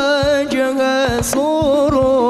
واجه صورو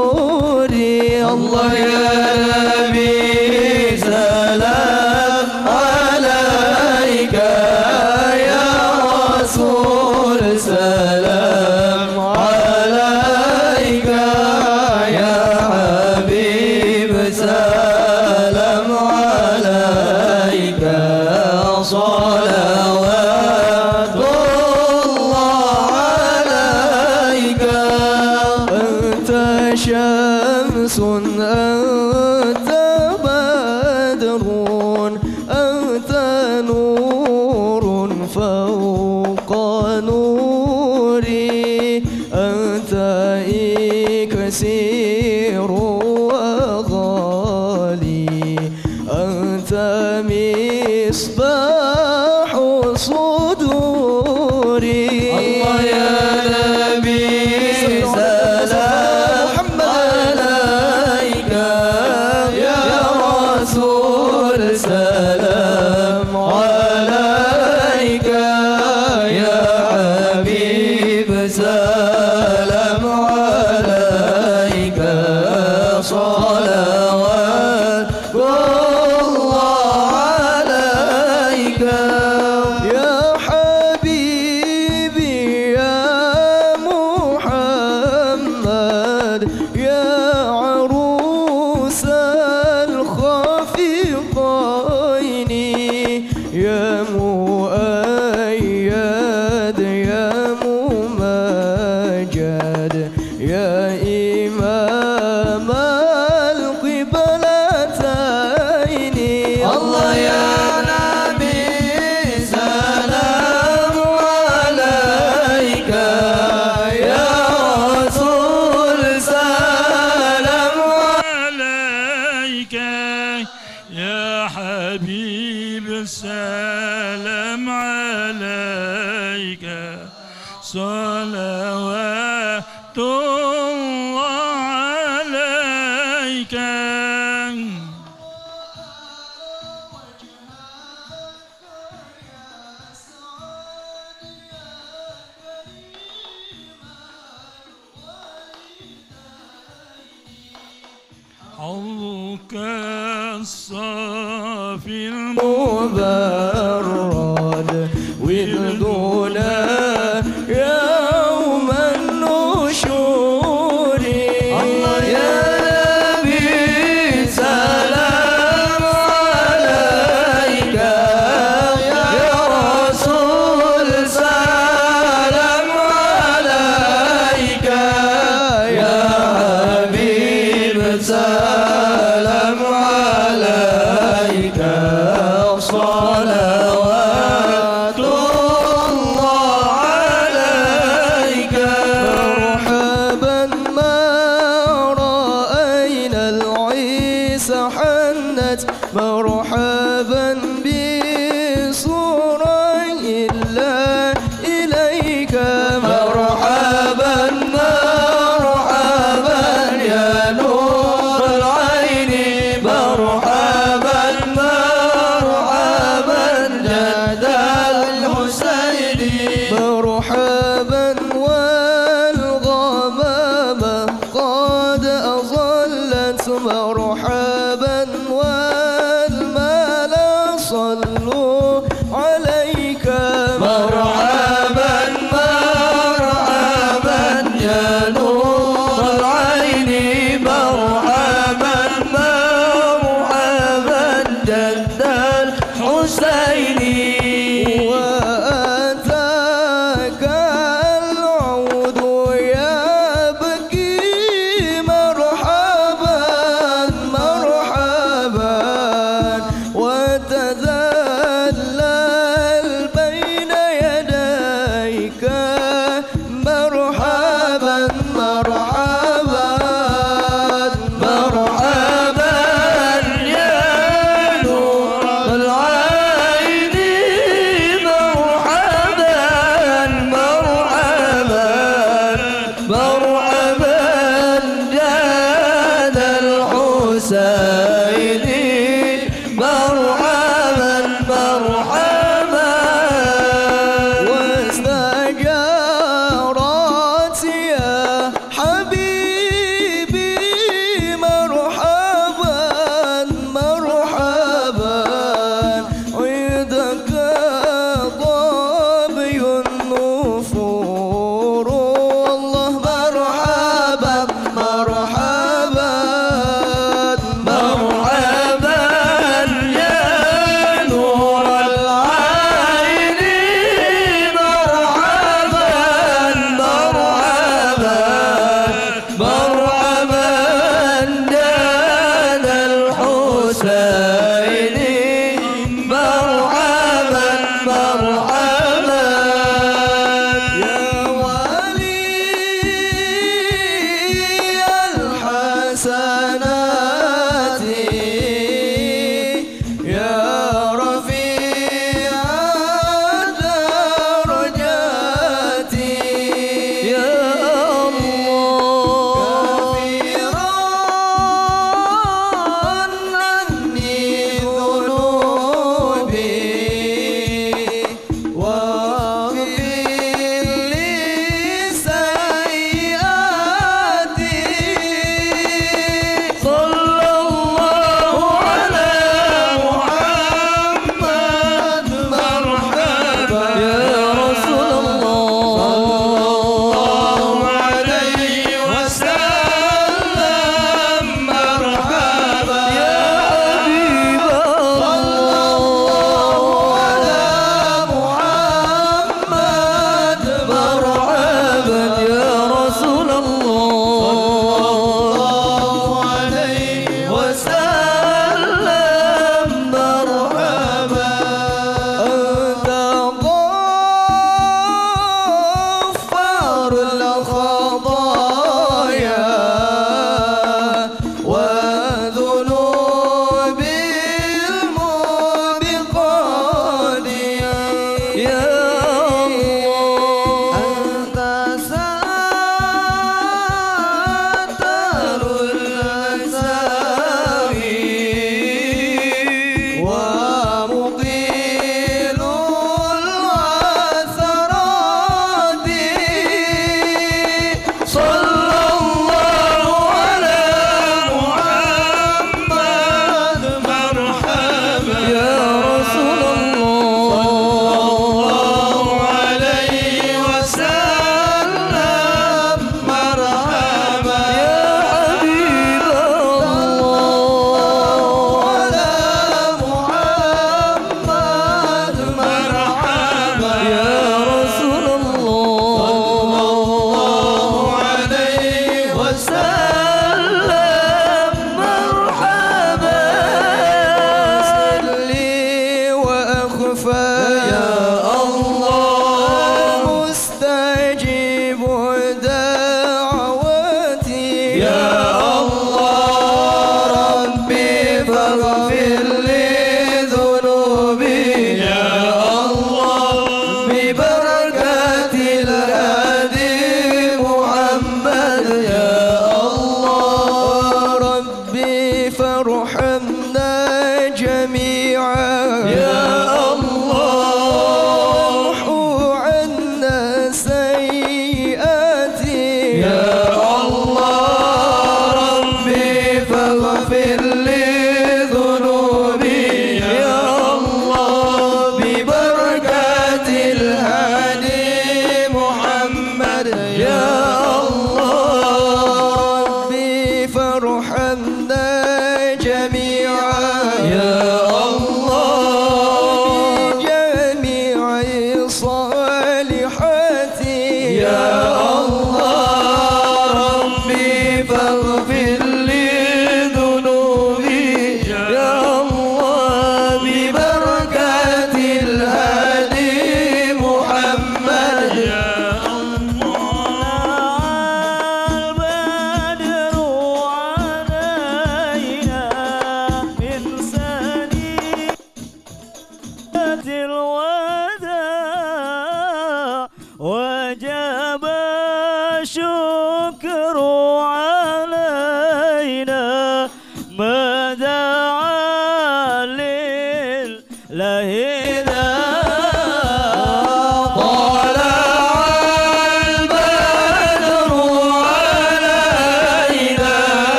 show.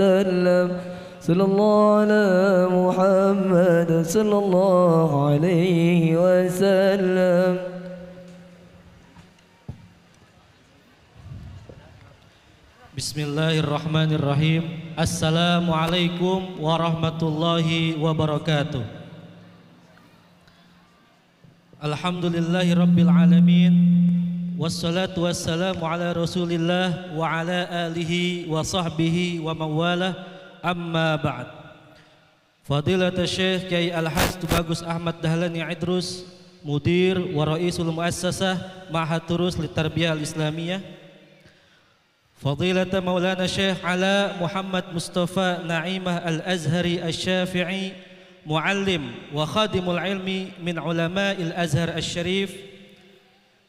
وسلم صلى الله على محمد صلى الله عليه وسلم بسم الله الرحمن الرحيم السلام عليكم ورحمة الله وبركاته الحمد لله رب العالمين والصلاه والسلام على رسول الله وعلى اله وصحبه ومن والاه اما بعد فضيله الشيخ كي الحاج تباغس احمد دهلاني عدروس مدير ورئيس المؤسسه معهد تروس للتربيه الاسلاميه فضيله مولانا الشيخ علاء محمد مصطفى نعيمه الازهري الشافعي معلم وخادم العلم من علماء الازهر الشريف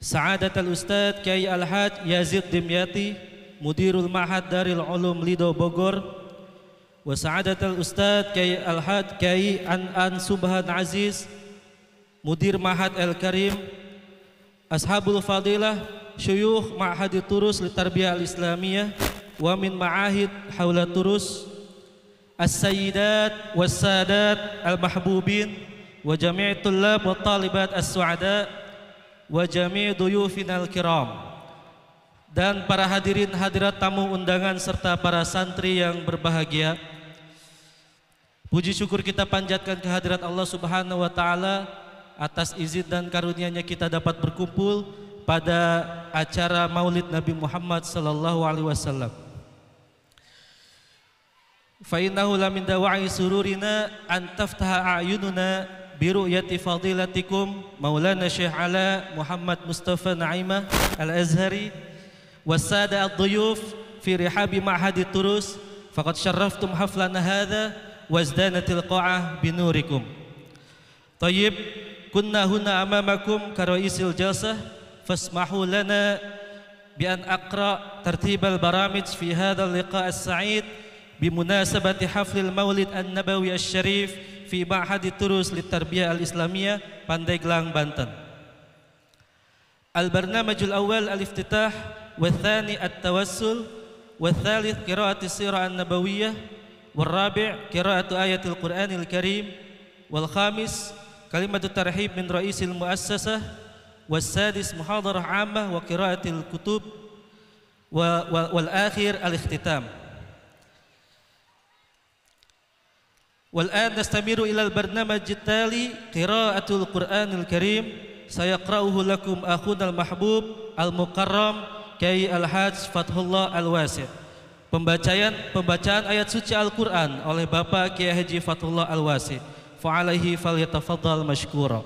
سعادة الأستاذ كي الحاج يزيد دمياطي مدير المعهد دار العلوم ليدو بوغور وسعادة الأستاذ كي الحاج كي أن أن سبحان عزيز مدير معهد الكريم أصحاب الفضيلة شيوخ معهد طرس للتربية الإسلامية ومن معاهد حول طرس السيدات والسادات المحبوبين وجميع الطلاب والطالبات السعداء wa jami' duyufinal kiram dan para hadirin hadirat tamu undangan serta para santri yang berbahagia. Puji syukur kita panjatkan kehadirat Allah Subhanahu wa taala atas izin dan karunia-Nya kita dapat berkumpul pada acara Maulid Nabi Muhammad sallallahu alaihi wasallam. Fa innahu la dawa'i sururina an taftaha a'yununa برؤية فضيلتكم مولانا الشيخ علاء محمد مصطفى نعيمة الأزهري والسادة الضيوف في رحاب معهد التروس فقد شرفتم حفلنا هذا وازدانت القاعة بنوركم طيب كنا هنا أمامكم كرئيس الجلسة فاسمحوا لنا بأن أقرأ ترتيب البرامج في هذا اللقاء السعيد بمناسبة حفل المولد النبوي الشريف fi Ba'hadi Turus Litarbiya Al-Islamiyah Pandai Gelang Banten. Al-Barnamajul Awal Al-Iftitah والثاني التوسل والثالث قراءة السيرة النبوية والرابع قراءة آية القرآن الكريم والخامس كلمة الترحيب من رئيس المؤسسة والسادس محاضرة عامة وقراءة الكتب والآخر الاختتام والآن نستمر إلى البرنامج التالي قراءة القرآن الكريم سيقرأه لكم أخونا المحبوب المكرم Kiai Al-Hajj Fathullah al Pembacaan, pembacaan ayat suci Al-Quran oleh Bapak Kiai Haji Fathullah Al-Wasid Fa'alaihi falyatafaddal mashkura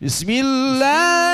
Bismillah.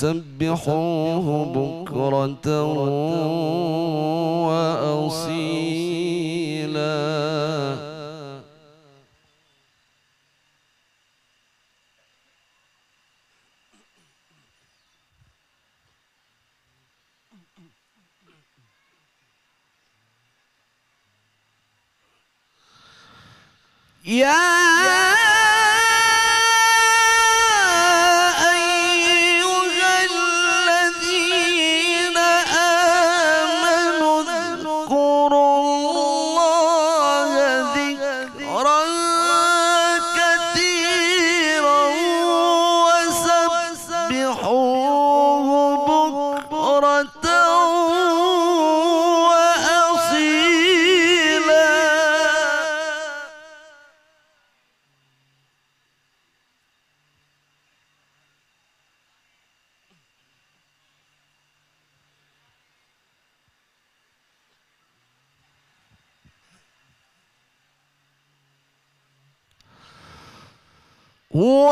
سبحوه بكرة هو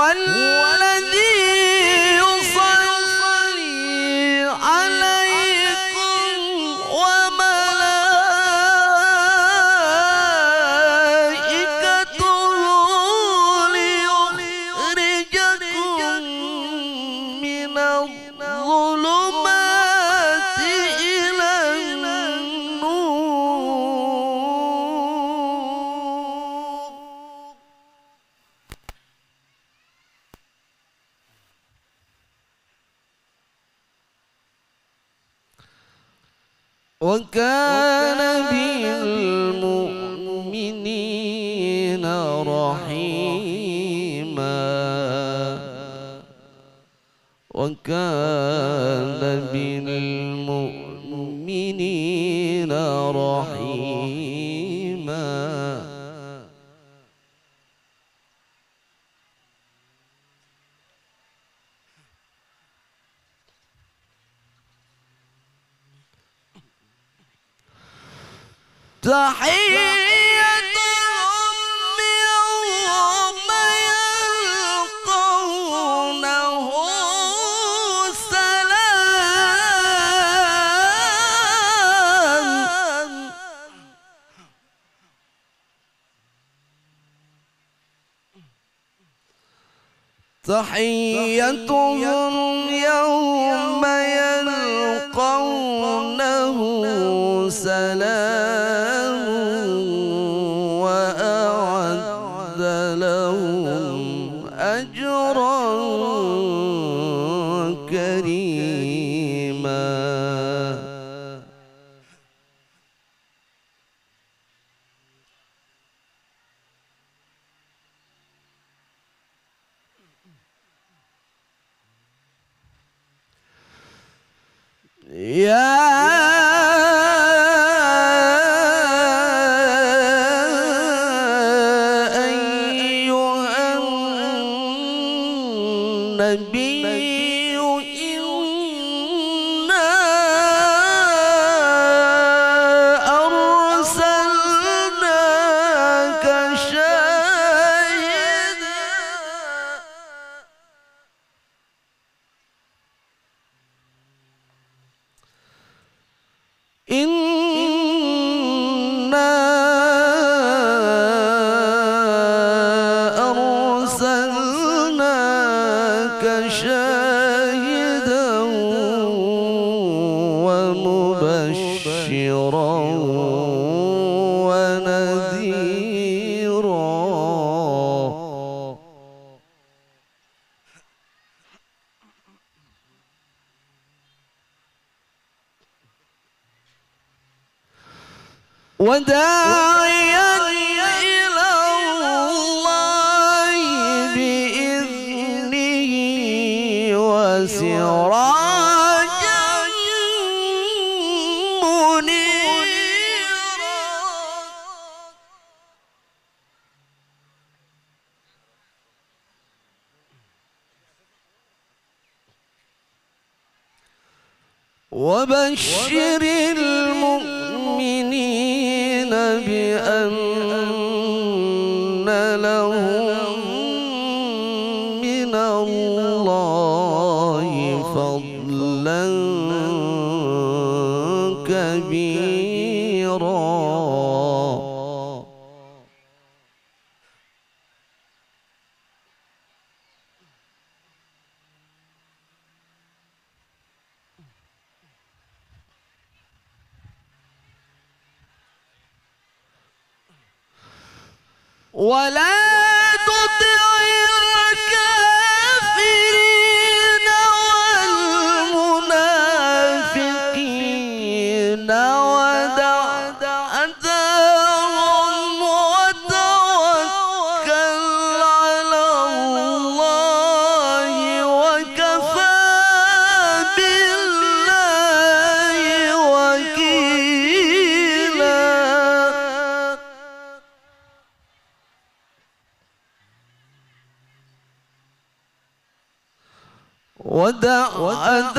ودعهم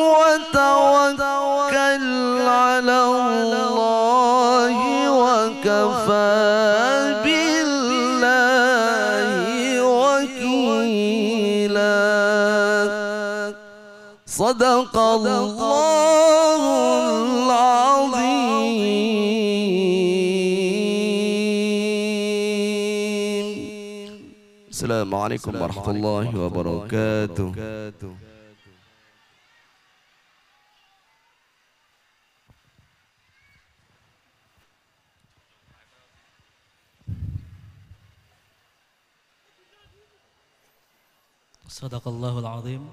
وتوكل على الله وكفى بالله وكيلا صدق الله السلام عليكم ورحمة الله وبركاته صدق الله العظيم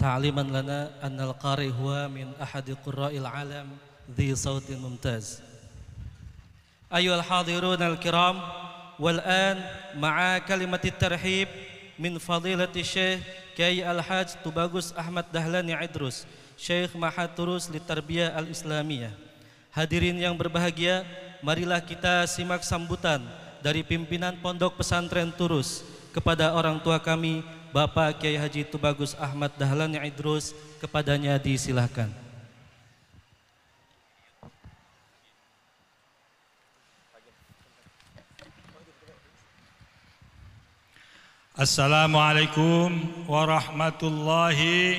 تعليما لنا أن القارئ هو من أحد قراء العالم ذي صوت ممتاز أيها الحاضرون الكرام والآن مع كلمة الترحيب من فضيلة الشيخ كي الحاج تباغوس أحمد دهلاني عدروس Syekh Mahaturus Litarbiyah al Hadirin yang berbahagia, marilah kita simak sambutan dari pimpinan Pondok Pesantren Turus kepada orang tua kami, Bapak Kiai Haji Tubagus Ahmad Dahlan Idrus, kepadanya disilahkan. Assalamualaikum warahmatullahi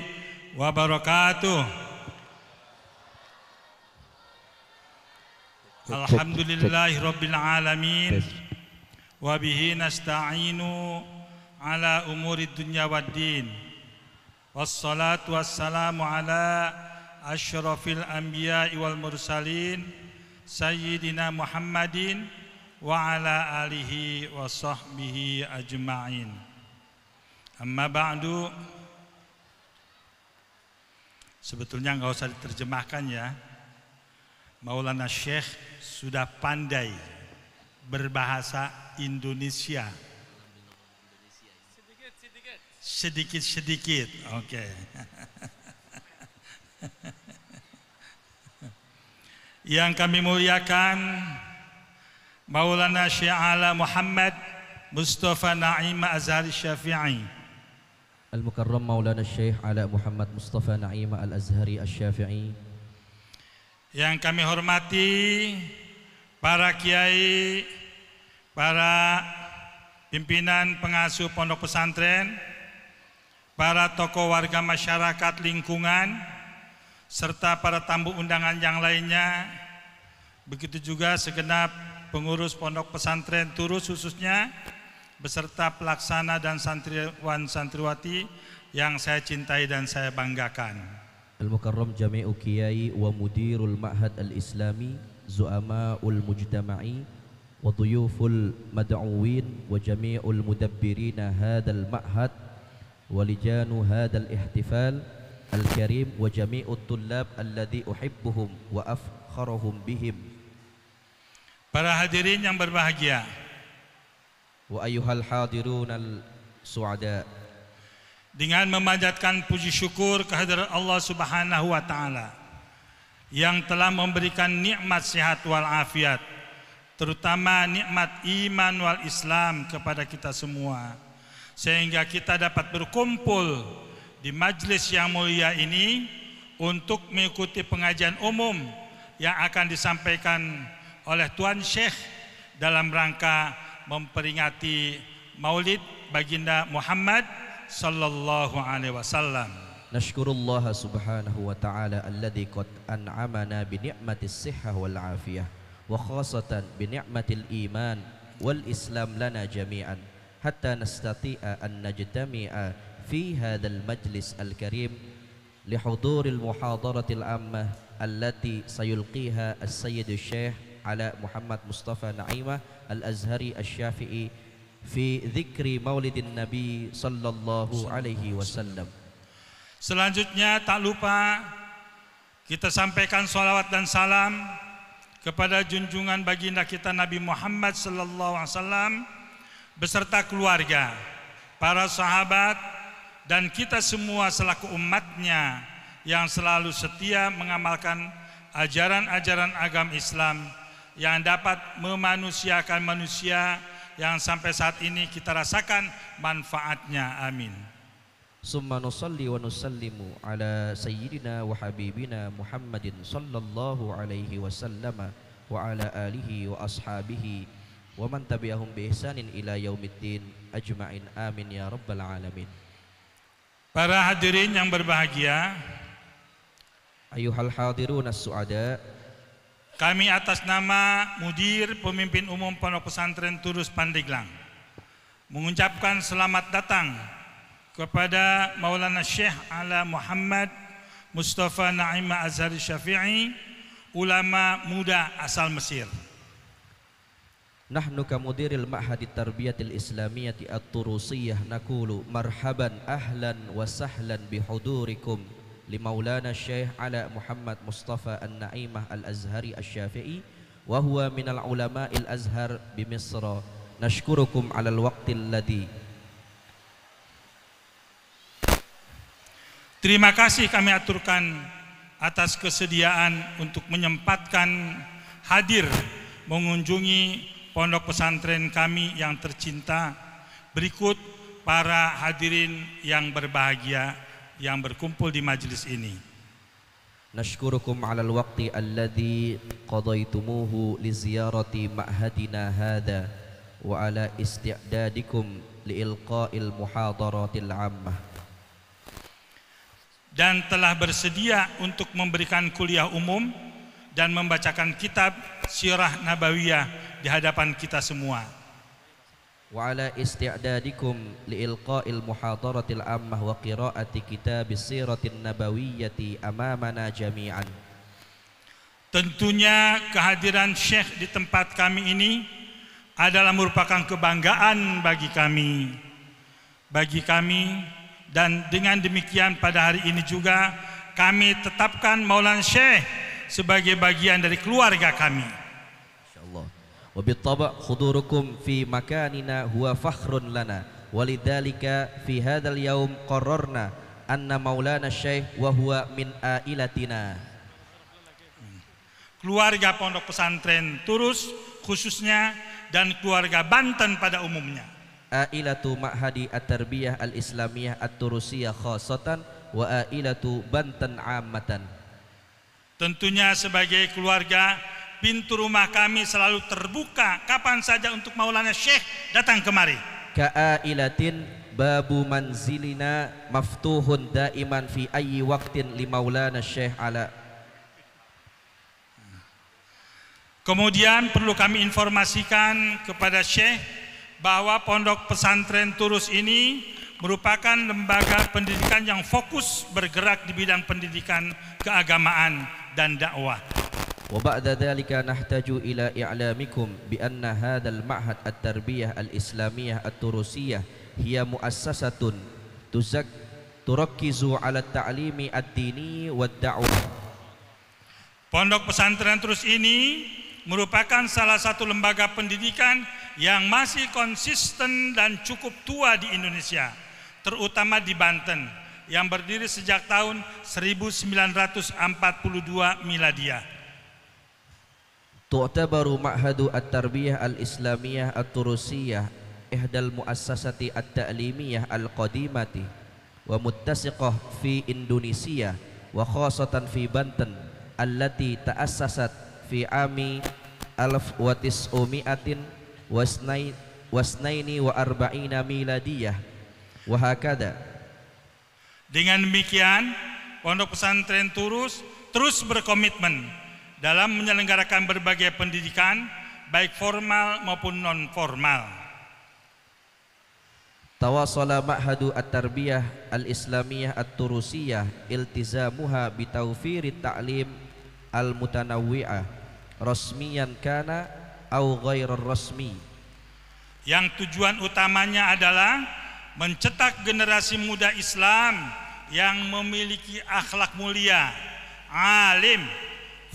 wabarakatuh. Alhamdulillahi rabbil alamin wa bihi nasta'inu ala umuri dunya waddin. Wassalatu wassalamu ala asyrafil anbiya'i wal mursalin sayyidina Muhammadin wa ala alihi wa sahbihi ajma'in. Amma ba'du Sebetulnya nggak usah diterjemahkan ya Maulana Syekh sudah pandai berbahasa Indonesia Sedikit-sedikit Oke okay. Yang kami muliakan Maulana Syekh Ala Muhammad Mustafa Naim Azhar Syafi'i Syekh Ala Muhammad Mustafa محمد Al-Azhari Al-Syafi'i yang kami hormati para kiai, para pimpinan pengasuh pondok pesantren, para tokoh warga masyarakat lingkungan, serta para tamu undangan yang lainnya, begitu juga segenap pengurus pondok pesantren Turus khususnya, beserta pelaksana dan santriwan santriwati yang saya cintai dan saya banggakan. Al-Mukarram Jami'u Kiyai wa Mudirul Ma'had Al-Islami Zu'ama'ul Mujtama'i wa Duyuful Mad'uwin wa Jami'ul Mudabbirina Hadal Ma'had wa Lijanu Hadal Ihtifal Al-Karim wa Jami'ul Tullab Alladhi Uhibbuhum wa Afkharuhum Bihim Para hadirin yang berbahagia, wa ayyuhal suada dengan memanjatkan puji syukur kehadirat Allah Subhanahu wa taala yang telah memberikan nikmat sehat wal afiat terutama nikmat iman wal Islam kepada kita semua sehingga kita dapat berkumpul di majlis yang mulia ini untuk mengikuti pengajian umum yang akan disampaikan oleh Tuan Syekh dalam rangka memperingati Maulid Baginda Muhammad sallallahu alaihi wasallam. Nashkurullah subhanahu wa ta'ala alladhi qad an'amana bi ni'matis sihhah wal afiyah wa khasatan bi ni'matil iman wal islam lana jami'an hatta nastati'a an najtami'a fi hadzal majlis al karim li huduril muhadaratil ammah allati sayulqiha as-sayyid asy-syekh Ala Muhammad Mustafa Naimah Al-Azhari Al-Syafi'i fi dzikri maulidin Nabi sallallahu alaihi wasallam. Selanjutnya tak lupa kita sampaikan salawat dan salam kepada junjungan baginda kita Nabi Muhammad sallallahu alaihi wasallam beserta keluarga, para sahabat dan kita semua selaku umatnya yang selalu setia mengamalkan ajaran-ajaran agama Islam yang dapat memanusiakan manusia yang sampai saat ini kita rasakan manfaatnya. Amin. Summa nusalli wa nusallimu ala sayyidina wa habibina Muhammadin sallallahu alaihi wasallam wa ala alihi wa ashabihi wa man tabi'ahum bi ihsanin ila yaumiddin ajma'in amin ya rabbal alamin. Para hadirin yang berbahagia, ayuhal hadirun as-su'ada kami atas nama Mudir Pemimpin Umum Pondok Pesantren Turus Pandeglang mengucapkan selamat datang kepada Maulana Syekh Ala Muhammad Mustafa Naima Azhari Syafi'i ulama muda asal Mesir. Nahnu kamudiril ma'hadi tarbiyatil islamiyati at-turusiyah Nakulu, marhaban ahlan wa sahlan bihudurikum لمولانا الشيخ على محمد مصطفى النعيمة الأزهري الشافعي وهو من العلماء الأزهر بمصر نشكركم على الوقت الذي Terima kasih kami aturkan atas kesediaan untuk menyempatkan hadir mengunjungi pondok pesantren kami yang tercinta. Berikut para hadirin yang berbahagia yang berkumpul di majlis ini. Nashkurukum 'alal waqti alladhi qadaytumuhu li ziyarati ma'hadina hadha wa 'ala isti'dadikum li ilqa'il muhadaratil 'ammah. Dan telah bersedia untuk memberikan kuliah umum dan membacakan kitab Sirah Nabawiyah di hadapan kita semua wa ala وعلى استعدادكم muhadaratil ammah wa qira'ati كتاب siratin nabawiyyati amamana jami'an Tentunya kehadiran Syekh di tempat kami ini adalah merupakan kebanggaan bagi kami. Bagi kami dan dengan demikian pada hari ini juga kami tetapkan Maulana Syekh sebagai bagian dari keluarga kami. وبالطبع حضوركم في مكاننا هو فخر لنا ولذلك في هذا اليوم قررنا أن مولانا الشيخ وهو من آئلتنا keluarga pondok pesantren Turus khususnya dan keluarga Banten pada umumnya. Ailatu Ma'hadi At-Tarbiyah Al-Islamiyah At-Turusiyah khasatan wa ailatu Banten ammatan. Tentunya sebagai keluarga Pintu rumah kami selalu terbuka kapan saja untuk Maulana Syekh datang kemari. Ka'ailatin babu manzilina maftuhun daiman fi ayyi waqtin li Maulana Syekh Ala. Kemudian perlu kami informasikan kepada Syekh bahwa Pondok Pesantren Turus ini merupakan lembaga pendidikan yang fokus bergerak di bidang pendidikan keagamaan dan dakwah. وبعد ذلك نحتاج إلى إعلامكم بأن هذا المعهد التربية الإسلامية التروسية هي مؤسسة تزك تركز على التعليم الديني والدعوة Pondok pesantren terus ini merupakan salah satu lembaga pendidikan yang masih konsisten dan cukup tua di Indonesia, terutama di Banten yang berdiri sejak tahun 1942 Miladiah tu'tabaru ma'hadu at-tarbiyah al-islamiyah at-turusiyah ihdal muassasati at-ta'limiyah al-qadimati wa muttasiqah fi Indonesia wa khasatan fi Banten allati ta'assasat fi ami alaf wa tis'umi'atin wasnai wasnaini wa arba'ina miladiyah wa hakada dengan demikian pondok pesantren Turus terus berkomitmen dalam menyelenggarakan berbagai pendidikan, baik formal maupun non-formal. Tawasala Ma'hadu At-Tarbiyah Al-Islamiyah At-Turusiyah iltizamuha bitawfiri ta'lim al-mutanawwi'ah rasmiyan kana au ghairar rasmi yang tujuan utamanya adalah mencetak generasi muda Islam yang memiliki akhlak mulia, alim,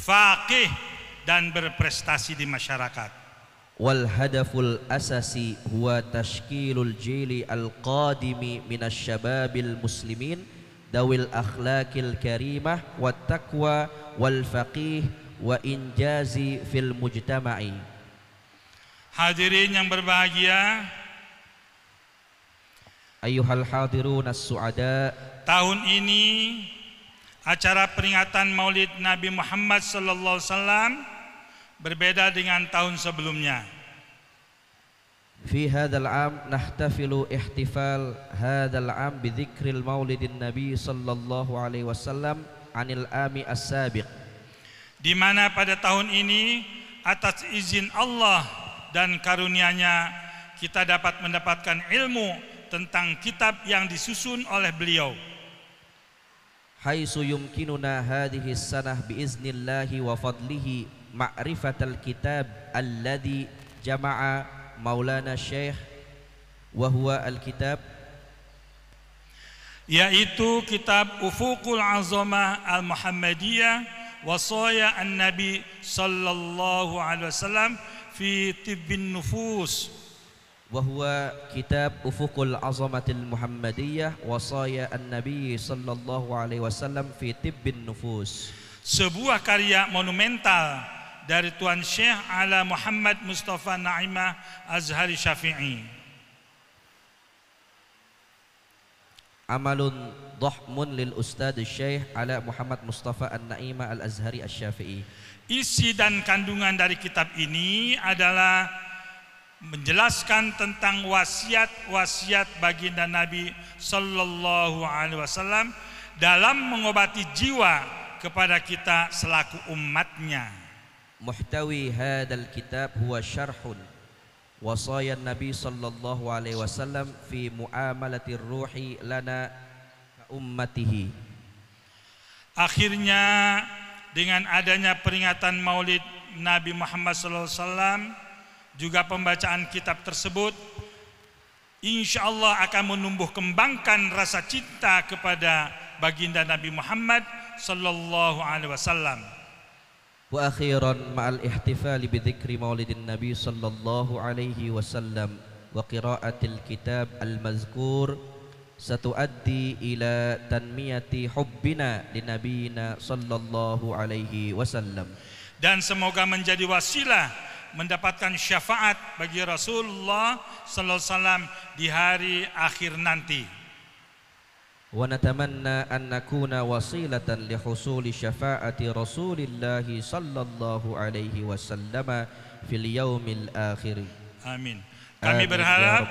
faqih dan berprestasi di masyarakat. Wal hadaful asasi huwa tashkilul jili al-qadimi minasyababil muslimin dawil akhlaqil karimah wa taqwa wal faqih wa injazi fil mujtama'i. Hadirin yang berbahagia, Ayuhal hadirun as-su'ada Tahun ini acara peringatan Maulid Nabi Muhammad sallallahu alaihi wasallam berbeda dengan tahun sebelumnya. di mana pada tahun ini atas izin Allah dan karunia-Nya kita dapat mendapatkan ilmu tentang kitab yang disusun oleh beliau. حيث يمكننا هذه السنة بإذن الله وفضله معرفة الكتاب الذي جمع مولانا الشيخ وهو الكتاب yaitu kitab Ufuqul Azamah Al-Muhammadiyah wasaya an-nabi sallallahu alaihi wasallam fi tibbin nufus وهو كتاب أفق العظمة المحمدية وصايا النبي صلى الله عليه وسلم في طب النفوس sebuah karya monumental dari Tuan Syekh Ala Muhammad Mustafa Naimah Azhari Syafi'i Amalun dhahmun lil Ustaz Syekh Ala Muhammad Mustafa An-Naimah Al-Azhari Asy-Syafi'i Isi dan kandungan dari kitab ini adalah menjelaskan tentang wasiat-wasiat baginda Nabi Shallallahu Alaihi Wasallam dalam mengobati jiwa kepada kita selaku umatnya. Muhtawi hadal kitab huwa syarhun wasaya Nabi sallallahu alaihi wasallam fi muamalati ruhi lana ummatihi. Akhirnya dengan adanya peringatan Maulid Nabi Muhammad sallallahu alaihi wasallam juga pembacaan kitab tersebut insya Allah akan menumbuh kembangkan rasa cinta kepada baginda Nabi Muhammad sallallahu alaihi wasallam. Wa akhiran ma'al ihtifal bi dzikri maulidin Nabi sallallahu alaihi wasallam wa qiraatil kitab al-mazkur satuaddi ila tanmiyati hubbina linabiyina sallallahu alaihi wasallam. Dan semoga menjadi wasilah mendapatkan syafaat bagi Rasulullah sallallahu alaihi wasallam di hari akhir nanti. Wa natamanna an nakuna wasilatan li husuli syafaati Rasulillah sallallahu alaihi wasallam fil yaumil akhir. Amin. Kami ya berharap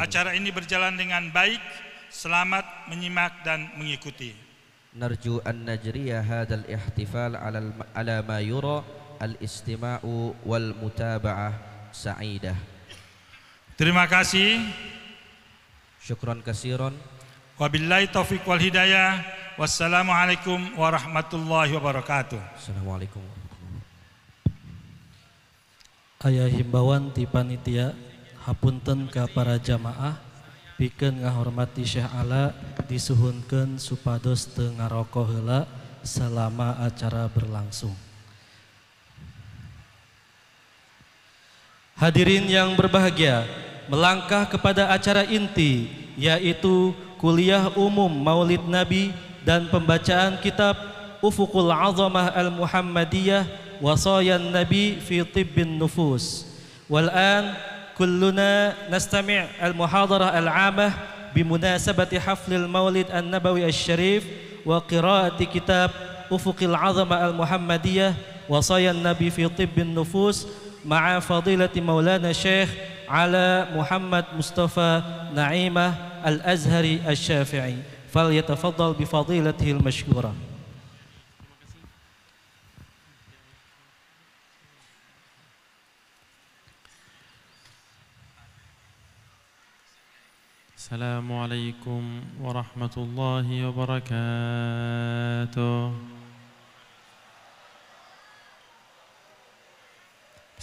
acara ini berjalan dengan baik. Selamat menyimak dan mengikuti. Narju an najriya hadzal ihtifal ala ala ma yura al-istima'u wal mutaba'ah sa'idah. Terima kasih. Syukran kasiron. Wabillahi taufiq wal hidayah. Wassalamualaikum warahmatullahi wabarakatuh. Assalamualaikum. Ayah himbawan di panitia hapunten ke para jamaah bikin ngahormati Syekh Ala disuhunkan supados tengah rokok selama acara berlangsung. Hadirin yang berbahagia, melangkah kepada acara inti yaitu kuliah umum Maulid Nabi dan pembacaan kitab Ufukul Azamah Al-Muhammadiyah Wasayan Nabi fi Tibbin Nufus. Wal'an kulluna nastami' al-muhadarah al-amah bimunasabati haflil Maulid An-Nabawi Asy-Syarif wa qiraati kitab Ufukul Azamah Al-Muhammadiyah Wasayan Nabi fi Tibbin Nufus مع فضيلة مولانا الشيخ على محمد مصطفى نعيمة الأزهري الشافعي فليتفضل بفضيلته المشكورة السلام عليكم ورحمة الله وبركاته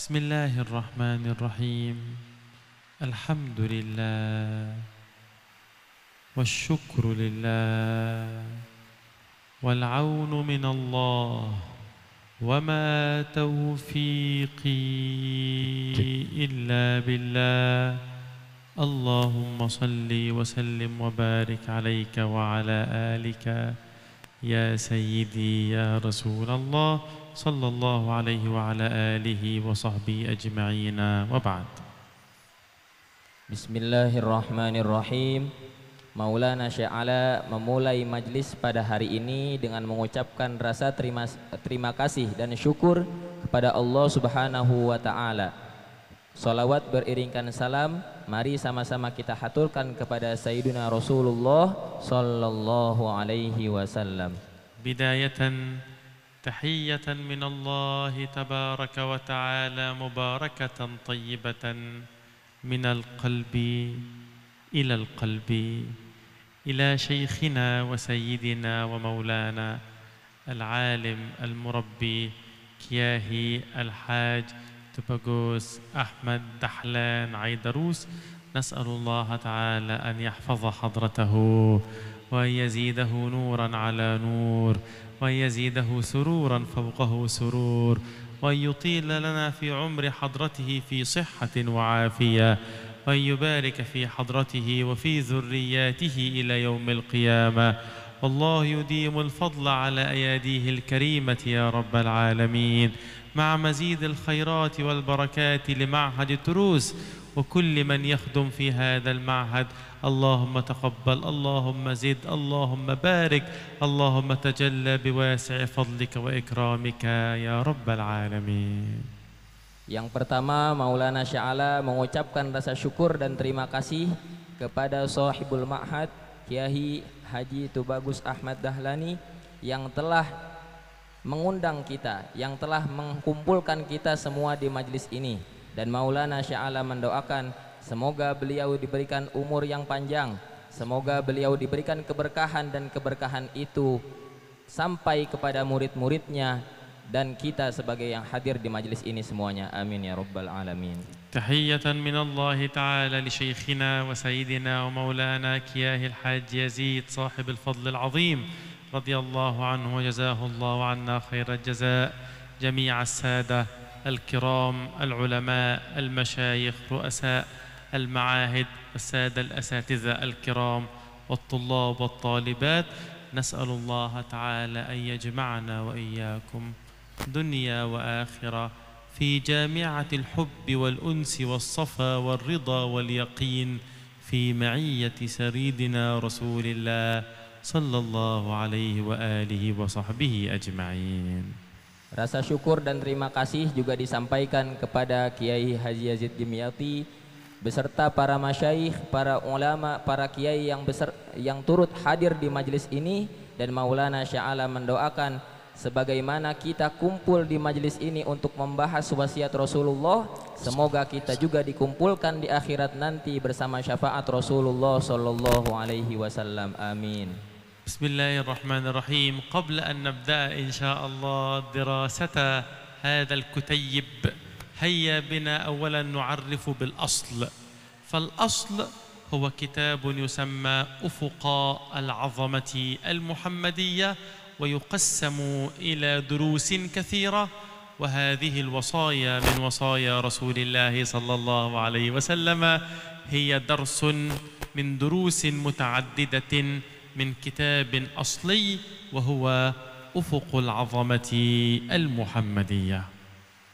بسم الله الرحمن الرحيم الحمد لله والشكر لله والعون من الله وما توفيقي إلا بالله اللهم صل وسلم وبارك عليك وعلى آلك يا سيدي يا رسول الله صلى الله عليه وعلى آله وصحبه أجمعين وبعد بسم الله الرحمن الرحيم Maulana Sya'ala memulai majlis pada hari ini dengan mengucapkan rasa terima, terima kasih dan syukur kepada Allah Subhanahu wa taala Salawat beriringkan salam Mari sama-sama kita haturkan kepada Sayyidina Rasulullah Sallallahu alaihi wasallam Bidayatan Tahiyyatan minallahi tabaraka wa ta'ala Mubarakatan tayyibatan Minal qalbi Ilal qalbi إلى شيخنا وسيدنا ومولانا العالم المربي كياهي الحاج توباغوس أحمد دحلان عيدروس نسأل الله تعالى أن يحفظ حضرته وأن يزيده نورا على نور وأن يزيده سرورا فوقه سرور وأن يطيل لنا في عمر حضرته في صحة وعافية وأن يبارك في حضرته وفي ذرياته إلى يوم القيامة والله يديم الفضل على أياديه الكريمة يا رب العالمين مع مزيد الخيرات والبركات لمعهد التروس وكل من يخدم في هذا المعهد اللهم تقبل اللهم زد اللهم بارك اللهم تجلى بواسع فضلك وإكرامك يا رب العالمين Yang pertama Maulana Sya'ala mengucapkan rasa syukur dan terima kasih kepada sahibul ma'had Kiai Haji Tubagus Ahmad Dahlani yang telah mengundang kita yang telah mengkumpulkan kita semua di majlis ini dan Maulana Sya'ala mendoakan semoga beliau diberikan umur yang panjang semoga beliau diberikan keberkahan dan keberkahan itu sampai kepada murid-muridnya dan kita sebagai yang hadir di majlis ini semuanya amin ya rabbal alamin tahiyatan min Allah taala li syekhina wa sayyidina wa maulana kiyahil hajj yazid sahib al-fadl al-azim fadl al azim رضي الله عنه وجزاه الله عنا خير الجزاء جميع السادة الكرام العلماء المشايخ رؤساء المعاهد السادة الأساتذة الكرام والطلاب والطالبات نسأل الله تعالى أن يجمعنا وإياكم دنيا وآخرة في جامعة الحب والأنس والصفا والرضا واليقين في معية سريدنا رسول الله sallallahu alaihi wa alihi wa sahbihi ajma'in. Rasa syukur dan terima kasih juga disampaikan kepada Kiai Haji Yazid Dimyati beserta para masyayikh, para ulama, para kiai yang besar yang turut hadir di majelis ini dan Maulana Sya'ala mendoakan sebagaimana kita kumpul di majelis ini untuk membahas wasiat Rasulullah semoga kita juga dikumpulkan di akhirat nanti bersama syafaat Rasulullah sallallahu alaihi wasallam amin بسم الله الرحمن الرحيم قبل أن نبدأ إن شاء الله دراسة هذا الكتيب هيا بنا أولا نعرف بالأصل فالأصل هو كتاب يسمى أفق العظمة المحمدية ويقسم إلى دروس كثيرة وهذه الوصايا من وصايا رسول الله صلى الله عليه وسلم هي درس من دروس متعددة من كتاب أصلي وهو أفق العظمة المحمدية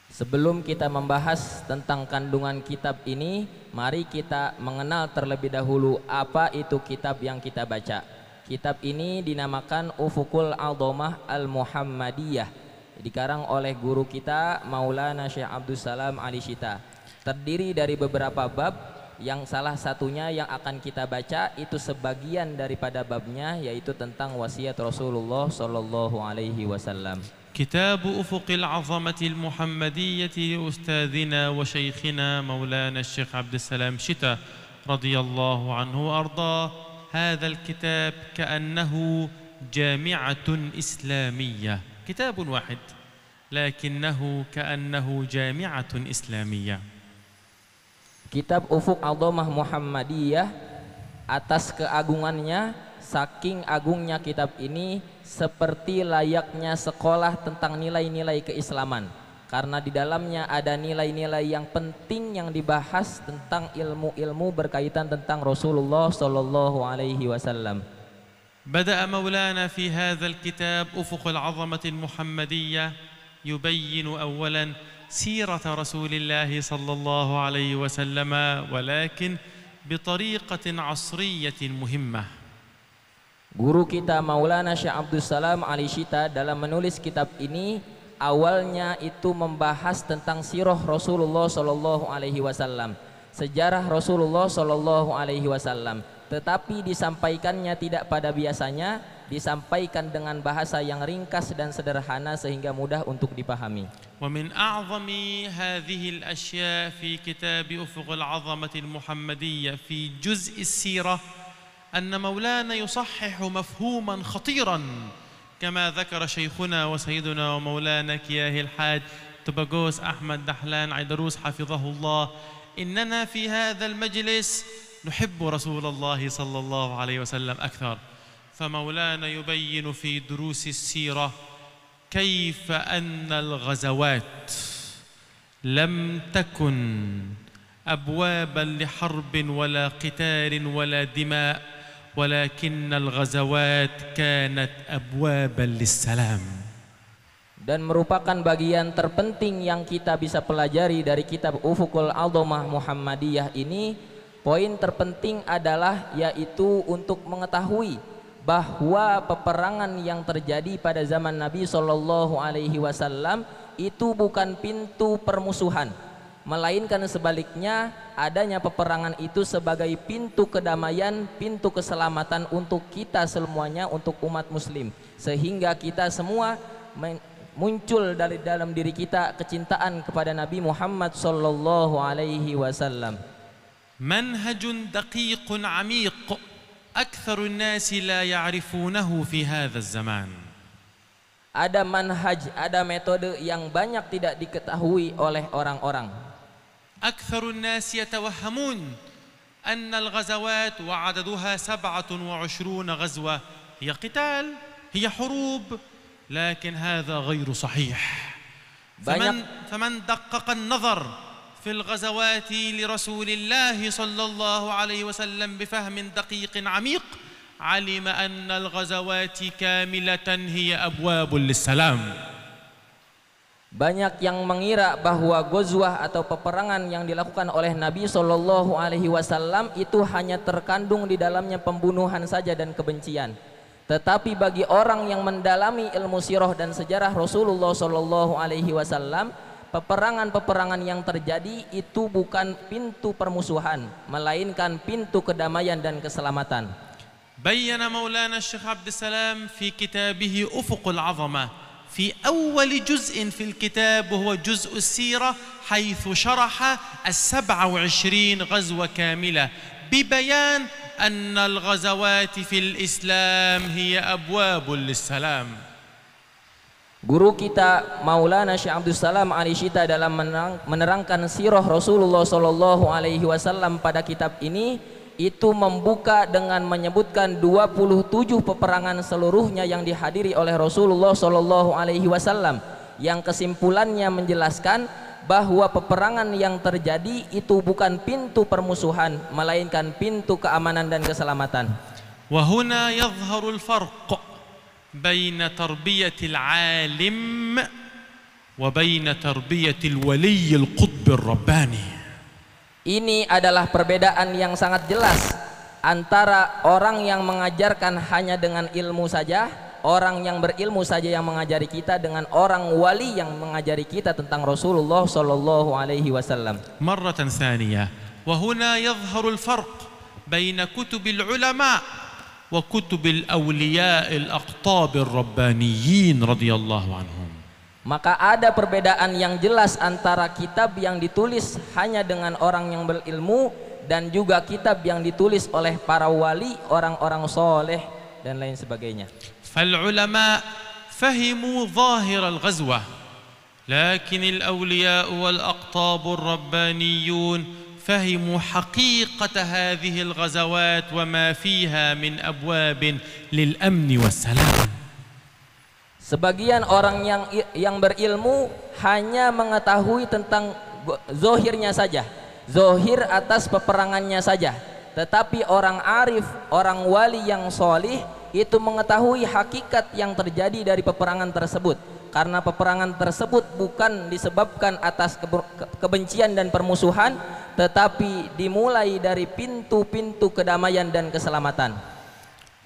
Sebelum kita membahas tentang kandungan kitab ini, mari kita mengenal terlebih dahulu apa itu kitab yang kita baca. Kitab ini dinamakan Ufukul Aldomah Al-Muhammadiyah, dikarang oleh guru kita Maulana Syekh Abdus Salam Ali Syita. Terdiri dari beberapa bab yang salah satunya yang akan kita baca itu sebagian daripada babnya yaitu tentang wasiat Rasulullah sallallahu alaihi wasallam. كتاب أفق العظمة المحمدية لأستاذنا وشيخنا مولانا الشيخ عبد السلام شتا رضي الله عنه وأرضاه هذا الكتاب كأنه جامعة إسلامية كتاب واحد لكنه كأنه جامعة إسلامية Kitab Ufuk Adhamah Muhammadiyah atas keagungannya saking agungnya kitab ini seperti layaknya sekolah tentang nilai-nilai keislaman karena di dalamnya ada nilai-nilai yang penting yang dibahas tentang ilmu-ilmu berkaitan tentang Rasulullah sallallahu alaihi wasallam. بدأ مولانا في هذا الكتاب أفق العظمة المحمدية يبين أولاً سيرة رسول الله صلى الله عليه وسلم ولكن بطريقة عصرية مهمة Guru kita Maulana Syekh Abdul Salam Ali Syita dalam menulis kitab ini awalnya itu membahas tentang sirah Rasulullah sallallahu alaihi wasallam, sejarah Rasulullah sallallahu alaihi wasallam, tetapi disampaikannya tidak pada biasanya disampaikan dengan bahasa yang ringkas dan sederhana sehingga mudah untuk dipahami. ومن أعظم هذه الأشياء في كتاب أفق العظمة المحمدية في جزء السيرة أن مولانا يصحح مفهوما خطيرا كما ذكر شيخنا وسيدنا ومولانا كياه الحاج تبقوس أحمد دحلان عيدروس حفظه الله إننا في هذا المجلس نحب رسول الله صلى الله عليه وسلم أكثر فمولانا يبين في دروس السيرة كيف أن الغزوات لم تكن أبوابا لحرب ولا قتال ولا دماء ولكن الغزوات كانت أبوابا للسلام dan merupakan bagian terpenting yang kita bisa pelajari dari kitab Ufukul Aldomah Muhammadiyah ini poin terpenting adalah yaitu untuk mengetahui bahwa peperangan yang terjadi pada zaman Nabi Shallallahu Alaihi Wasallam itu bukan pintu permusuhan, melainkan sebaliknya adanya peperangan itu sebagai pintu kedamaian, pintu keselamatan untuk kita semuanya, untuk umat Muslim, sehingga kita semua muncul dari dalam diri kita kecintaan kepada Nabi Muhammad Shallallahu Alaihi Wasallam. Manhajun amiq أكثر الناس لا يعرفونه في هذا الزمان. Ada manhaj, ada metode yang banyak tidak diketahui oleh orang-orang. أكثر الناس يتوهمون أن الغزوات وعددها سبعة وعشرون غزوة هي قتال هي حروب لكن هذا غير صحيح فمن, فمن دقق النظر في الغزوات لرسول الله صلى الله عليه وسلم بفهم دقيق عميق علم أن الغزوات كاملة هي أبواب للسلام Banyak yang mengira bahwa gozwah atau peperangan yang dilakukan oleh Nabi Shallallahu Alaihi Wasallam itu hanya terkandung di dalamnya pembunuhan saja dan kebencian. Tetapi bagi orang yang mendalami ilmu sirah dan sejarah Rasulullah Shallallahu Alaihi Wasallam, peperangan-peperangan yang terjadi itu bukan pintu permusuhan melainkan pintu kedamaian dan keselamatan بين مولانا الشيخ عبد السلام في كتابه أفق العظمة في أول جزء في الكتاب وهو جزء السيرة حيث شرح السبع وعشرين غزوة كاملة ببيان أن الغزوات في الإسلام هي أبواب للسلام Guru kita Maulana Syekh Abdul Salam Syita dalam menerangkan sirah Rasulullah Shallallahu Alaihi Wasallam pada kitab ini itu membuka dengan menyebutkan 27 peperangan seluruhnya yang dihadiri oleh Rasulullah Shallallahu Alaihi Wasallam yang kesimpulannya menjelaskan bahwa peperangan yang terjadi itu bukan pintu permusuhan melainkan pintu keamanan dan keselamatan. Wahuna yadhharul farq بين تربية العالم وبين تربية الولي القطب الرباني Ini adalah perbedaan yang sangat jelas antara orang yang mengajarkan hanya dengan ilmu saja, orang yang berilmu saja yang mengajari kita dengan orang wali yang mengajari kita tentang Rasulullah sallallahu alaihi wasallam. Marratan tsaniyah, wa huna yadhharu al-farq baina ulama' wa kutubil awliya'il aqtabir rabbaniyin radhiyallahu anhum maka ada perbedaan yang jelas antara kitab yang ditulis hanya dengan orang yang berilmu dan juga kitab yang ditulis oleh para wali orang-orang soleh dan lain sebagainya fal ulama fahimu zahir al ghazwah lakin al wal aqtabur rabbaniyun فهموا حقيقة هذه الغزوات وما فيها من أبواب للأمن والسلام. Sebagian orang yang yang berilmu hanya mengetahui tentang zohirnya saja, zohir atas peperangannya saja. Tetapi orang arif, orang wali yang solih itu mengetahui hakikat yang terjadi dari peperangan tersebut. karena peperangan tersebut bukan disebabkan atas kebencian dan permusuhan tetapi dimulai dari pintu-pintu kedamaian dan keselamatan.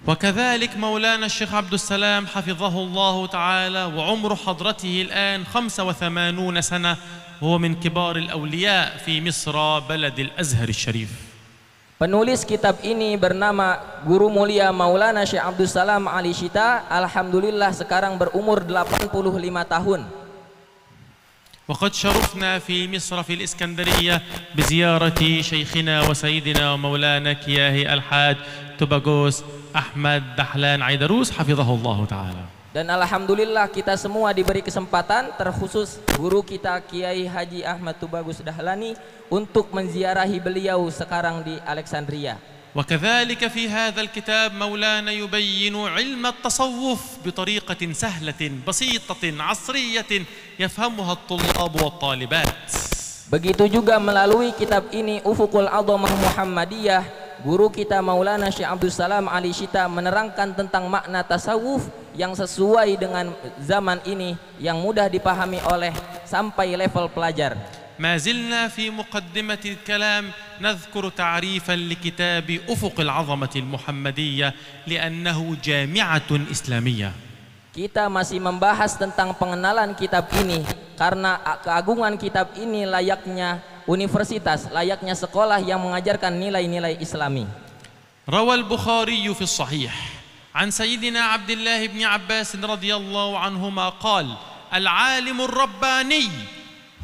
وكذلك مولانا الشيخ عبد السلام حفظه الله تعالى وعمر حضرته الآن 85 سنة هو من كبار الأولياء في مصر بلد الأزهر الشريف. Penulis kitab ini bernama Guru Mulia Maulana Syekh Abdul Salam Ali Syita Alhamdulillah sekarang berumur 85 tahun وقد شرفنا في مصر في الإسكندرية بزيارة شيخنا وسيدنا ومولانا كياهي الحاد تباغوس أحمد دحلان عيدروس حفظه الله تعالى Dan alhamdulillah kita semua diberi kesempatan terkhusus guru kita Kiai Haji Ahmad Tubagus Dahlani untuk menziarahi beliau sekarang di Alexandria. وكذلك في هذا الكتاب مولانا يبين علم التصوف بطريقة سهلة بسيطة عصرية يفهمها الطلاب والطالبات. Begitu juga melalui kitab ini Ufukul Adhamah Muhammadiyah guru kita Maulana Syekh Abdul Salam Ali Syita menerangkan tentang makna tasawuf yang sesuai dengan zaman ini yang mudah dipahami oleh sampai level pelajar. ما زلنا في مقدمة الكلام نذكر تعريفا لكتاب أفق العظمة المحمدية لأنه جامعة إسلامية. Kita masih membahas tentang pengenalan kitab ini karena keagungan kitab ini layaknya universitas, layaknya sekolah yang mengajarkan nilai-nilai Islami. Rawal Bukhari fi sahih عن سيدنا عبد الله بن عباس رضي الله عنهما قال: العالم الرباني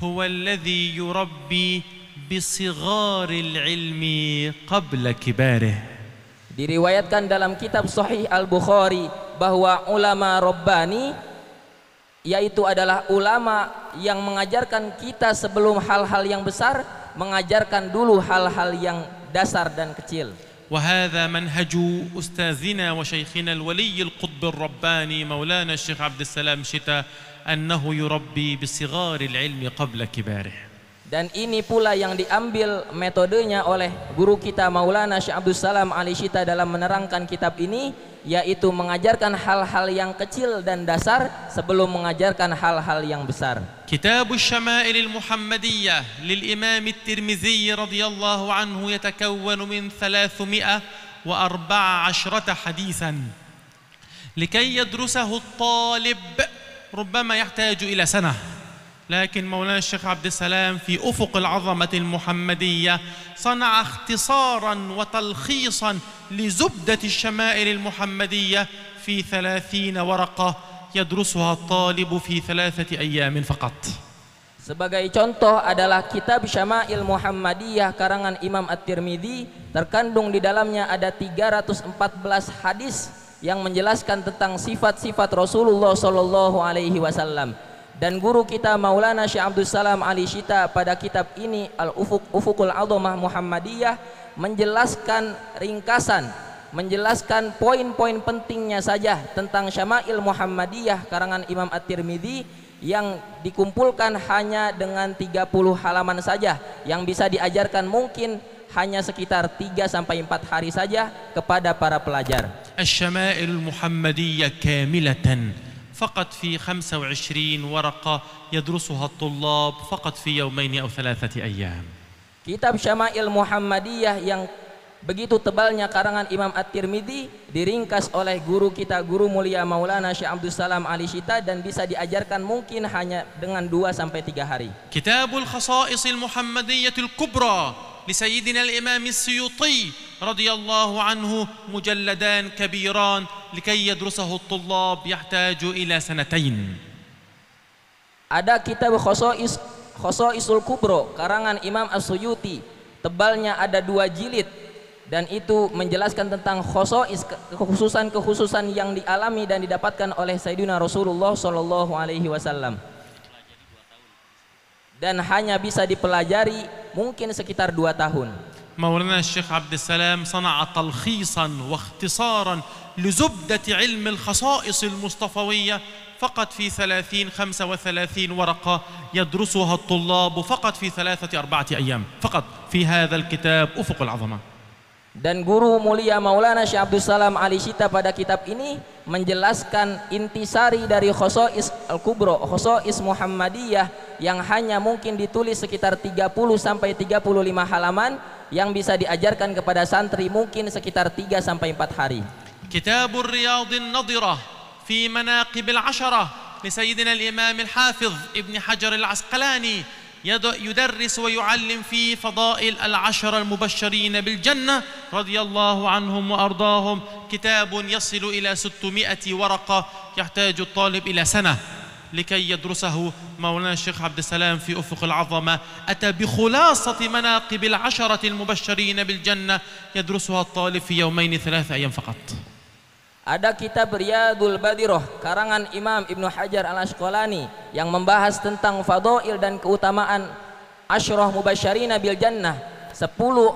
هو الذي يربي بصغار العلم قبل كباره. Diriwayatkan dalam kitab Sahih Al Bukhari bahwa ulama Rabbani yaitu adalah ulama yang mengajarkan kita sebelum hal-hal yang besar mengajarkan dulu hal-hal yang dasar dan kecil. وهذا منهج أستاذنا وشيخنا الولي القطب الرباني مولانا الشيخ عبد السلام شتا أنه يربي بصغار العلم قبل كباره. Dan ini pula yang diambil metodenya oleh guru kita Maulana Syaikh Abdul Salam Ali Shita dalam menerangkan kitab ini yaitu mengajarkan hal-hal yang kecil dan dasar sebelum mengajarkan hal-hal yang besar. كتاب الشمائل المحمدية للإمام الترمذي رضي الله عنه يتكون من 314 حديثا لكي يدرسه الطالب ربما يحتاج إلى سنة لكن مولانا الشيخ عبد السلام في أفق العظمة المحمدية صنع اختصارا وتلخيصا لزبدة الشمائل المحمدية في ثلاثين ورقة يدرسها الطالب في ثلاثة أيام فقط Sebagai contoh adalah kitab Syama'il Muhammadiyah karangan Imam At-Tirmidzi terkandung di dalamnya ada 314 hadis yang menjelaskan tentang sifat-sifat Rasulullah Shallallahu alaihi wasallam. dan guru kita Maulana Syekh Abdul Salam Ali Syita pada kitab ini Al Ufuq Ufuqul Adhamah Muhammadiyah menjelaskan ringkasan menjelaskan poin-poin pentingnya saja tentang Syama'il Muhammadiyah karangan Imam At-Tirmidzi yang dikumpulkan hanya dengan 30 halaman saja yang bisa diajarkan mungkin hanya sekitar 3 sampai 4 hari saja kepada para pelajar. Asy-Syama'il Muhammadiyah kamilatan فقط في 25 ورقة يدرسها الطلاب فقط في يومين أو ثلاثة أيام كتاب شمائل محمدية yang begitu tebalnya karangan Imam At-Tirmidzi diringkas oleh guru kita guru mulia Maulana Syekh Abdul Salam Ali Shita dan bisa diajarkan mungkin hanya dengan 2 sampai 3 hari. Kitabul Khasa'isil Muhammadiyatil Kubra لسيدنا الإمام السيوطي رضي الله عنه مجلدان كبيران لكي يدرسه الطلاب يحتاج إلى سنتين Ada kitab Khosais Khosaisul Kubro karangan Imam as tebalnya ada dua jilid dan itu menjelaskan tentang khosais kekhususan-kekhususan yang dialami dan didapatkan oleh Sayyidina Rasulullah Shallallahu alaihi wasallam. dan hanya bisa dipelajari mungkin sekitar dua tahun. مولانا الشيخ عبد السلام صنع تلخيصا واختصارا لزبدة علم الخصائص المصطفوية فقط في ثلاثين خمسة وثلاثين ورقة يدرسها الطلاب فقط في ثلاثة أربعة أيام فقط في هذا الكتاب أفق العظمة Dan guru mulia Maulana Syekh Abdul Salam Ali pada kitab ini menjelaskan intisari dari Khosois Al-Kubro, Khosois Muhammadiyah yang hanya mungkin ditulis sekitar 30 sampai 35 halaman yang bisa diajarkan kepada santri mungkin sekitar 3 sampai 4 hari. كتاب الرياض النضرة في al العشرة al الإمام Ibn Hajar al-Asqalani. يدرس ويعلم في فضائل العشر المبشرين بالجنة رضي الله عنهم وأرضاهم كتاب يصل إلى 600 ورقة يحتاج الطالب إلى سنة لكي يدرسه مولانا الشيخ عبد السلام في أفق العظمة أتى بخلاصة مناقب العشرة المبشرين بالجنة يدرسها الطالب في يومين ثلاثة أيام فقط Ada kitab Riyadul Badiroh karangan Imam Ibnu Hajar al Asqalani yang membahas tentang fadhail dan keutamaan Ashroh Mubasharina Bil Jannah 10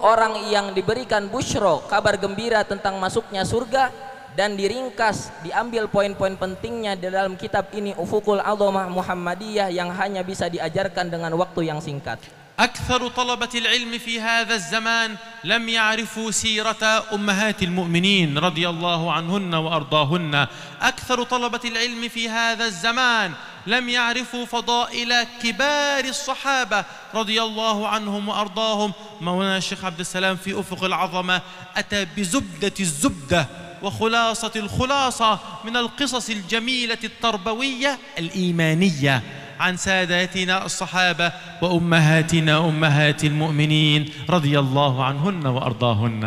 orang yang diberikan bushro kabar gembira tentang masuknya surga dan diringkas diambil poin-poin pentingnya di dalam kitab ini Ufukul Allah Muhammadiyah yang hanya bisa diajarkan dengan waktu yang singkat. أكثر طلبة العلم في هذا الزمان لم يعرفوا سيرة أمهات المؤمنين رضي الله عنهن وأرضاهن أكثر طلبة العلم في هذا الزمان لم يعرفوا فضائل كبار الصحابة رضي الله عنهم وأرضاهم مولانا الشيخ عبد السلام في أفق العظمة أتى بزبدة الزبدة وخلاصة الخلاصة من القصص الجميلة التربوية الإيمانية عن ساداتنا الصحابة وأمهاتنا أمهات المؤمنين رضي الله عنهن وأرضاهن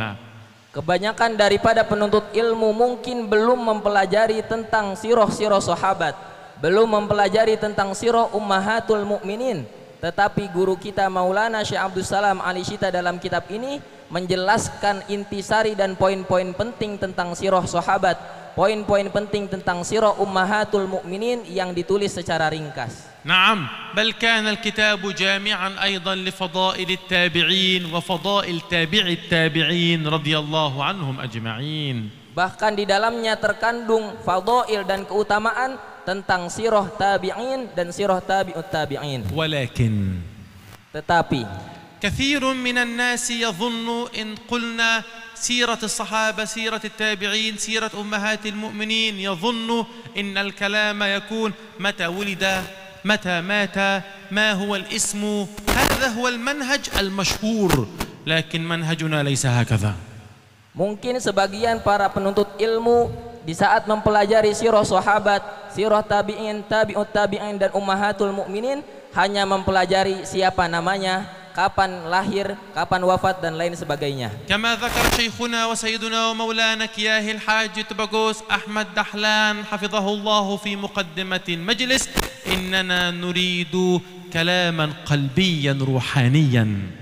Kebanyakan daripada penuntut ilmu mungkin belum mempelajari tentang siroh-siroh sahabat, belum mempelajari tentang siroh ummahatul mukminin. Tetapi guru kita Maulana Syekh Abdul Salam Ali Syita dalam kitab ini menjelaskan intisari dan poin-poin penting tentang siroh sahabat, poin-poin penting tentang siroh ummahatul mukminin yang ditulis secara ringkas. نعم بل كان الكتاب جامعا أيضا لفضائل التابعين وفضائل تابع التابعين رضي الله عنهم أجمعين Bahkan di dalamnya terkandung fadail dan keutamaan tentang sirah tabi'in dan sirah tabi'ut tabi'in. Walakin tetapi كثير من الناس يظن إن قلنا سيرة الصحابة سيرة التابعين سيرة أمهات المؤمنين يظن إن الكلام يكون متى ولد متى مات ما هو الاسم هذا هو المنهج المشهور لكن منهجنا ليس هكذا Mungkin sebagian para penuntut ilmu di saat mempelajari sirah sahabat, sirah tabi'in, tabi'ut tabi'in dan ummahatul mukminin hanya mempelajari siapa namanya, kapan lahir, kapan wafat dan lain sebagainya. Kama dzakar syekhuna wa sayyiduna wa maulana Kiyahi haji Tubagus Ahmad Dahlan hafizahullah fi muqaddimatil majlis innana nuridu kalaman qalbiyan ruhaniyan.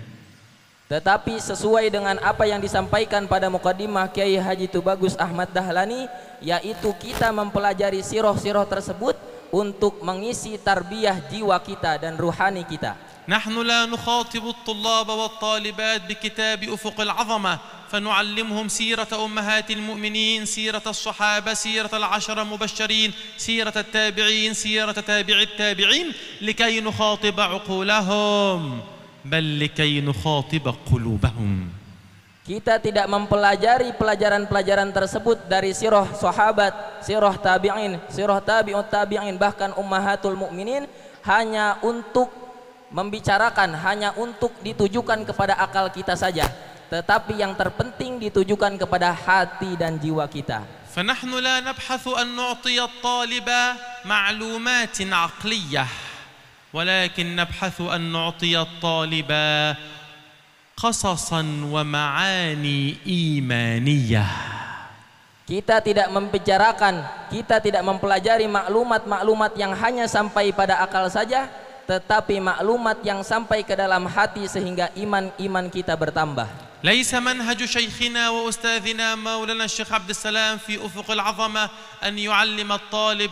Tetapi sesuai dengan apa yang disampaikan pada mukadimah Kiai Haji Tubagus Ahmad Dahlani yaitu kita mempelajari siroh-siroh tersebut untuk mengisi tarbiyah jiwa kita dan ruhani kita. نحن لا نخاطب الطلاب والطالبات بكتاب أفق العظمة فنعلمهم سيرة أمهات المؤمنين سيرة الصحابة سيرة العشرة المبشرين سيرة التابعين سيرة تابع التابعين لكي نخاطب عقولهم بل لكي نخاطب قلوبهم Kita tidak mempelajari pelajaran-pelajaran tersebut dari sirah sahabat, sirah tabi'in, sirah tabi'ut tabi'in bahkan ummahatul mukminin hanya untuk membicarakan hanya untuk ditujukan kepada akal kita saja tetapi yang terpenting ditujukan kepada hati dan jiwa kita Kita tidak membicarakan, kita tidak mempelajari maklumat-maklumat yang hanya sampai pada akal saja, tetapi maklumat yang sampai ke dalam hati sehingga iman-iman kita bertambah. ليس منهج شيخنا واستاذنا مولانا الشيخ عبد السلام في افق العظمه ان يعلم الطالب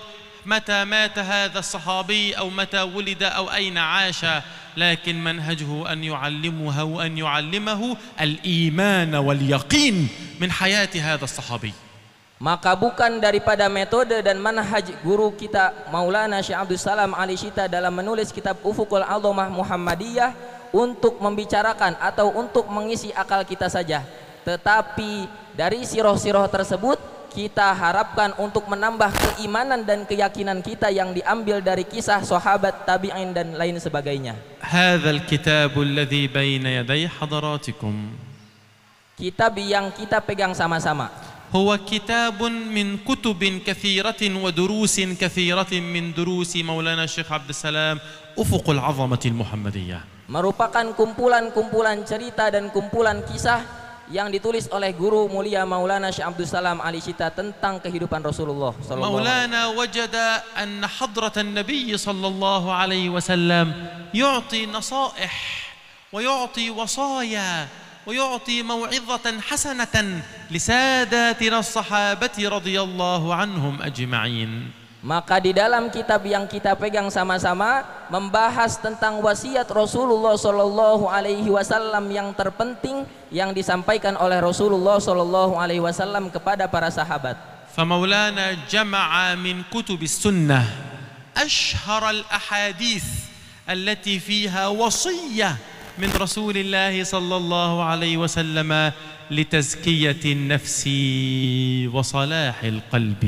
متى مات هذا الصحابي او متى ولد او اين عاش لكن منهجه ان يعلمه وان يعلمه الايمان واليقين من حياه هذا الصحابي maka bukan daripada metode dan manhaj guru kita Maulana Syekh Abdul Salam Ali Syita dalam menulis kitab Ufukul Azamah Muhammadiyah untuk membicarakan atau untuk mengisi akal kita saja tetapi dari siroh-siroh tersebut kita harapkan untuk menambah keimanan dan keyakinan kita yang diambil dari kisah sahabat tabi'in dan lain sebagainya hadzal kitabul bayna yaday hadaratikum kitab yang kita pegang sama-sama هو كتاب من كتب كثيرة ودروس كثيرة من دروس مولانا الشيخ عبد السلام أفق العظمة المحمدية merupakan kumpulan-kumpulan cerita dan kumpulan kisah yang ditulis oleh guru mulia Maulana Syekh Abdul Salam Ali Sita tentang kehidupan Rasulullah sallallahu Maulana wajada anna hadratan Nabi sallallahu alaihi wasallam yu'ti nasaih wa yu'ti wasaya ويعطي موعظة حسنة لساداتنا الصحابة رضي الله عنهم أجمعين Maka di dalam kitab yang kita pegang sama-sama membahas tentang wasiat Rasulullah Shallallahu Alaihi Wasallam yang terpenting yang disampaikan oleh Rasulullah Shallallahu Alaihi Wasallam kepada para sahabat. فمولانا جمع من كتب السنة أشهر الأحاديث التي فيها وصية من رسول الله صلى الله عليه وسلم لتزكية النفس وصلاح القلب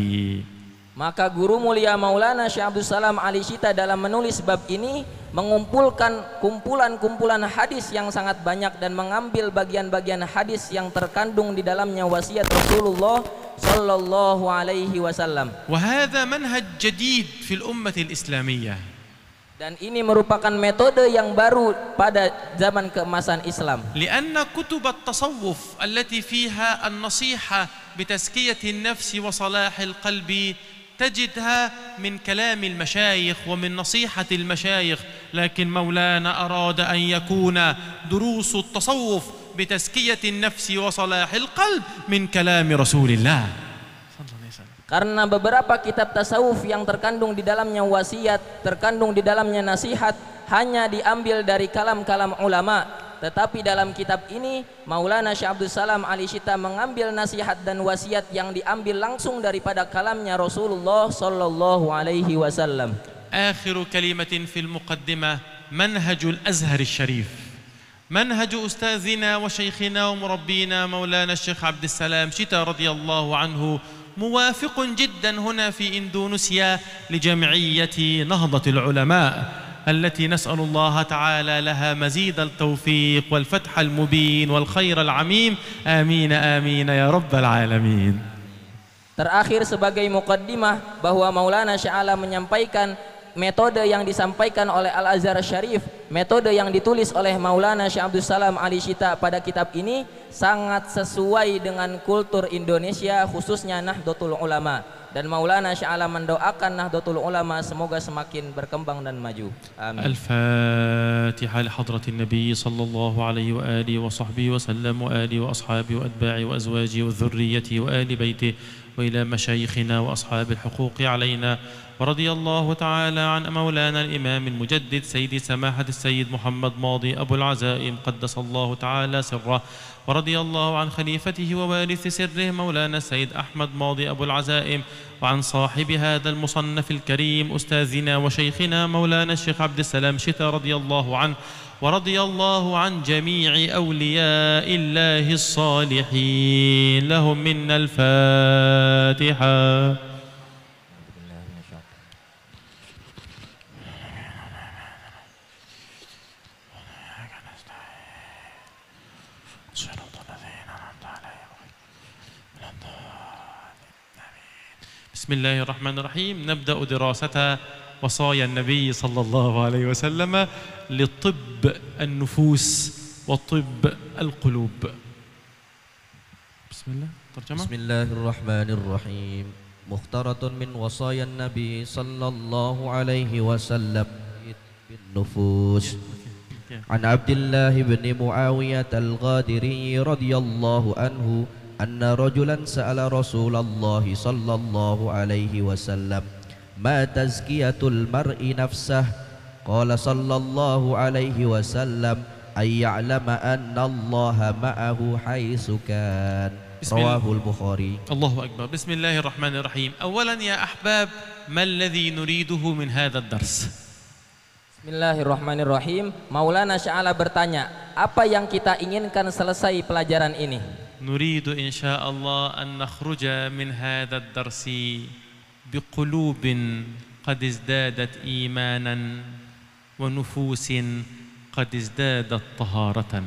Maka guru mulia Maulana Syekh Abdul Salam Ali Syita dalam menulis bab ini mengumpulkan kumpulan-kumpulan hadis yang sangat banyak dan mengambil bagian-bagian hadis yang terkandung di dalamnya wasiat Rasulullah sallallahu alaihi wasallam. وهذا منهج جديد في الأمة islamiyah dan ini merupakan metode yang baru pada zaman keemasan Islam. لأن كتب التصوف التي فيها النصيحة بتزكية النفس وصلاح القلب تجدها من كلام المشايخ ومن نصيحة المشايخ لكن مولانا أراد أن يكون دروس التصوف بتزكية النفس وصلاح القلب من كلام رسول الله Karena beberapa kitab tasawuf yang terkandung di dalamnya wasiat, terkandung di dalamnya nasihat, hanya diambil dari kalam-kalam ulama. Tetapi dalam kitab ini, Maulana Syekh Abdul Salam Ali Syita mengambil nasihat dan wasiat yang diambil langsung daripada kalamnya Rasulullah Sallallahu Alaihi Wasallam. آخر كلمة manhaj al azhar الأزهر syarif. منهج أستاذنا وشيخنا ومربينا مولانا الشيخ عبد السلام شتى رضي الله عنه موافق جدا هنا في اندونيسيا لجمعيه نهضه العلماء التي نسال الله تعالى لها مزيد التوفيق والفتح المبين والخير العميم امين امين يا رب العالمين Terakhir sebagai mukaddimah bahwa Maulana Sya'ala menyampaikan metode yang disampaikan oleh Al-Azhar Syarif, metode yang ditulis oleh Maulana Syekh Abdul Salam Ali Syita pada kitab ini sangat sesuai dengan kultur Indonesia khususnya Nahdlatul Ulama dan Maulana Sya'ala mendoakan Nahdlatul Ulama semoga semakin berkembang dan maju. Amin. Al-Fatihah li hadratin Nabi sallallahu alaihi wa alihi wa sahbihi wa sallam wa alihi wa ashabihi wa atba'i wa azwaji wa dhurriyyati wa ali baiti wa ila mashayikhina wa ashabil huquqi alaina ورضي الله تعالى عن مولانا الإمام المجدد سيد سماحة السيد محمد ماضي أبو العزائم قدس الله تعالى سره ورضي الله عن خليفته ووارث سره مولانا السيد أحمد ماضي أبو العزائم وعن صاحب هذا المصنف الكريم أستاذنا وشيخنا مولانا الشيخ عبد السلام شتا رضي الله عنه ورضي الله عن جميع أولياء الله الصالحين لهم منا الفاتحة بسم الله الرحمن الرحيم نبدأ دراسة وصايا النبي صلى الله عليه وسلم لطب النفوس وطب القلوب بسم الله ترجمة بسم الله الرحمن الرحيم مختارة من وصايا النبي صلى الله عليه وسلم بالنفوس عن عبد الله بن معاوية الغادري رضي الله عنه أن رجلا سأل رسول الله صلى الله عليه وسلم ما تزكية المرء نفسه قال صلى الله عليه وسلم أن يعلم أن الله معه حيث كان رواه البخاري الله أكبر بسم الله الرحمن الرحيم أولا يا أحباب ما الذي نريده من هذا الدرس Bismillahirrahmanirrahim Maulana Sya'ala bertanya Apa yang kita inginkan selesai pelajaran ini? نريد إن شاء الله أن نخرج من هذا الدرس بقلوب قد ازدادت إيمانا ونفوس قد ازدادت طهارة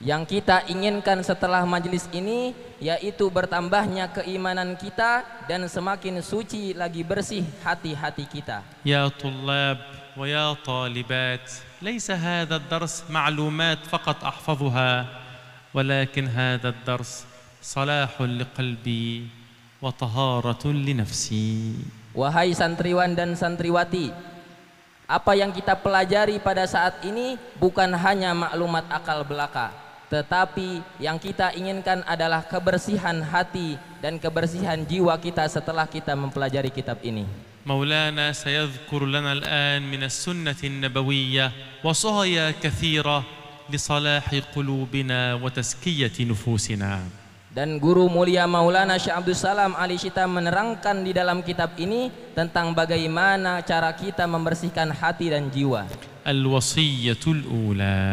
Yang kita inginkan setelah majlis ini yaitu bertambahnya keimanan kita dan semakin suci lagi bersih hati-hati kita. Ya tullab wa ya talibat, ليس هذا الدرس معلومات فقط أحفظها ولكن هذا الدرس صلاح لقلبي وطهارة لنفسي Wahai santriwan dan santriwati, apa yang kita pelajari pada saat ini bukan hanya maklumat akal belaka, tetapi yang kita inginkan adalah kebersihan hati dan kebersihan jiwa kita setelah kita mempelajari kitab ini. مولانا سيذكر لنا الآن من السنة النبوية وصايا كثيرة لصلاح قلوبنا وتسكية نفوسنا Dan guru mulia Maulana Syekh Abdul Salam Ali Syita menerangkan di dalam kitab ini tentang bagaimana cara kita membersihkan hati dan jiwa. Al-wasiyatul ula.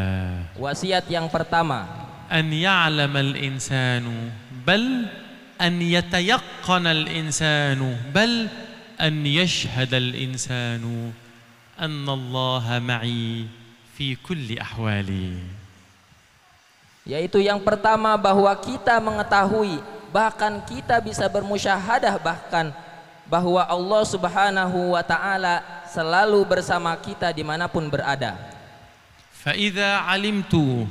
Wasiat yang pertama. An ya'lam al-insanu bal an yatayaqqana al-insanu bal an yashhad al-insanu anna Allah ma'i fi kulli ahwali. Yaitu yang pertama bahwa kita mengetahui bahkan kita bisa bermusyahadah bahkan bahwa Allah Subhanahu wa taala selalu bersama kita dimanapun berada. Fa idza alimtu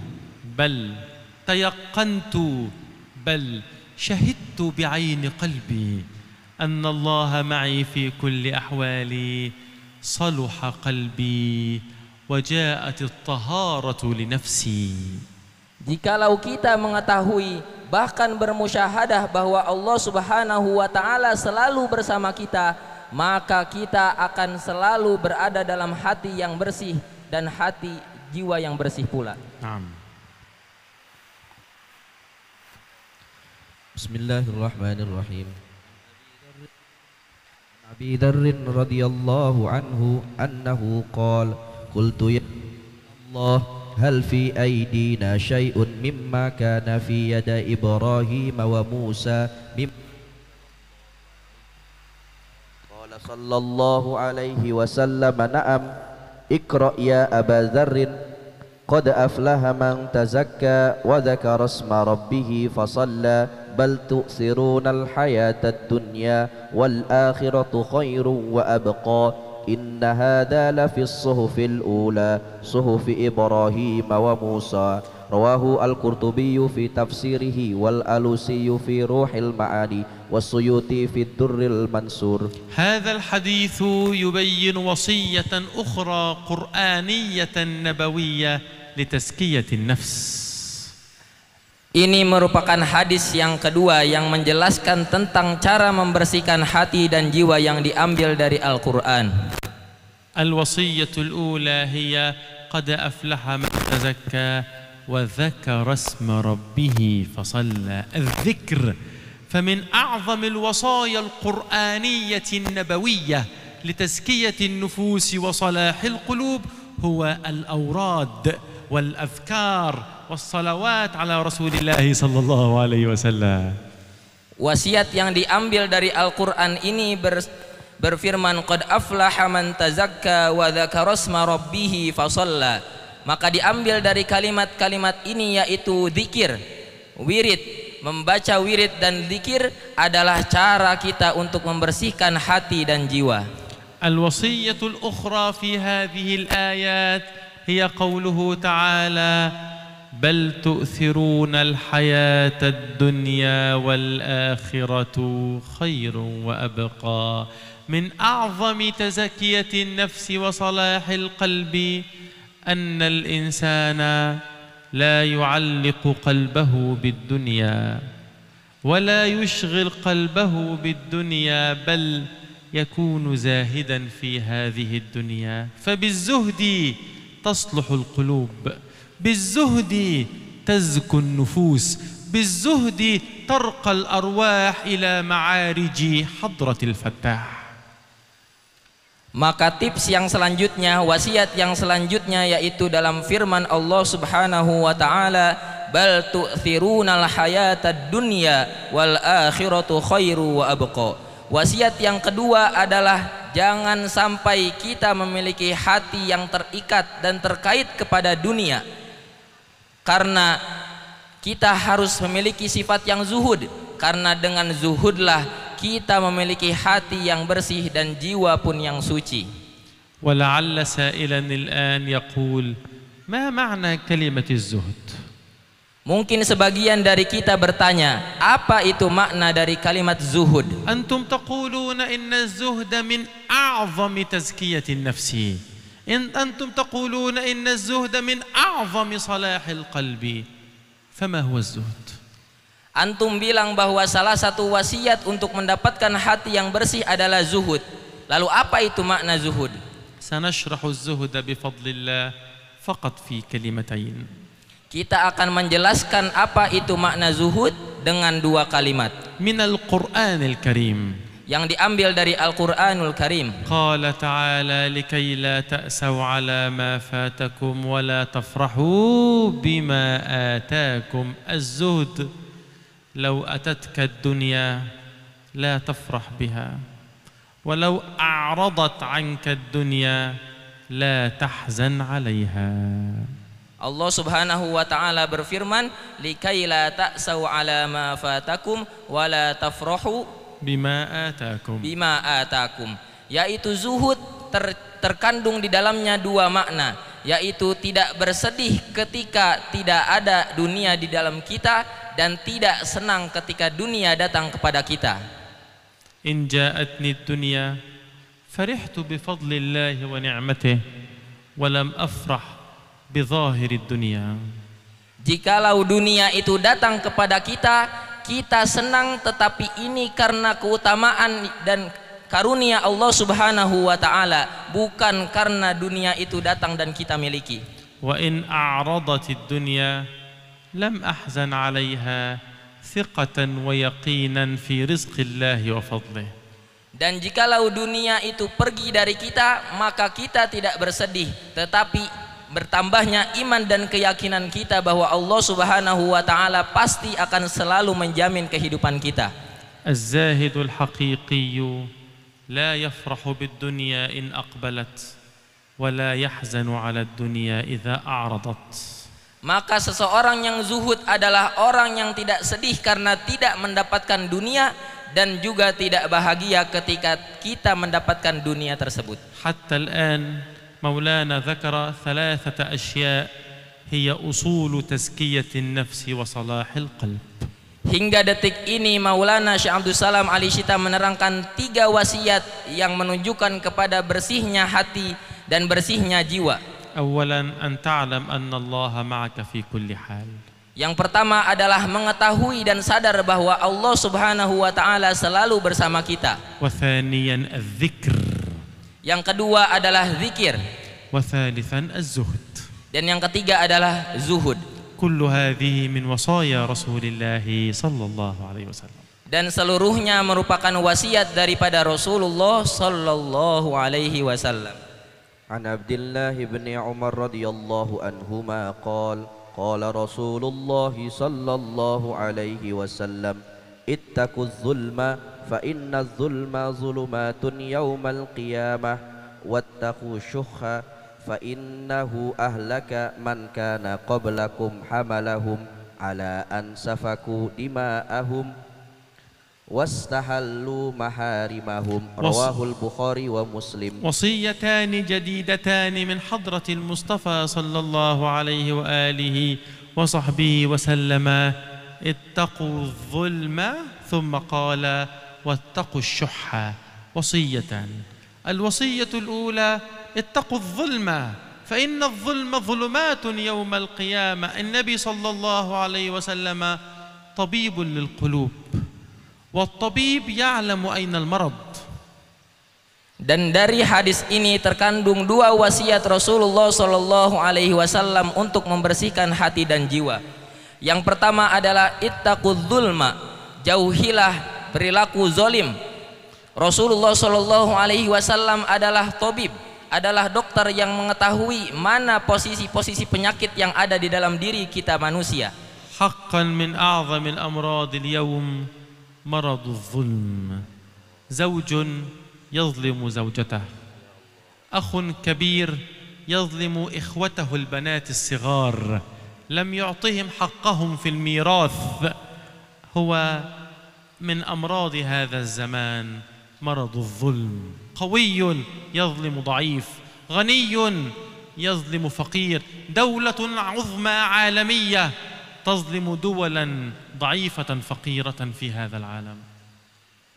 bal tayaqqantu bal syahidtu bi aini qalbi anna Allah ma'i fi kulli ahwali saluha qalbi وجاءت الطهارة لنفسي Jikalau kita mengetahui bahkan bermusyahadah bahwa Allah Subhanahu wa taala selalu bersama kita, maka kita akan selalu berada dalam hati yang bersih dan hati jiwa yang bersih pula. Naam. Bismillahirrahmanirrahim. Nabi Dharr radhiyallahu anhu annahu qala قلت يا الله هل في أيدينا شيء مما كان في يد إبراهيم وموسى مما قال صلى الله عليه وسلم نعم اقرأ يا أبا ذر قد أفلح من تزكى وذكر اسم ربه فصلى بل تؤثرون الحياة الدنيا والآخرة خير وأبقى إن هذا لفي الصهف الأولى صهف إبراهيم وموسى رواه القرطبي في تفسيره والألوسي في روح المعاني والسيوطي في الدر المنصور هذا الحديث يبين وصية أخرى قرآنية نبوية لتزكية النفس Ini merupakan hadis yang kedua yang menjelaskan tentang cara membersihkan hati dan jiwa yang diambil dari Al-Qur'an. al wasiyyatul ula hiya qad aflaha man tazakka wa dzakara isma rabbih fa shalla adh-dhikr فمن أعظم الوصايا القرآنية النبوية لتزكية النفوس وصلاح القلوب هو الأوراد والأذكار wassalawat ala rasulillahi sallallahu alaihi wasallam. Wasiat yang diambil dari Al-Qur'an ini ber, berfirman qad aflaha man tazakka wa dhakarasma rabbihi fasalla. Maka diambil dari kalimat-kalimat ini yaitu zikir, wirid, membaca wirid dan zikir adalah cara kita untuk membersihkan hati dan jiwa. al wasiyyatul ukhra fi hadhihi al-ayat hiya qawluhu ta'ala بل تؤثرون الحياة الدنيا والآخرة خير وأبقى من أعظم تزكية النفس وصلاح القلب أن الإنسان لا يعلق قلبه بالدنيا ولا يشغل قلبه بالدنيا بل يكون زاهدا في هذه الدنيا فبالزهد تصلح القلوب بالزهد تزكو النفوس بالزهد ترقى الأرواح إلى معارج حضرة الفتاح Maka tips yang selanjutnya, wasiat yang selanjutnya yaitu dalam firman Allah Subhanahu wa taala, "Bal tu'thirunal hayatad dunya wal akhiratu khairu wa abqa." Wasiat yang kedua adalah jangan sampai kita memiliki hati yang terikat dan terkait kepada dunia karena kita harus memiliki sifat yang zuhud karena dengan zuhudlah kita memiliki hati yang bersih dan jiwa pun yang suci ولعل سائلا الآن يقول ما معنى كلمة الزهد Mungkin sebagian dari kita bertanya, apa itu makna dari kalimat zuhud? Antum taquluna inna az-zuhda min a'zami tazkiyati nafsi إن أنتم تقولون إن الزهد من أعظم صلاح القلب فما هو الزهد Antum bilang bahwa salah satu wasiat untuk mendapatkan hati yang bersih adalah zuhud. Lalu apa itu makna zuhud? Sanashrahu zuhud bifadlillah faqat fi kalimatain. Kita akan menjelaskan apa itu makna zuhud dengan dua kalimat. Minal Qur'anil Karim yang diambil dari Al-Qur'anul Karim. Qala ta'ala likay la ta'sau 'ala ma fatakum wa la tafrahu bima atakum az-zuhd law atatka ad-dunya la tafrah biha wa law a'radat 'anka ad-dunya la tahzan 'alayha. Allah Subhanahu wa taala berfirman, "Likai la ta'sau 'ala ma fatakum wa la tafrahu bima atakum. Bima atakum, yaitu zuhud ter, terkandung di dalamnya dua makna, yaitu tidak bersedih ketika tidak ada dunia di dalam kita dan tidak senang ketika dunia datang kepada kita. In ja'atni dunya farihtu bi fadlillah wa ni'matihi wa lam afrah bi dhahiri dunya. Jikalau dunia itu datang kepada kita, kita senang tetapi ini karena keutamaan dan karunia Allah Subhanahu wa taala bukan karena dunia itu datang dan kita miliki wa in a'radatid dunya lam ahzan 'alayha thiqatan wa yaqinan fi rizqillah wa fadlih dan jikalau dunia itu pergi dari kita maka kita tidak bersedih tetapi bertambahnya iman dan keyakinan kita bahwa Allah Subhanahu wa taala pasti akan selalu menjamin kehidupan kita. Az-zahidul la yafrahu bid-dunya in aqbalat wa la yahzanu 'ala ad-dunya idza a'radat. Maka seseorang yang zuhud adalah orang yang tidak sedih karena tidak mendapatkan dunia dan juga tidak bahagia ketika kita mendapatkan dunia tersebut. Hatta al-an مولانا ذكر ثلاثة أشياء هي أصول تزكية النفس وصلاح القلب Hingga detik ini Maulana Syekh Abdul Salam Ali Syita menerangkan tiga wasiat yang menunjukkan kepada bersihnya hati dan bersihnya jiwa. Awalan an ta'lam anna Allah ma'aka fi kulli hal. Yang pertama adalah mengetahui dan sadar bahwa Allah Subhanahu wa taala selalu bersama kita. Wa thaniyan adz-dzikr yang kedua adalah zikir. وثالثا الزهد. Dan yang ketiga adalah zuhud. Kullu هذه min wasaya رسول Sallallahu Alaihi Wasallam. Dan seluruhnya merupakan wasiat daripada Rasulullah sallallahu alaihi wasallam. An Abdullah bin Umar radhiyallahu anhuma qala qala Rasulullah sallallahu alaihi wasallam ittaquz zulma فإن الظلم ظلمات يوم القيامة واتقوا الشح فإنه أهلك من كان قبلكم حملهم على أن سفكوا دماءهم واستحلوا محارمهم رواه البخاري ومسلم وصيتان جديدتان من حضرة المصطفى صلى الله عليه وآله وصحبه وسلم اتقوا الظلم ثم قال واتقوا الشح وصية الوصية الأولى اتقوا الظلم فإن الظلم ظلمات يوم القيامة النبي صلى الله عليه وسلم طبيب للقلوب والطبيب يعلم أين المرض Dan dari hadis ini terkandung dua wasiat Rasulullah Shallallahu Alaihi Wasallam untuk membersihkan hati dan jiwa. Yang pertama adalah ittaqudz jauhilah perilaku zolim Rasulullah Shallallahu Alaihi Wasallam adalah tabib adalah dokter yang mengetahui mana posisi-posisi penyakit yang ada di dalam diri kita manusia. Haqqan min a'zamil amradil yawm maradul zulm. Zawjun yazlimu zawjatah. Akhun kabir yazlimu ikhwatahu albanat sigar لم يعطهم حقهم في الميراث. هو من أمراض هذا الزمان مرض الظلم قوي يظلم ضعيف غني يظلم فقير دولة عظمى عالمية تظلم دولا ضعيفة فقيرة في هذا العالم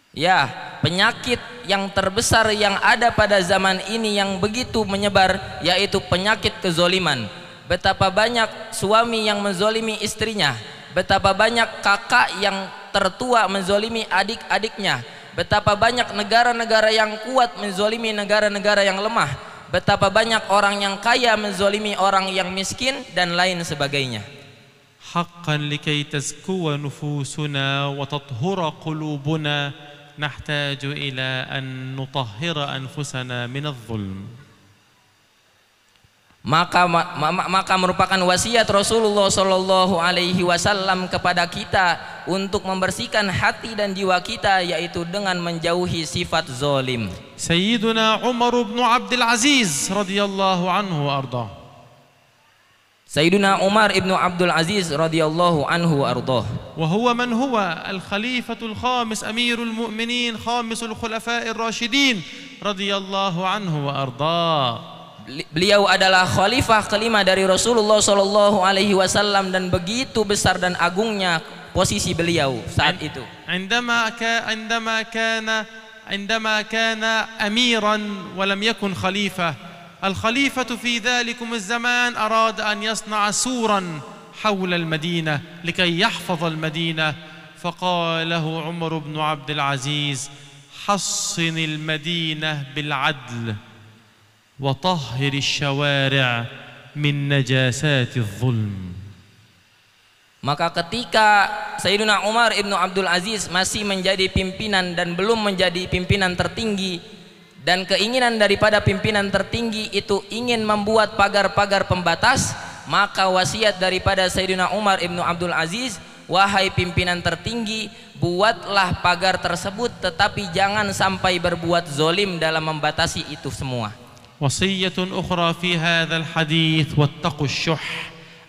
Ya, penyakit yang terbesar yang ada pada zaman ini yang begitu menyebar yaitu penyakit kezoliman. Betapa banyak suami yang menzolimi istrinya, Betapa banyak kakak yang tertua menzolimi adik-adiknya. Betapa banyak negara-negara yang kuat menzolimi negara-negara yang lemah. Betapa banyak orang yang kaya menzolimi orang yang miskin dan lain sebagainya maka maka merupakan wasiat Rasulullah Shallallahu Alaihi Wasallam kepada kita untuk membersihkan hati dan jiwa kita yaitu dengan menjauhi sifat zolim. Sayyiduna Umar bin Abdul Aziz radhiyallahu anhu arda. Sayyiduna Umar ibnu Abdul Aziz radhiyallahu anhu arda. وهو من al khalifatul khamis amirul mu'minin khamisul الخلفاء الراشدين radhiyallahu anhu عنه وأرضاه beliau adalah khalifah kelima dari Rasulullah sallallahu Alaihi Wasallam dan begitu besar dan agungnya posisi beliau saat itu. عندما عندما كان عندما كان أميرا ولم يكن خليفة الخليفة في ذلكم الزمان أراد أن يصنع سورا حول المدينة لكي يحفظ المدينة فقاله عمر بن عبد العزيز حصن المدينة بالعدل وطهر الشوارع من نجاسات الظلم. maka ketika Sayyidina Umar Ibnu Abdul Aziz masih menjadi pimpinan dan belum menjadi pimpinan tertinggi dan keinginan daripada pimpinan tertinggi itu ingin membuat pagar-pagar pembatas maka wasiat daripada Sayyidina Umar Ibnu Abdul Aziz wahai pimpinan tertinggi buatlah pagar tersebut tetapi jangan sampai berbuat zolim dalam membatasi itu semua وصية أخرى في هذا الحديث واتقوا الشح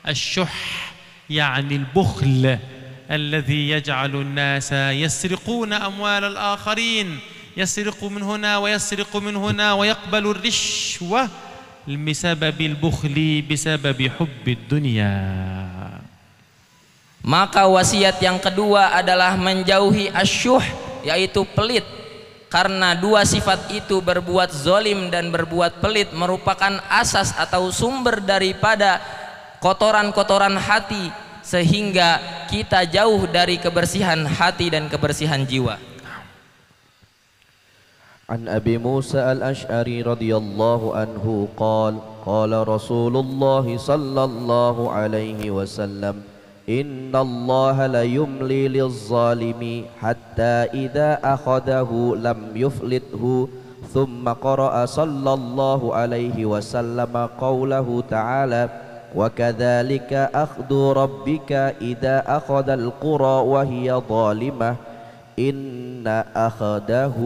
الشح يعني البخل الذي يجعل الناس يسرقون أموال الآخرين يسرق من هنا ويسرق من هنا ويقبل الرشوة بسبب البخل بسبب حب الدنيا Maka wasiat yang kedua adalah menjauhi asyuh yaitu pelit karena dua sifat itu berbuat zolim dan berbuat pelit merupakan asas atau sumber daripada kotoran-kotoran hati sehingga kita jauh dari kebersihan hati dan kebersihan jiwa An Abi Musa al Ashari radhiyallahu anhu, qala qala Rasulullah sallallahu alaihi wasallam إن الله ليملي للظالم حتى إذا أخذه لم يفلته ثم قرأ صلى الله عليه وسلم قوله تعالى وكذلك أخذ ربك إذا أخذ القرى وهي ظالمة إن أخذه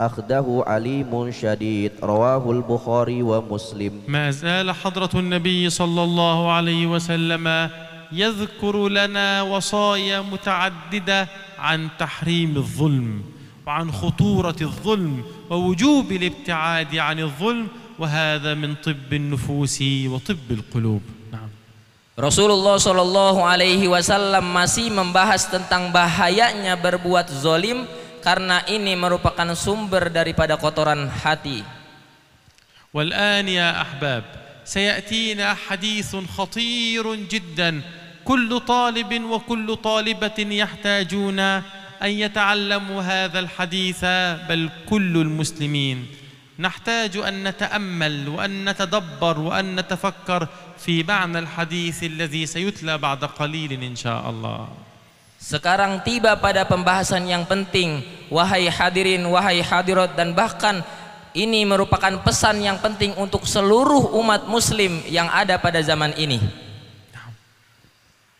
أخذه عليم شديد رواه البخاري ومسلم ما زال حضرة النبي صلى الله عليه وسلم يذكر لنا وصايا متعددة عن تحريم الظلم وعن خطورة الظلم ووجوب الابتعاد عن الظلم وهذا من طب النفوس وطب القلوب Rasulullah Shallallahu Alaihi Wasallam masih membahas tentang bahayanya berbuat zolim karena ini merupakan sumber daripada kotoran hati. والآن يا أحباب سيأتينا حديث خطير جدا كل طالب وكل طالبة يحتاجون أن يتعلموا هذا الحديث بل كل المسلمين نحتاج أن نتأمل وأن نتدبر وأن نتفكر في معنى الحديث الذي سيتلى بعد قليل إن شاء الله Sekarang tiba pada pembahasan yang penting Wahai hadirin, wahai hadirat Dan bahkan ini merupakan pesan yang penting Untuk seluruh umat muslim yang ada pada zaman ini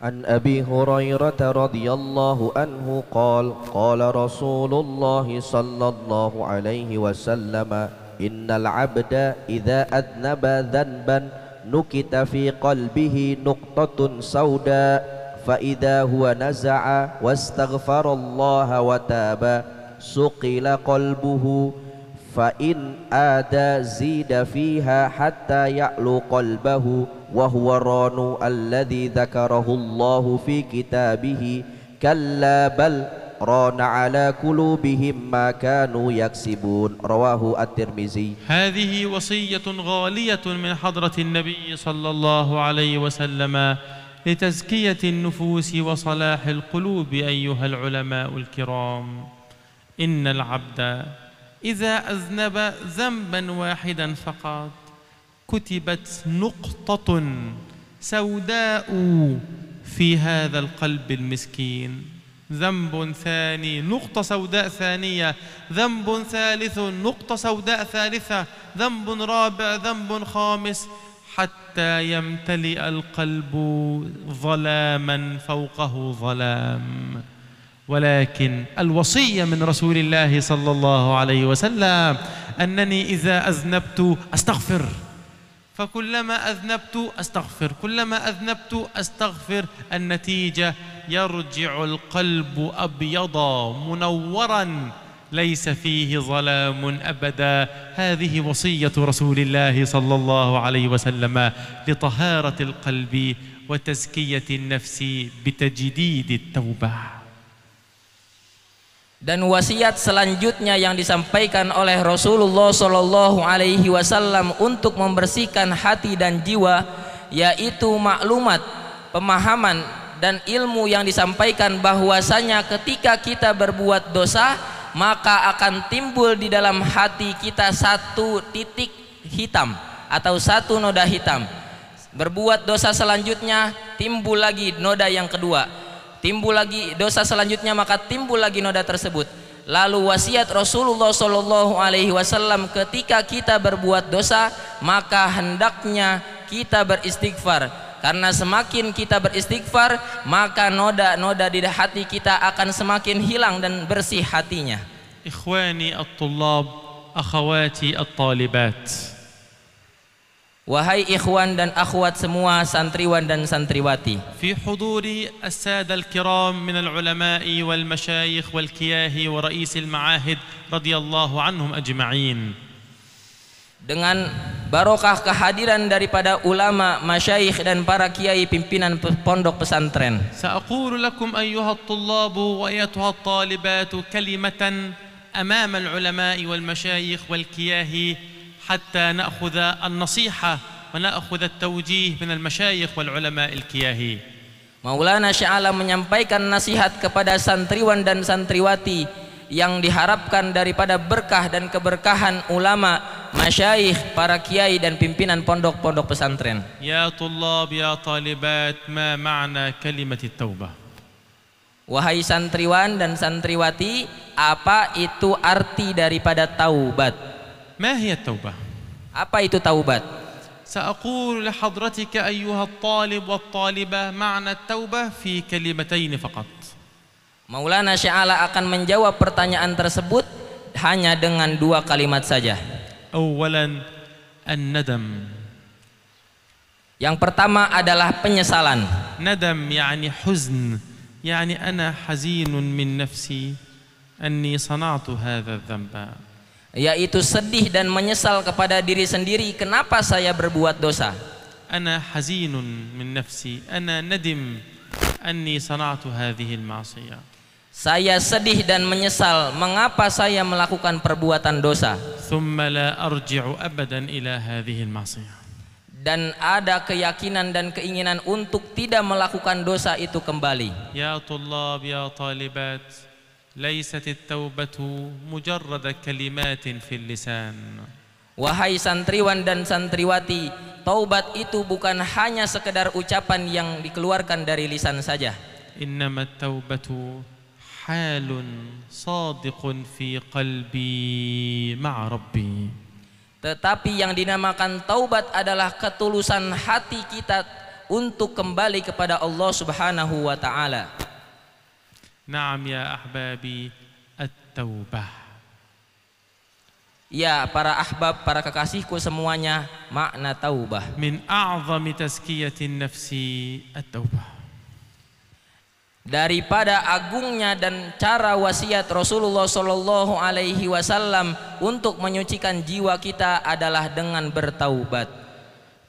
عن أبي هريرة رضي الله عنه قال قال رسول الله صلى الله عليه وسلم إن العبد إذا أذنب ذنبا نكت في قلبه نقطة سوداء فإذا هو نزع واستغفر الله وتاب سقل قلبه فإن آدى زيد فيها حتى يعلو قلبه وهو رانو الذي ذكره الله في كتابه كلا بل ران على قلوبهم ما كانوا يكسبون رواه الترمذي هذه وصية غالية من حضرة النبي صلى الله عليه وسلم لتزكية النفوس وصلاح القلوب أيها العلماء الكرام إن العبد إذا أذنب ذنبا واحدا فقط كتبت نقطة سوداء في هذا القلب المسكين ذنب ثاني نقطة سوداء ثانية ذنب ثالث نقطة سوداء ثالثة ذنب رابع ذنب خامس حتى يمتلئ القلب ظلاما فوقه ظلام ولكن الوصية من رسول الله صلى الله عليه وسلم أنني إذا أذنبت أستغفر فكلما أذنبت أستغفر كلما أذنبت أستغفر النتيجة يرجع القلب أبيضا منورا ليس فيه ظلام أبدا هذه وصية رسول الله صلى الله عليه وسلم لطهارة القلب وتزكية النفس بتجديد التوبة dan wasiat selanjutnya yang disampaikan oleh Rasulullah Shallallahu Alaihi Wasallam untuk membersihkan hati dan jiwa yaitu maklumat pemahaman dan ilmu yang disampaikan bahwasanya ketika kita berbuat dosa maka akan timbul di dalam hati kita satu titik hitam atau satu noda hitam berbuat dosa selanjutnya timbul lagi noda yang kedua timbul lagi dosa selanjutnya maka timbul lagi noda tersebut lalu wasiat Rasulullah Shallallahu Alaihi Wasallam ketika kita berbuat dosa maka hendaknya kita beristighfar karena semakin kita beristighfar maka noda-noda di hati kita akan semakin hilang dan bersih hatinya ikhwani at-tullab akhawati at-talibat Wahai ikhwan dan akhwat semua santriwan dan santriwati. Fi huduri as-sada al-kiram min al-ulama'i wal masyayikh wal kiyahi wa ra'is al-ma'ahid radhiyallahu anhum ajma'in. Dengan barokah kehadiran daripada ulama, masyayikh dan para kiai pimpinan pondok pesantren. Sa'aqulu lakum ayyuha tullabu wa ayyatuha talibatu kalimatan amama al-ulama'i wal masyayikh wal kiyahi حتى ناخذ النصيحه وناخذ التوجيه من المشايخ والعلماء الكياهي Maulana Sya'ala menyampaikan nasihat kepada santriwan dan santriwati yang diharapkan daripada berkah dan keberkahan ulama, masyayikh, para kiai dan pimpinan pondok-pondok pesantren. Ya tullab, ya talibat, ma ma'na kalimat taubah. Wahai santriwan dan santriwati, apa itu arti daripada taubat? ما هي التوبة؟ Apa itu taubat? سأقول لحضرتك أيها الطالب والطالبة معنى التوبة في كلمتين فقط. Maulana Sya'ala akan menjawab pertanyaan tersebut hanya dengan dua kalimat saja. Awalan an-nadam. Yang pertama adalah penyesalan. Nadam yani huzn, yani ana hazinun min nafsi anni sana'tu hadha yaitu sedih dan menyesal kepada diri sendiri kenapa saya berbuat dosa ana hazinun min nafsi ana nadim anni sana'tu hadhihi al-ma'siyah saya sedih dan menyesal mengapa saya melakukan perbuatan dosa thumma la arji'u abadan ila hadhihi al-ma'siyah dan ada keyakinan dan keinginan untuk tidak melakukan dosa itu kembali ya tullab ya talibat ليست التوبة مجرد كلمات في اللسان Wahai santriwan dan santriwati, taubat itu bukan hanya sekedar ucapan yang dikeluarkan dari lisan saja. Inna taubatu halun sadiqun fi qalbi ma'a rabbi. Tetapi yang dinamakan taubat adalah ketulusan hati kita untuk kembali kepada Allah Subhanahu wa taala. Naam ya ahbabi at-taubah. Ya para ahbab, para kekasihku semuanya makna taubah. Min a'zami tazkiyatin nafsi at-taubah. Daripada agungnya dan cara wasiat Rasulullah Sallallahu Alaihi Wasallam untuk menyucikan jiwa kita adalah dengan bertaubat.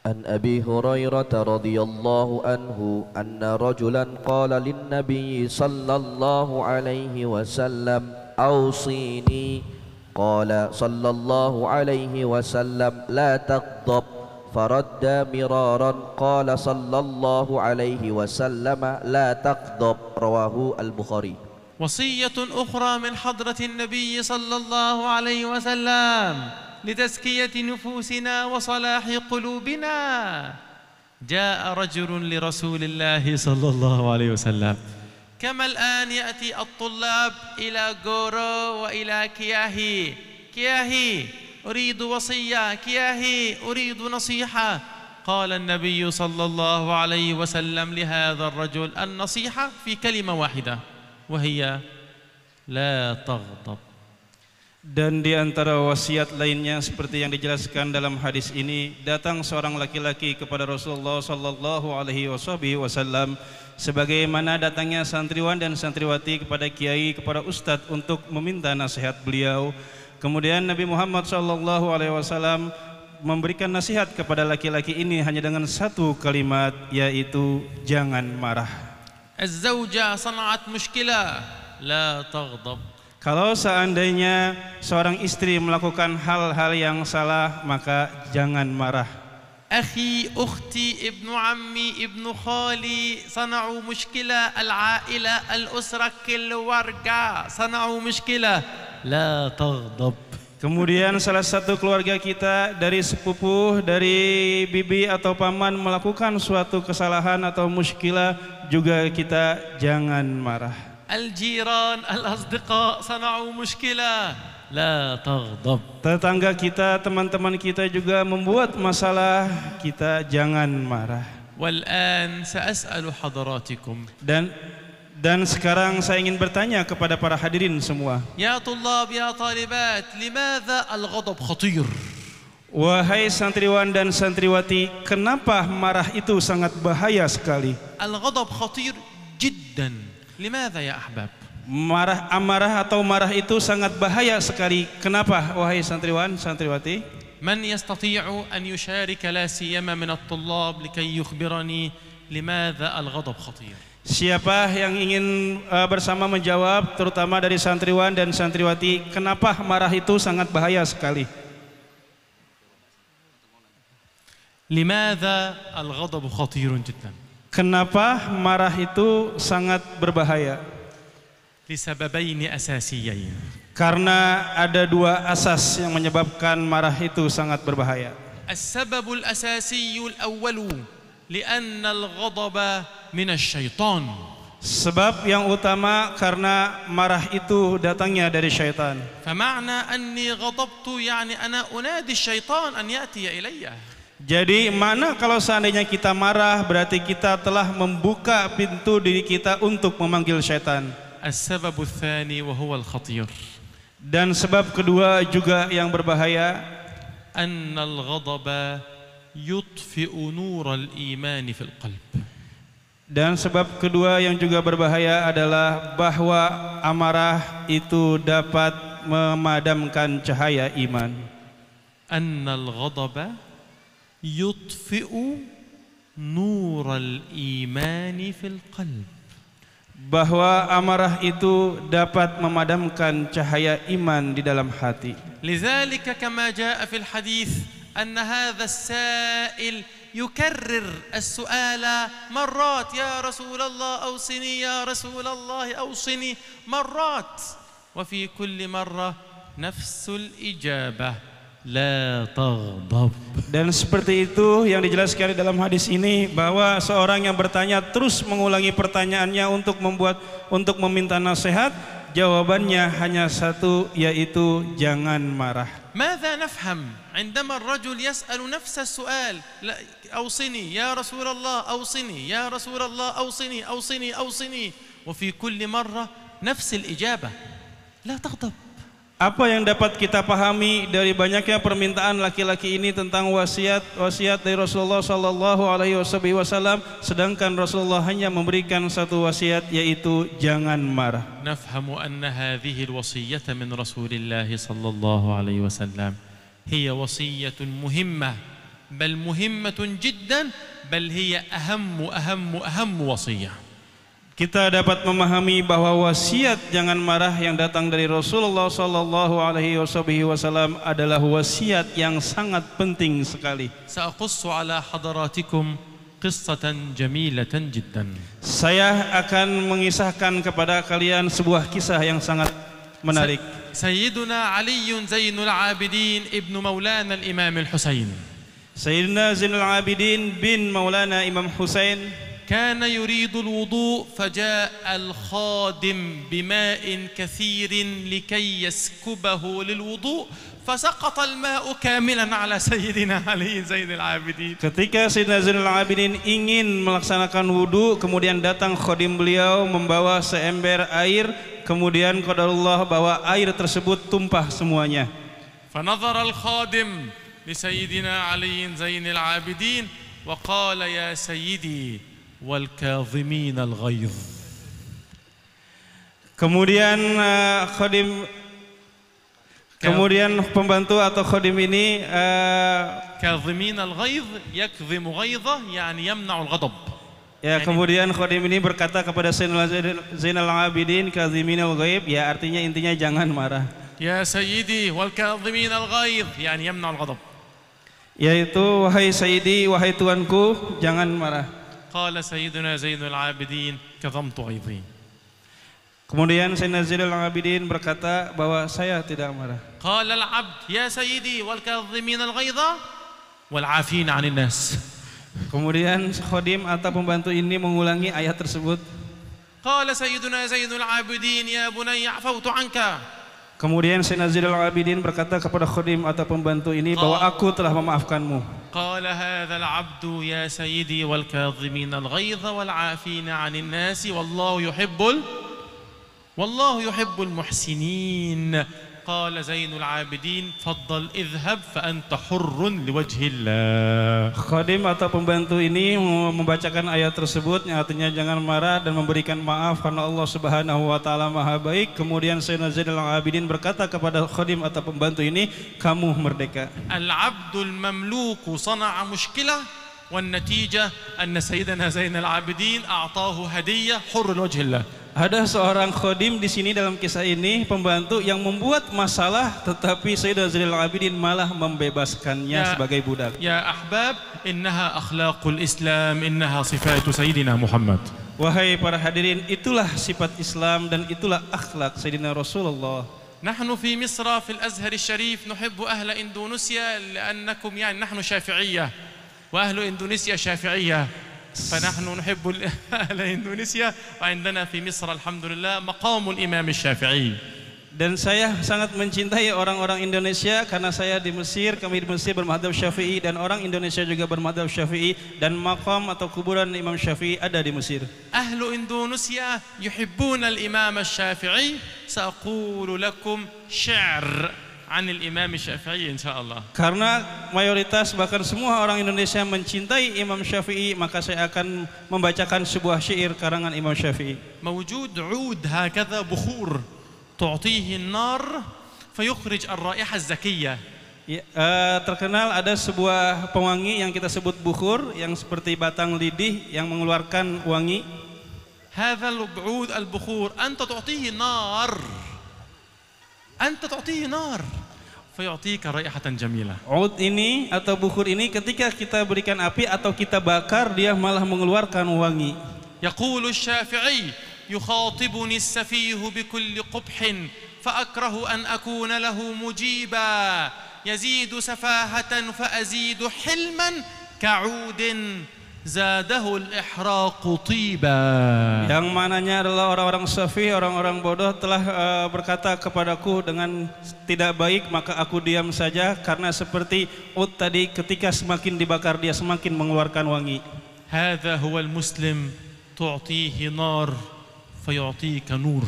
عن أبي هريرة رضي الله عنه أن رجلا قال للنبي صلى الله عليه وسلم أوصيني قال صلى الله عليه وسلم لا تغضب فرد مرارا قال صلى الله عليه وسلم لا تغضب رواه البخاري وصية أخرى من حضرة النبي صلى الله عليه وسلم لتزكية نفوسنا وصلاح قلوبنا جاء رجل لرسول الله صلى الله عليه وسلم كما الآن يأتي الطلاب إلى غورو وإلى كياهي كياهي أريد وصية كياهي أريد نصيحة قال النبي صلى الله عليه وسلم لهذا الرجل النصيحة في كلمة واحدة وهي لا تغضب Dan di antara wasiat lainnya seperti yang dijelaskan dalam hadis ini datang seorang laki-laki kepada Rasulullah sallallahu alaihi wasallam sebagaimana datangnya santriwan dan santriwati kepada kiai kepada ustaz untuk meminta nasihat beliau. Kemudian Nabi Muhammad sallallahu alaihi wasallam memberikan nasihat kepada laki-laki ini hanya dengan satu kalimat yaitu jangan marah. Az-zawja sanat mushkila la taghdab. Kalau seandainya seorang istri melakukan hal-hal yang salah, maka jangan marah. أخي ibnu ammi ibnu ابن sanau صنعوا al العائلة al كل ورقة sanau مشكلة la تغضب Kemudian salah satu keluarga kita dari sepupu, dari bibi atau paman melakukan suatu kesalahan atau muskilah juga kita jangan marah. Al-jiran, sana'u mushkilah. La Tetangga kita, teman-teman kita juga membuat masalah, kita jangan marah. Wal'an sa'as'alu hadaratikum. Dan dan sekarang saya ingin bertanya kepada para hadirin semua. Ya tulab, ya talibat, limadha al-ghadab khatir? Wahai santriwan dan santriwati, kenapa marah itu sangat bahaya sekali? Al-ghadab khatir jiddan. Limadha ya ahbab? Marah amarah atau marah itu sangat bahaya sekali. Kenapa wahai santriwan, santriwati? Man yastati'u an yusharika la siyama min at-tullab likay yukhbirani limadha al-ghadab khatir? Siapa yang ingin uh, bersama menjawab terutama dari santriwan dan santriwati kenapa marah itu sangat bahaya sekali? Limadha al-ghadab khatirun jiddan? Kenapa marah itu sangat berbahaya? Lisababaini asasiyain. Karena ada dua asas yang menyebabkan marah itu sangat berbahaya. As-sababul asasiyul awwalu li'anna al-ghadaba min syaitan Sebab yang utama karena marah itu datangnya dari syaitan. Fama'na anni ghadabtu yani ana unadi syaitan an ya'tiya ilayya. Jadi mana kalau seandainya kita marah berarti kita telah membuka pintu diri kita untuk memanggil syaitan. as tsani wa huwa al-khatir. Dan sebab kedua juga yang berbahaya annal ghadaba yutfi'u nural iman fil qalb. Dan sebab kedua yang juga berbahaya adalah bahwa amarah itu dapat memadamkan cahaya iman. Annal ghadaba يطفئ نور الإيمان في القلب bahwa amarah itu dapat memadamkan cahaya iman di dalam hati. لذلك كما جاء في الحديث أن هذا السائل يكرر السؤال مرات يا رسول الله أوصني يا رسول الله أوصني مرات وفي كل مرة نفس الإجابة La taghdab. Dan seperti itu yang dijelaskan dalam hadis ini bahwa seorang yang bertanya terus mengulangi pertanyaannya untuk membuat untuk meminta nasihat, jawabannya hanya satu yaitu jangan marah. ماذا نفهم عندما الرجل يسأل نفس السؤال أوصني يا رسول الله أوصني يا رسول الله أوصني أوصني أوصني وفي كل مرة نفس الإجابة لا تغضب apa yang dapat kita pahami dari banyaknya permintaan laki-laki ini tentang wasiat-wasiat dari Rasulullah sallallahu alaihi wasallam sedangkan Rasulullah hanya memberikan satu wasiat yaitu jangan marah. Nafhamu anna hadhihi alwasiyata min Rasulillah sallallahu alaihi wasallam hiya wasiyatun muhimmah bal muhimmatun jiddan bal hiya ahammu ahammu ahammu wasiyah kita dapat memahami bahwa wasiat jangan marah yang datang dari Rasulullah sallallahu alaihi wasallam adalah wasiat yang sangat penting sekali. Saqussu ala hadaratikum qissatan jamilatan jiddan. Saya akan mengisahkan kepada kalian sebuah kisah yang sangat menarik. Sayyiduna Ali Zainul Abidin ibnu Maulana al-Imam al-Husain. Sayyiduna Zainul Abidin bin Maulana Imam Husain كان يريد الوضوء فجاء الخادم بماء كثير لكي يسكبه للوضوء فسقط الماء كاملا على سيدنا علي زين العابدين ketika سيدنا زين العابدين ingin melaksanakan wudu kemudian datang khadim beliau membawa seember air kemudian qadarullah bahwa air tersebut tumpah semuanya فنظر الخادم لسيدنا علي زين العابدين وقال يا سيدي والكاظمين الغيظ Kemudian uh, Kemudian pembantu atau Khodim ini kadhimin al ghaidh yakzim yani yamna'u kemudian Khodim ini berkata kepada Zainal Abidin kadhimin al ghaib ya artinya intinya jangan marah. Ya sayyidi wal kadhimin al ghaib yani yamna'u al ghadab. Yaitu wahai sayyidi wahai tuanku jangan marah. قال سيدنا زين Abidin كظمت aidhi Kemudian Sayyidina Zainul Abidin berkata bahwa saya tidak marah. Qala al-abd ya sayyidi wal kadhimin al-ghaidha wal 'anil nas. Kemudian khodim atau pembantu ini mengulangi ayat tersebut. Qala Sayyiduna Zainul Abidin ya bunayya 'afawtu 'anka. Kemudian Sayyidina Zainul Abidin berkata kepada khodim atau pembantu ini bahwa aku telah memaafkanmu. قال هذا العبد يا سيدي والكاظمين الغيظ والعافين عن الناس والله يحب والله يحب المحسنين قال زين العابدين فضل اذهب فأنت حر لوجه الله Khadim atau pembantu ini membacakan ayat tersebut artinya jangan marah dan memberikan maaf karena Allah Subhanahu wa taala Maha baik kemudian Sayyidina Zainal Abidin berkata kepada khadim atau pembantu ini kamu merdeka Al-abdul mamluku sana'a mushkilah والنتيجة أن سيدنا زين العابدين أعطاه هدية حر لوجه الله ada seorang khodim di sini dalam kisah ini pembantu yang membuat masalah tetapi Sayyidah Zainal Abidin malah membebaskannya ya, sebagai budak. Ya ahbab, innaha akhlaqul Islam, innaha sifatu Sayyidina Muhammad. Wahai para hadirin, itulah sifat Islam dan itulah akhlak Sayyidina Rasulullah. نحن في مصر في الأزهر الشريف ahla Indonesia, إندونيسيا لأنكم يعني نحن Syafi'iyah. وأهل Indonesia Syafi'iyah. فنحن نحب أهل إندونيسيا وعندنا في مصر الحمد لله مقام الإمام الشافعي dan saya sangat mencintai orang-orang Indonesia karena saya di Mesir, kami di Mesir bermadhab Syafi'i dan orang Indonesia juga bermadhab Syafi'i dan makam atau kuburan Imam Syafi'i ada di Mesir. Ahlu Indonesia yuhibbuna al-Imam Syafi'i, saqulu lakum syair anil Imam Syafi'i insyaallah. Karena mayoritas bahkan semua orang Indonesia mencintai Imam Syafi'i, maka saya akan membacakan sebuah syair karangan Imam Syafi'i. Mawjud 'ud hakadha bukhur tu'tihi an-nar fayukhrij ar az Ya, eh, terkenal ada sebuah pewangi yang kita sebut bukhur yang seperti batang lidih yang mengeluarkan wangi. Hadzal al-bukhur anta tu'tihi nahr anta tu'tihi nar fayu'tika raihatan jamilah. Ud ini atau bukhur ini ketika kita berikan api atau kita bakar dia malah mengeluarkan wangi. Yaqulu Syafi'i yukhatibuni as-safih bikulli qubhin فأكره أن أكون له مجيبا يزيد سفاهة فأزيد حلما kaudin zadahul ihraqu tiba yang mananya adalah orang-orang safi orang-orang bodoh telah eh, berkata kepadaku dengan tidak baik maka aku diam saja karena seperti ut tadi ketika semakin dibakar dia semakin mengeluarkan wangi hadza muslim tu'tihi nar fayu'tika nur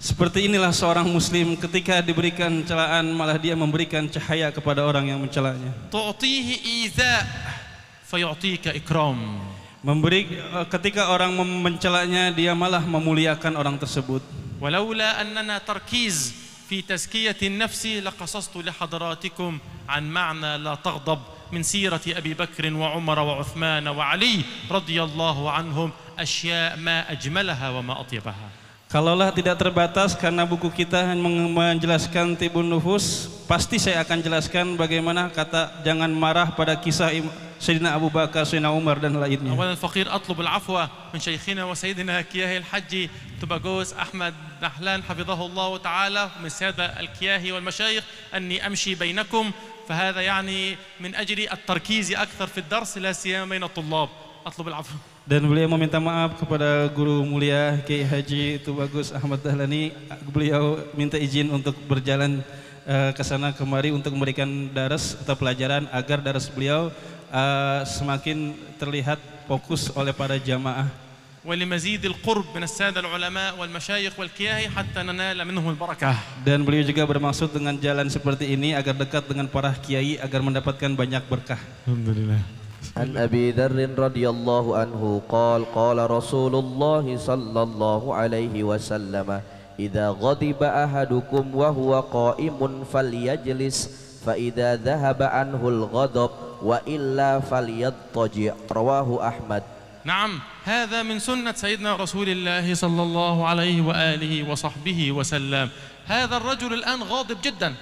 seperti inilah seorang muslim ketika diberikan celaan malah dia memberikan cahaya kepada orang yang mencelanya tu'tihi iza' fayu'tika ikram. Memberi eh, ketika orang mencelanya dia malah memuliakan orang tersebut. Walaula annana tarkiz fi tazkiyati nafsi laqasastu li hadratikum an ma'na la taghdab min sirati Abi Bakr wa Umar wa Uthman wa Ali radhiyallahu anhum asya' ma ajmalaha wa ma atyabaha. Kalaulah tidak terbatas karena buku kita menjelaskan tibun nufus, pasti saya akan jelaskan bagaimana kata jangan marah pada kisah Sayyidina Abu Bakar, Sayyidina Umar dan lainnya. Awalan faqir atlub al-afwa min shaykhina wa sayyidina Kiyahi al-Hajji Tubagoz Ahmad Nahlan hafidhahullah ta'ala min sada al-Kiyahi wal فهذا يعني من أجل التركيز أكثر في الدرس لا سيما بين الطلاب أطلب العفو dan beliau meminta maaf kepada guru mulia Kiai Haji Tubagus Ahmad Dahlani beliau minta izin untuk berjalan uh, ke sana kemari untuk memberikan daras atau pelajaran agar daras beliau Eh, semakin terlihat fokus oleh para jamaah ولمزيد القرب من السادة العلماء والمشايخ حتى ننال البركة. Dan beliau juga bermaksud dengan jalan seperti ini agar dekat dengan para kiai agar mendapatkan banyak berkah. Alhamdulillah. عن أبي ذر رضي الله عنه قال قال رسول الله صلى الله عليه وسلم إذا غضب أحدكم وهو قائم فليجلس فإذا ذهب عنه الغضب وإلا فليضطجع رواه أحمد نعم هذا من سنة سيدنا رسول الله صلى الله عليه وآله وصحبه وسلم هذا الرجل الآن غاضب جدا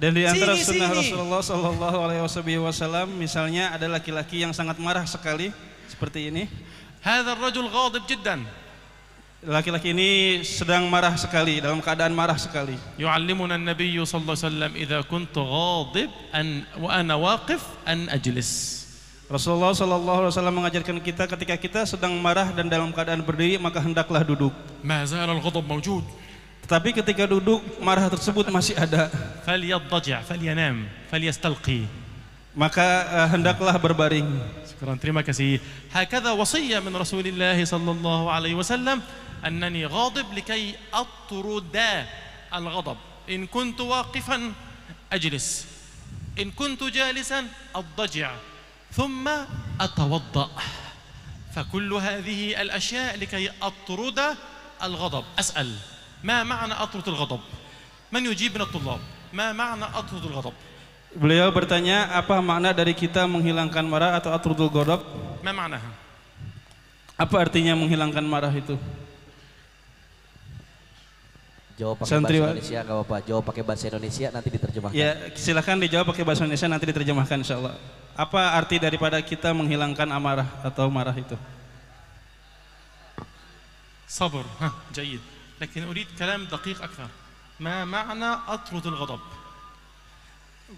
Dan di antara sini, sunnah sini. Rasulullah Shallallahu Alaihi Wasallam, misalnya ada laki-laki yang sangat marah sekali seperti ini. هذا الرجل غاضب جدا. Laki-laki ini sedang marah sekali, dalam keadaan marah sekali. Yu'allimuna an-nabiy sallallahu alaihi wasallam idza kuntu ghadib an wa ana waqif an ajlis. Rasulullah sallallahu alaihi wasallam mengajarkan kita ketika kita sedang marah dan dalam keadaan berdiri maka hendaklah duduk. Ma al-ghadab mawjud. Tetapi ketika duduk marah tersebut masih ada. Falyaضجع, falyanam, falyastalqi. Maka uh, hendaklah berbaring. terima kasih. Hakadha wasiyya min Rasulillah sallallahu alaihi wasallam أنني غاضب لكي أطرد الغضب إن كنت واقفا أجلس إن كنت جالسا أضجع ثم أتوضأ فكل هذه الأشياء لكي أطرد الغضب أسأل ما معنى أطرد الغضب؟ من يجيب من الطلاب؟ ما معنى أطرد الغضب؟ Beliau bertanya apa makna dari kita menghilangkan marah atau atrudul ghadab? Ma Apa artinya menghilangkan marah itu? Jawab pakai bahasa Indonesia nggak apa-apa. Jawab pakai bahasa Indonesia nanti diterjemahkan. Ya, silakan dijawab pakai bahasa Indonesia nanti diterjemahkan insya Allah. Apa arti daripada kita menghilangkan amarah atau marah itu? Sabar, ha, jayid. Lakin urid kalam daqiq akhar. Ma, mana atrudul ghadab?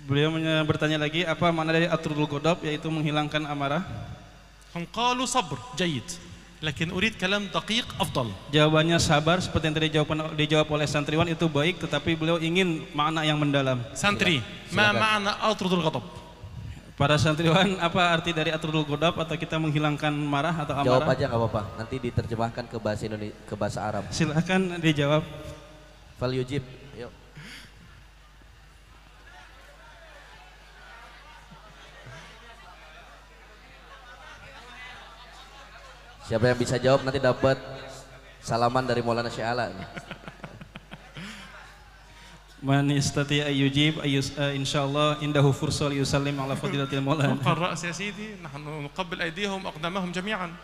Beliau bertanya lagi apa makna dari atrudul ghadab yaitu menghilangkan amarah. Hum qalu sabr, jayid. Lakin urid kalam taqiq afdal. Jawabannya sabar seperti yang tadi dijawab, dijawab oleh santriwan itu baik tetapi beliau ingin makna yang mendalam. Santri, ma makna atrudul ghadab? Para santriwan apa arti dari atrudul ghadab atau kita menghilangkan marah atau amarah? Jawab aja enggak apa-apa. Nanti diterjemahkan ke bahasa Indonesia, ke bahasa Arab. Silakan dijawab. Fal yujib Siapa yang bisa jawab nanti dapat salaman dari Maulana Syala. Man istati ayujib ayus eh, insyaallah indahu li yusallim ala fadilatil maulana. Qarra ya sidi nahnu nuqabbil aydihum aqdamahum jami'an.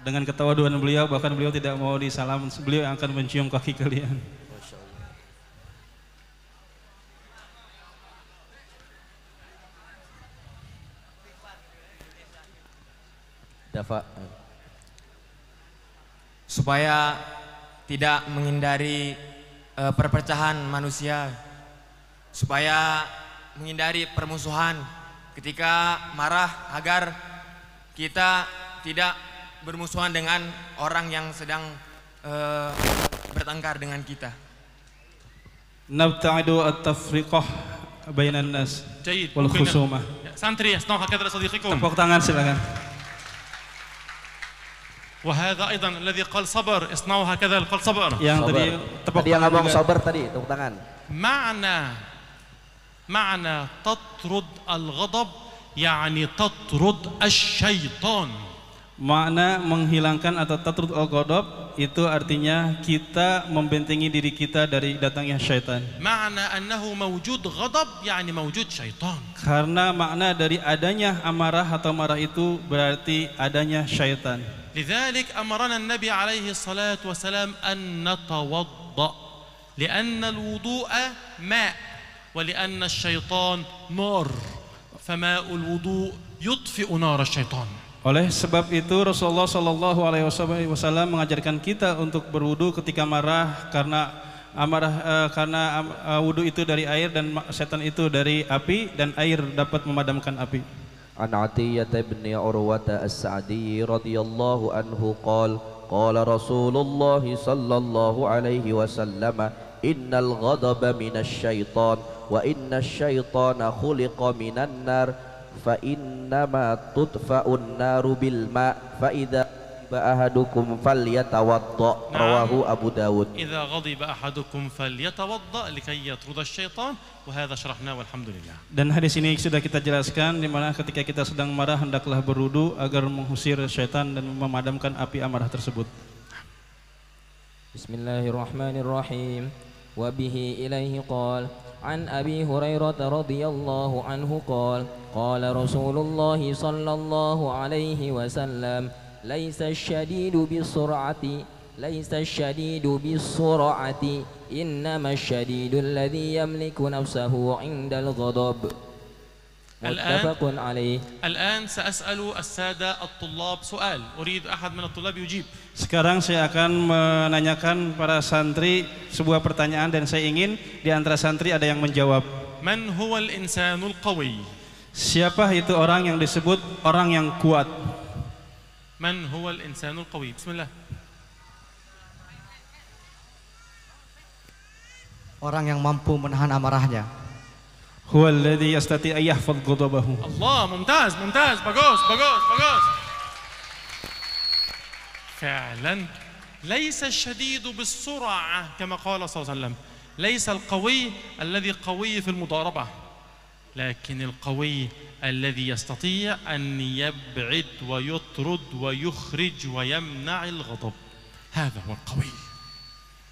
Dengan ketawaduan beliau bahkan beliau tidak mau disalam beliau yang akan mencium kaki kalian. Dafa supaya tidak menghindari e, perpecahan manusia supaya menghindari permusuhan ketika marah agar kita tidak bermusuhan dengan orang yang sedang e, bertengkar dengan kita nabta'idu at-tafriqah bainan nas wal khusumah ya, santri asnau hakadra sadiqikum tepuk tangan silakan Wahai aidan alladhi qal sabar isnau hakadha qal sabar. Yang tadi tepuk tadi yang abang sabar tadi tepuk tangan. Makna makna tatrud al-ghadab yani tatrud asy-syaitan. Makna menghilangkan atau tatrud al-ghadab itu artinya kita membentengi diri kita dari datangnya syaitan. Makna annahu mawjud ghadab yani mawjud syaitan. Karena makna dari adanya amarah atau marah itu berarti adanya syaitan. لذلك أمرنا النبي عليه الصلاة والسلام أن نتوضأ لأن الوضوء ماء ولأن الشيطان نار فماء الوضوء يطفئ نار الشيطان Oleh sebab itu Rasulullah Shallallahu Alaihi Wasallam mengajarkan kita untuk berwudu ketika marah karena amarah eh, karena eh, wudu itu dari air dan setan itu dari api dan air dapat memadamkan api. عن عطية بن عروة السعدي رضي الله عنه قال قال رسول الله صلى الله عليه وسلم إن الغضب من الشيطان وإن الشيطان خلق من النار فإنما تطفأ النار بالماء فإذا ghadiba ahadukum falyatawadda nah. rawahu Abu Dawud idza ghadiba ahadukum falyatawadda likay yatrud syaitan wa hadza syarahnahu walhamdulillah dan hadis ini sudah kita jelaskan di mana ketika kita sedang marah hendaklah berudu agar mengusir syaitan dan memadamkan api amarah tersebut Bismillahirrahmanirrahim wa bihi ilaihi qala عن أبي هريرة رضي الله عنه قال قال رسول الله صلى الله عليه وسلم ليس الشديد بسرعة ليس الشديد بسرعة إنما الشديد الذي يملك نفسه عند الغضب متفق عليه الآن سأسأل السادة الطلاب سؤال أريد أحد من الطلاب يجيب Sekarang saya akan menanyakan para santri sebuah pertanyaan dan saya ingin di antara santri ada yang menjawab. من هو الإنسان القوي؟ Siapa itu orang yang disebut orang yang kuat? من هو الإنسان القوي بسم الله orang yang mampu menahan amarahnya هو الذي يستطيع أن يحفظ غضبه الله ممتاز ممتاز bagus bagus bagus فعلا ليس الشديد بالسرعة كما قال صلى الله عليه وسلم ليس القوي الذي قوي في المضاربة لكن القوي الذي يستطيع أن يبعد ويطرد ويخرج ويمنع الغضب هذا هو القوي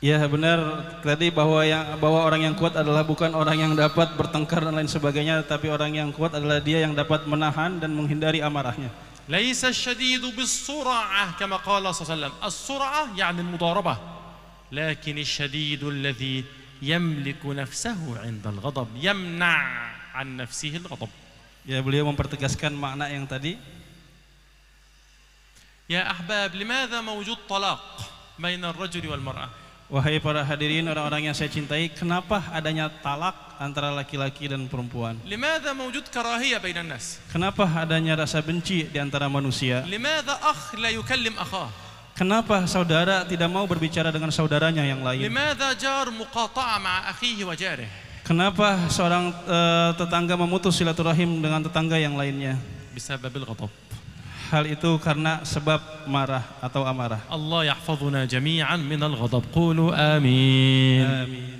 Ya benar tadi bahwa yang bahwa orang yang kuat adalah bukan orang yang dapat bertengkar dan lain sebagainya tapi orang yang kuat adalah dia yang dapat menahan dan menghindari amarahnya. ليس الشديد بالسرعة كما قال صلى الله عليه وسلم السرعة يعني المضاربة لكن الشديد الذي يملك نفسه عند الغضب يمنع عن نفسه الغضب Ya beliau mempertegaskan makna yang tadi. Ya ahbab, limadha mawujud talaq baina ar-rajuli wal mar'ah? Wahai para hadirin orang-orang yang saya cintai, kenapa adanya talak antara laki-laki dan perempuan? Limadha mawujud karahiyah baina nas? Kenapa adanya rasa benci di antara manusia? Limadha akh la yukallim akhah? Kenapa saudara tidak mau berbicara dengan saudaranya yang lain? Limadha jar muqata'a ma'a akhihi wa jarihi? Kenapa seorang uh, tetangga memutus silaturahim dengan tetangga yang lainnya? Bisa babil ghadab. Hal itu karena sebab marah atau amarah. Allah yahfazuna jami'an al ghadab. Qulu amin. Amin.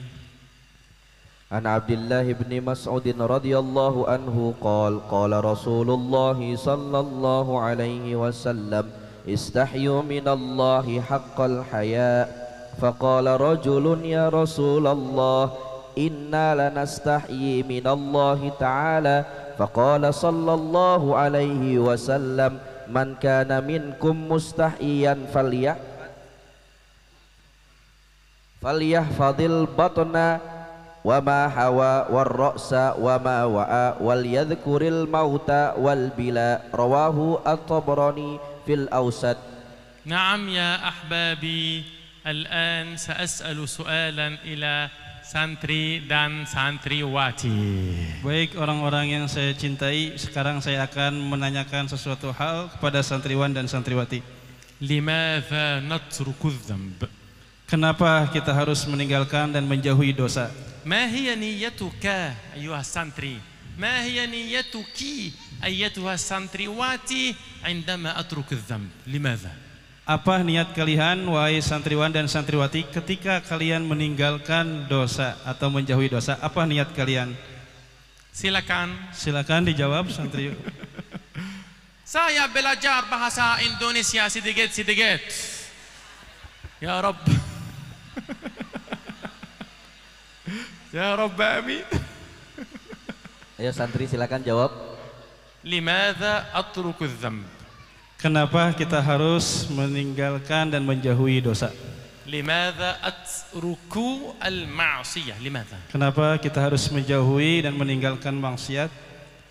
An Abdullah الله بن radhiyallahu anhu qal عنه قال sallallahu alaihi wasallam صلى min عليه وسلم استحيوا من الله حق الحياء فقال إنا لنستحيي من الله تعالى فقال صلى الله عليه وسلم من كان منكم مستحيا فليح فليحفظ البطن وما حوى والرأس وما وعى وليذكر الموت والبلاء رواه الطبراني في الأوسط نعم يا أحبابي الآن سأسأل سؤالا إلى santri dan santriwati. Baik orang-orang yang saya cintai, sekarang saya akan menanyakan sesuatu hal kepada santriwan dan santriwati. Limadha natruku dzamb? Kenapa kita harus meninggalkan dan menjauhi dosa? Ma hiya niyatuka ayuha santri? Ma hiya niyatuki ayatuha santriwati indama atruku dzamb? Limadha? Apa niat kalian wahai santriwan dan santriwati ketika kalian meninggalkan dosa atau menjauhi dosa? Apa niat kalian? Silakan. Silakan dijawab santri. Saya belajar bahasa Indonesia sedikit-sedikit. Ya Rob. ya Rob amin. Ayo santri silakan jawab. Limadha atruku dzamb? Kenapa kita harus meninggalkan dan menjauhi dosa? Limadha atruku al-ma'siyah? Limadha? Kenapa kita harus menjauhi dan meninggalkan maksiat?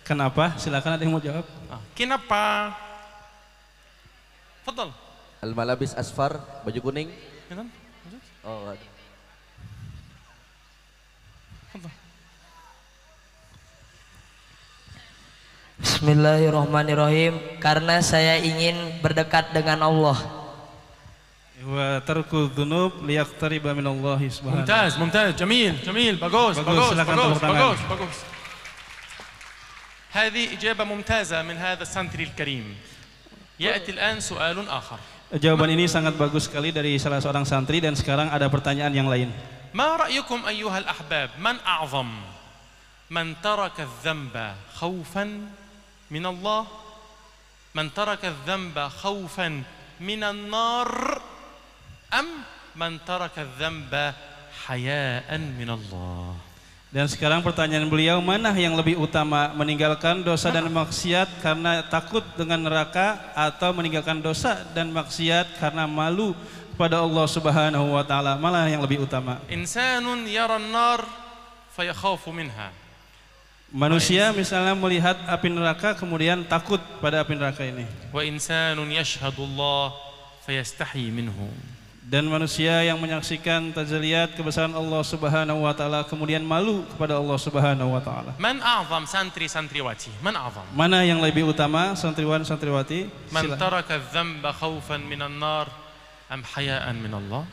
Kenapa? Silakan ada yang mau jawab. Ah, kenapa? Fadal. Al-malabis asfar, baju kuning. Oh, Bismillahirrahmanirrahim karena saya ingin berdekat dengan Allah. Wa tarku dzunub liyaqtariba min Allah subhanahu. Mumtaz, mumtaz, jamil, jamil, bagus, bagus, bagus, bagus, bagus. هذه إجابة ممتازة من هذا السنتري الكريم. يأتي الآن سؤال آخر. Jawaban ini sangat bagus sekali dari salah seorang santri dan sekarang ada pertanyaan yang lain. ما رأيكم أيها الأحباب من أعظم من ترك الذنب خوفا من الله من ترك الذنب خوفا من النار أم من ترك الذنب حياء من الله Dan sekarang pertanyaan beliau, mana yang lebih utama meninggalkan dosa dan maksiat karena takut dengan neraka atau meninggalkan dosa dan maksiat karena malu kepada Allah Subhanahu wa taala? Mana yang lebih utama? Insanun yara an-nar fayakhafu minha. Manusia misalnya melihat api neraka kemudian takut pada api neraka ini. Wa insanun yashhadullah fayastahi minhu. Dan manusia yang menyaksikan tajliat kebesaran Allah Subhanahu wa taala kemudian malu kepada Allah Subhanahu wa taala. Man a'zam santri santriwati? Man a'zam? Mana yang lebih utama santriwan santriwati? Man taraka dzamba khaufan minan nar am hayaan min Allah?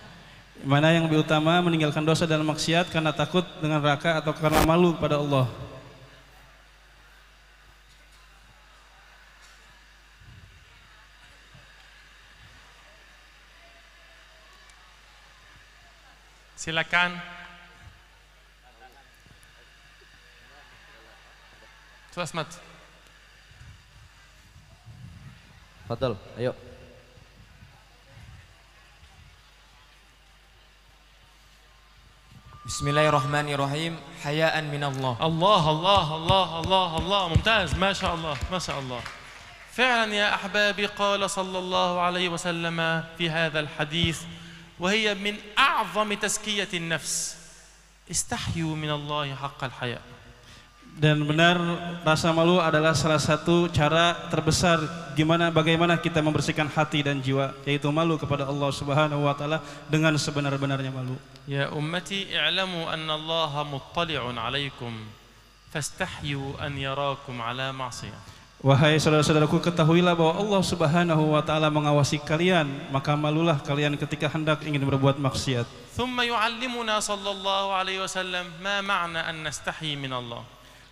Mana yang lebih utama meninggalkan dosa dan maksiat karena takut dengan neraka atau karena malu kepada Allah? Silakan. Ustaz Ahmad. Fadal, ayo. Bismillahirrahmanirrahim. Hayaan min Allah. Allah Allah Allah Allah Allah. Mumtaz. Masya Allah. Masya Allah. شاء الله. فعلا يا احبابي قال صلى الله عليه وسلم في هذا الحديث وهي من أعظم تزكية النفس استحيوا من الله حق الحياء dan benar rasa malu adalah salah satu cara terbesar gimana bagaimana kita membersihkan hati dan jiwa yaitu malu kepada Allah Subhanahu wa taala dengan sebenar-benarnya malu. Ya ummati i'lamu anna Allah muttali'un 'alaikum fastahyu an yarakum 'ala ma'siyah. Wahai saudara-saudaraku ketahuilah bahwa Allah Subhanahu wa taala mengawasi kalian maka malulah kalian ketika hendak ingin berbuat maksiat. Thumma yu'allimuna sallallahu alaihi wasallam ma ma'na an nastahi min Allah.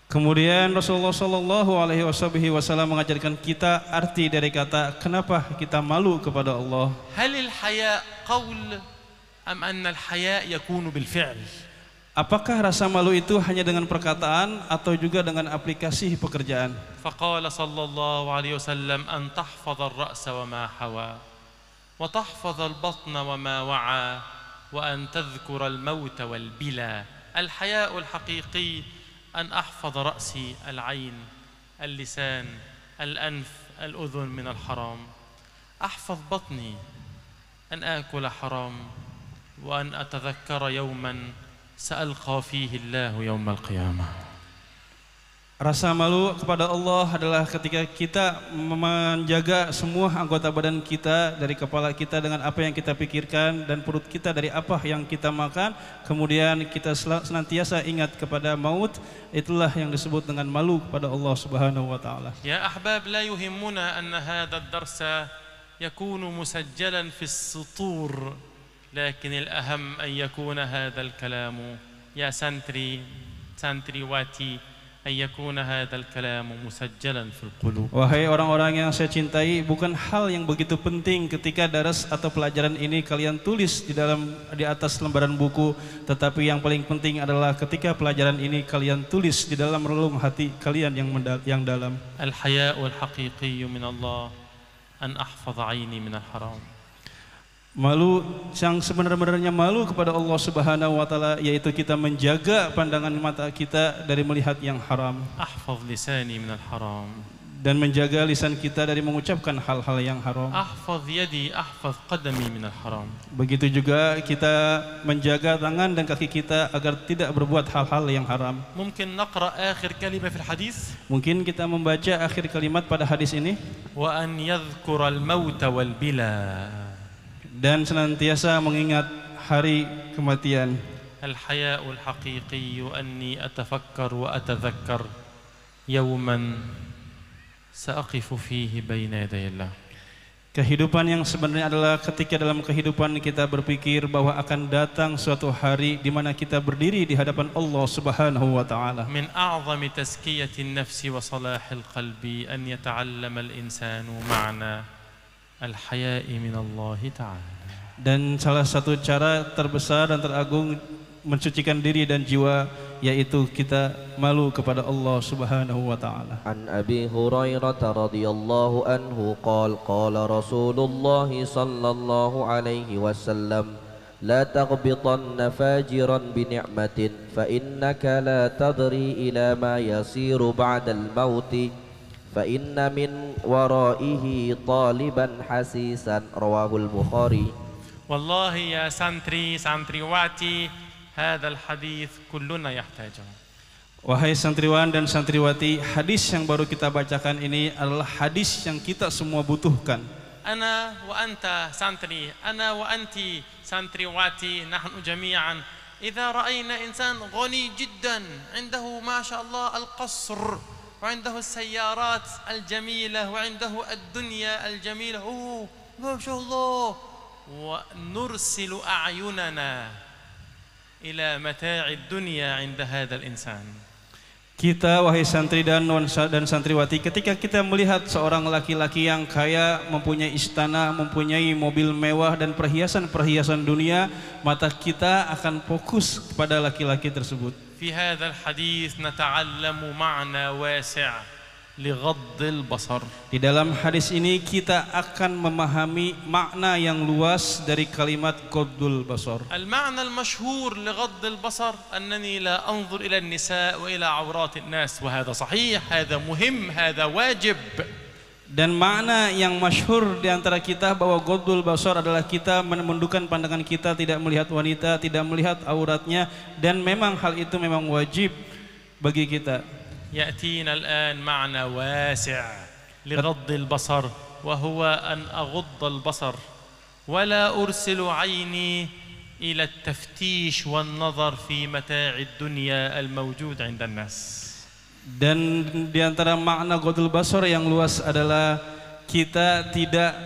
Kemudian Rasulullah sallallahu alaihi wasallam mengajarkan kita arti dari kata kenapa kita malu kepada Allah. Halil haya qaul am anna al haya yakunu bil fi'l? Apakah rasa malu itu hanya dengan perkataan atau juga dengan aplikasi pekerjaan? Faqala sallallahu alaihi wasallam an tahfaz ar ras wa ma hawa wa tahfaz al batn wa ma wa'a wa an tadhkur al-maut wal bila. Al-haya' al-haqiqi an ahfaz ra'si al-'ain al-lisan al-anf al-udhun min al-haram. Ahfaz batni an akula haram wa an atadhakkara yawman Sa'alqa fihi Allahu yaumal qiyamah. Rasa malu kepada Allah adalah ketika kita menjaga semua anggota badan kita dari kepala kita dengan apa yang kita pikirkan dan perut kita dari apa yang kita makan. Kemudian kita senantiasa ingat kepada maut. Itulah yang disebut dengan malu kepada Allah Subhanahu wa taala. Ya ahbab la yuhimmuna anna hadha ad-darsa yakunu musajjalan fi sutur لكن الأهم أن يكون هذا الكلام يا سنتري سنتري واتي أن يكون هذا الكلام مسجلا في القلوب. Wahai orang-orang yang saya cintai, bukan hal yang begitu penting ketika daras atau pelajaran ini kalian tulis di dalam di atas lembaran buku, tetapi yang paling penting adalah ketika pelajaran ini kalian tulis di dalam relung hati kalian yang yang dalam. Al haya'ul haqiqiyyu min Allah an ahfaz 'aini min al haram. Malu yang sebenar-benarnya malu kepada Allah Subhanahu wa taala yaitu kita menjaga pandangan mata kita dari melihat yang haram. Ahfaz lisani minal haram. Dan menjaga lisan kita dari mengucapkan hal-hal yang haram. Ahfaz yadi ahfaz qadami minal haram. Begitu juga kita menjaga tangan dan kaki kita agar tidak berbuat hal-hal yang haram. Mungkin naqra akhir kalimat fil hadis. Mungkin kita membaca akhir kalimat pada hadis ini. Wa an yadhkura al-maut wal bila dan senantiasa mengingat hari kematian. الحياء الحقيقي أني أتفكر وأتذكر يوما سأقف فيه بين يدي الله Kehidupan yang sebenarnya adalah ketika dalam kehidupan kita berpikir bahwa akan datang suatu hari di mana kita berdiri di hadapan Allah Subhanahu wa taala. Min a'zami tazkiyati an-nafsi wa salahil qalbi an yata'allama al-insanu ma'na Al-hayai minallahi ta'ala Dan salah satu cara terbesar dan teragung mensucikan diri dan jiwa yaitu kita malu kepada Allah Subhanahu wa taala. An Abi Hurairah radhiyallahu anhu qala qala Rasulullah sallallahu alaihi wasallam la taghbitan fajiran bi ni'matin fa innaka la tadri ila ma yasiru ba'da al fa inna min waraihi taliban hasisan rawahul bukhari wallahi ya santri santriwati hadzal hadis kulluna yahtajahu Wahai santriwan dan santriwati, hadis yang baru kita bacakan ini adalah hadis yang kita semua butuhkan. Ana wa anta santri, ana wa anti santriwati, nahnu jami'an. Idza ra'ayna insan ghani jiddan, indahu ma Allah al-qasr, وعنده السيارات الجميلة وعنده الدنيا الجميلة أوه ما شاء الله ونرسل أعيننا إلى متاع الدنيا عند هذا الإنسان Kita wahai santri dan non dan santriwati ketika kita melihat seorang laki-laki yang kaya mempunyai istana, mempunyai mobil mewah dan perhiasan-perhiasan dunia, mata kita akan fokus kepada laki-laki tersebut. في هذا الحديث نتعلم معنى واسع لغض البصر di dalam hadis ini kita akan memahami makna yang luas dari kalimat qaddul basar المعنى المشهور لغض البصر انني لا انظر الى النساء والى عورات الناس وهذا صحيح هذا مهم هذا واجب Dan makna yang masyhur di antara kita bahwa Godul Basar adalah kita menundukkan pandangan kita, tidak melihat wanita, tidak melihat auratnya dan memang hal itu memang wajib bagi kita. Ya'tina al-an ma'na wasi' لغض البصر وهو أن أغض البصر ولا أرسل عيني fi mata'i ad-dunya al-mawjud 'inda عند الناس dan di antara makna Godul Basor yang luas adalah kita tidak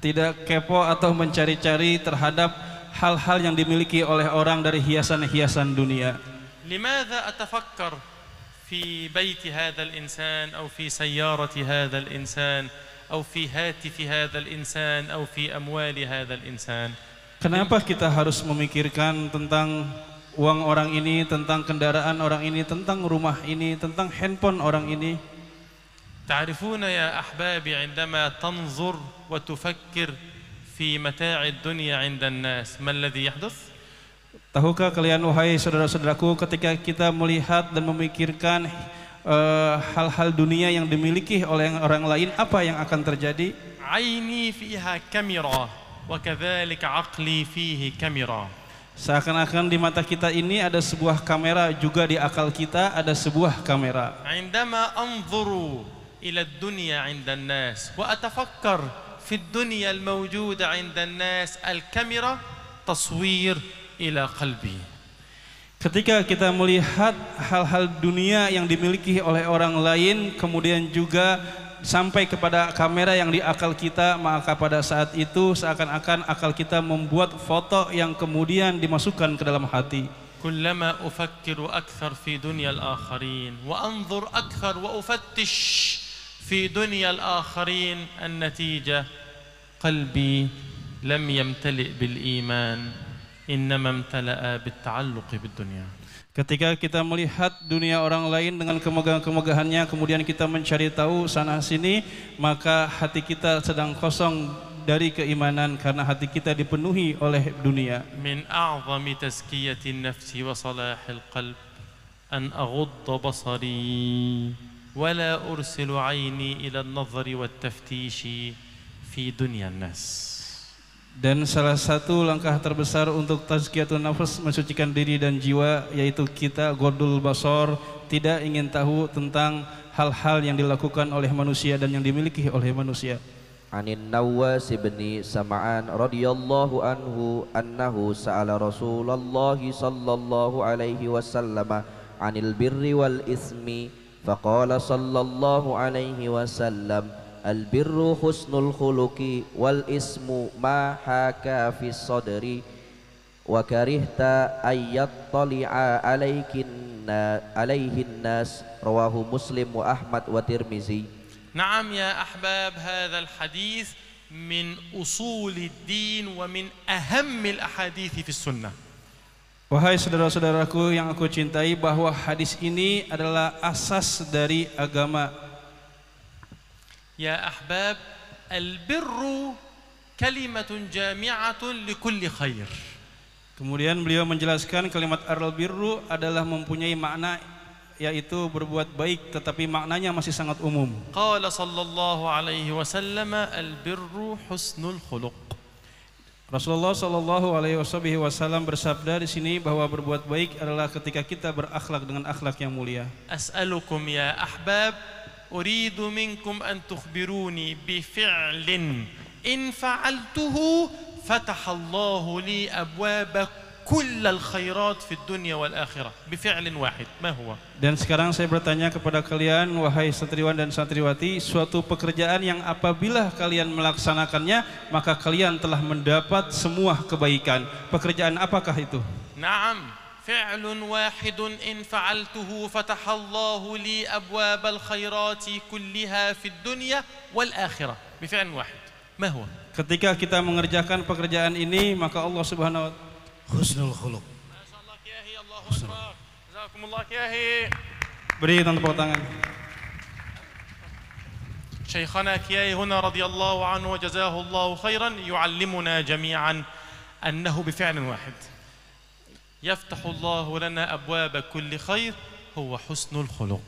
tidak kepo atau mencari-cari terhadap hal-hal yang dimiliki oleh orang dari hiasan-hiasan dunia. لماذا أتفكر في بيت هذا الإنسان أو في سيارة هذا الإنسان أو في هاتف هذا الإنسان أو في أموال هذا الإنسان Kenapa kita harus memikirkan tentang uang orang ini, tentang kendaraan orang ini, tentang rumah ini, tentang handphone orang ini. تعرفون يا أحبابي عندما تنظر وتفكر في متاع الدنيا عند الناس ما الذي يحدث؟ Tahukah kalian wahai saudara-saudaraku ketika kita melihat dan memikirkan eh, hal-hal uh, dunia yang dimiliki oleh orang lain apa yang akan terjadi? عيني فيها كاميرا وكذلك عقلي فيه كاميرا. Seakan-akan di mata kita ini ada sebuah kamera juga di akal kita ada sebuah kamera. عندما أنظر إلى الدنيا عند الناس وأتفكر في الدنيا الموجودة عند الناس الكاميرا تصوير إلى قلبي. Ketika kita melihat hal-hal dunia yang dimiliki oleh orang lain, kemudian juga sampai kepada kamera yang di akal kita maka pada saat itu seakan-akan akal kita membuat foto yang kemudian dimasukkan ke dalam hati kullama ufakkiru akthar fi dunia al akhirin wa anzur akthar wa ufattish fi dunia al akhirin al natija qalbi lam yamtali bil iman innama imtala bil ta'alluq bil dunya Ketika kita melihat dunia orang lain dengan kemegahan-kemegahannya, kemudian kita mencari tahu sana-sini, maka hati kita sedang kosong dari keimanan karena hati kita dipenuhi oleh dunia. Min a'zami nafsi wa salahil qalb an basari wa la ursilu 'aini ila an wat-taftishi fi dunya an-nas. Dan salah satu langkah terbesar untuk tazkiyatun nafas mensucikan diri dan jiwa yaitu kita godul basor tidak ingin tahu tentang hal-hal yang dilakukan oleh manusia dan yang dimiliki oleh manusia. Anin Nawas ibni samaan radhiyallahu anhu annahu sa'ala Rasulullah sallallahu alaihi wasallam anil birri wal ismi faqala sallallahu alaihi wasallam Al-birru husnul khuluqi wal ismu ma haka fi sadri wa karihta ayyat tali'a alaikin alaihin nas rawahu Muslim wa Ahmad wa Tirmizi. Naam ya ahbab al hadith min usul din wa min al ahadith fi sunnah. Wahai saudara-saudaraku yang aku cintai bahwa hadis ini adalah asas dari agama يا أحباب البر كلمة جامعة لكل خير Kemudian beliau menjelaskan kalimat arul birru adalah mempunyai makna yaitu berbuat baik tetapi maknanya masih sangat umum. Qala sallallahu alaihi wasallam al birru husnul khuluq. Rasulullah sallallahu alaihi wasallam bersabda di sini bahwa berbuat baik adalah ketika kita berakhlak dengan akhlak yang mulia. As'alukum ya ahbab أريد منكم أن تخبروني بفعل إن فعلته فتح الله لي أبواب كل الخيرات في الدنيا والآخرة بفعل واحد ما هو dan sekarang saya bertanya kepada kalian wahai santriwan dan santriwati suatu pekerjaan yang apabila kalian melaksanakannya maka kalian telah mendapat semua kebaikan pekerjaan apakah itu نعم فعل واحد إن فعلته فتح الله لي أبواب الخيرات كلها في الدنيا والآخرة بفعل واحد ما هو؟ Ketika kita mengerjakan pekerjaan ini maka Allah Subhanahu wa husnul khuluq. Masyaallah Kiai, Beri tepuk tangan. شيخنا كياي هنا رضي الله عنه وجزاه الله خيرا يعلمنا جميعا أنه بفعل واحد يفتح الله لنا أبواب كل خير هو حسن الخلق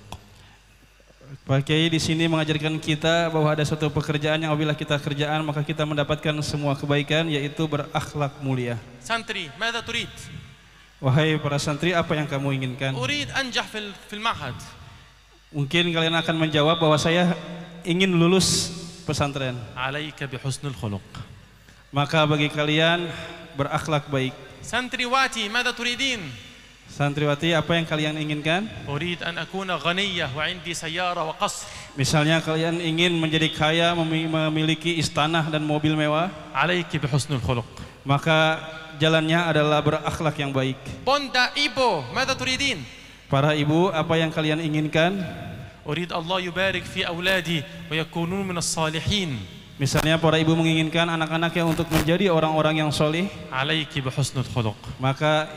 Pak Kiai di sini mengajarkan kita bahwa ada suatu pekerjaan yang apabila kita kerjaan maka kita mendapatkan semua kebaikan yaitu berakhlak mulia. Santri, ماذا تريد? Wahai para santri, apa yang kamu inginkan? Urid anjah fil, fil ma'had. Mungkin kalian akan menjawab bahwa saya ingin lulus pesantren. Alaika bi husnul kholq. Maka bagi kalian berakhlak baik. Santriwati, mada turidin? Santriwati, apa yang kalian inginkan? Urid an akuna ghaniyah wa indi sayara wa qasr. Misalnya kalian ingin menjadi kaya, memiliki istana dan mobil mewah. Alaiki bihusnul khuluq. Maka jalannya adalah berakhlak yang baik. Ponda ibu, mada turidin? Para ibu, apa yang kalian inginkan? Urid Allah yubarik fi auladi wa yakunun minas salihin. Misalnya para ibu menginginkan anak-anaknya untuk menjadi orang-orang yang solih. Alaihi bihusnul khuluq. Maka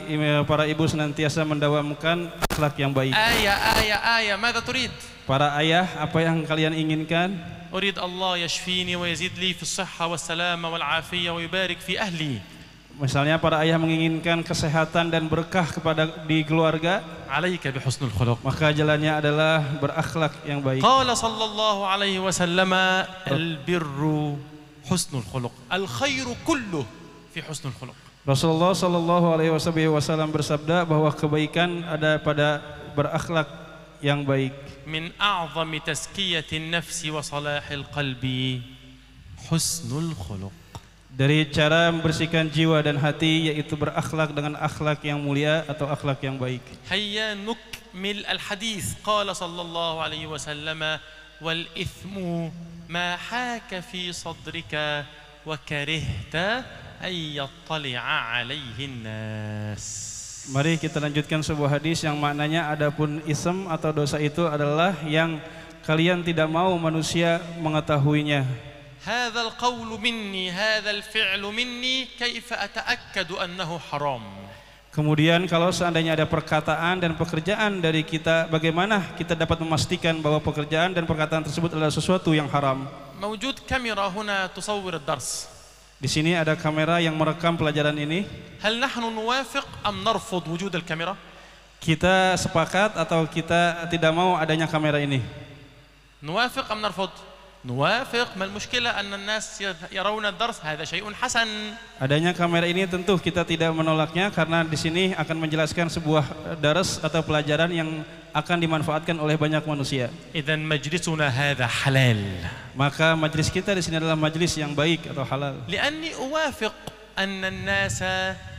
para ibu senantiasa mendawamkan akhlak yang baik. Ayah, ayah, ayah, mada turid? Para ayah, apa yang kalian inginkan? Urid Allah yashfini wa yizidli fi sihha wa salama wal afiyya wa yubarik fi ahli. Misalnya para ayah menginginkan kesehatan dan berkah kepada di keluarga. Alaika bihusnul khuluq. Maka jalannya adalah berakhlak yang baik. Qala sallallahu alaihi wasallam al-birru husnul khuluq. Al-khairu kulluh fi husnul khuluq. Rasulullah sallallahu alaihi wasallam bersabda bahwa kebaikan ada pada berakhlak yang baik. Min a'zami tazkiyatin nafsi wa salahil qalbi husnul khuluq. Dari cara membersihkan jiwa dan hati yaitu berakhlak dengan akhlak yang mulia atau akhlak yang baik. Hayya nukmil al-hadis qala sallallahu alaihi wasallam wal ithmu ma haka fi sadrika wa karihta ay yattali'a alaihi nas. Mari kita lanjutkan sebuah hadis yang maknanya adapun isem atau dosa itu adalah yang kalian tidak mau manusia mengetahuinya. هذا القول مني هذا الفعل مني كيف أتأكد أنه حرام Kemudian kalau seandainya ada perkataan dan pekerjaan dari kita, bagaimana kita dapat memastikan bahwa pekerjaan dan perkataan tersebut adalah sesuatu yang haram? موجود كاميرا هنا تصور dars. Di sini ada kamera yang merekam pelajaran ini. Hal nahnu نحن am narfud wujud al kamera? Kita sepakat atau kita tidak mau adanya kamera ini? نوافق am narfud? Nuwafiq, mal muskilah anna nas yarawna dars hadha syai'un hasan. Adanya kamera ini tentu kita tidak menolaknya karena di sini akan menjelaskan sebuah eh, dars atau pelajaran yang akan dimanfaatkan oleh banyak manusia. Idzan majlisuna hadha halal. Maka majlis kita di sini adalah majlis yang baik atau halal. Lianni uwafiq anna an-nas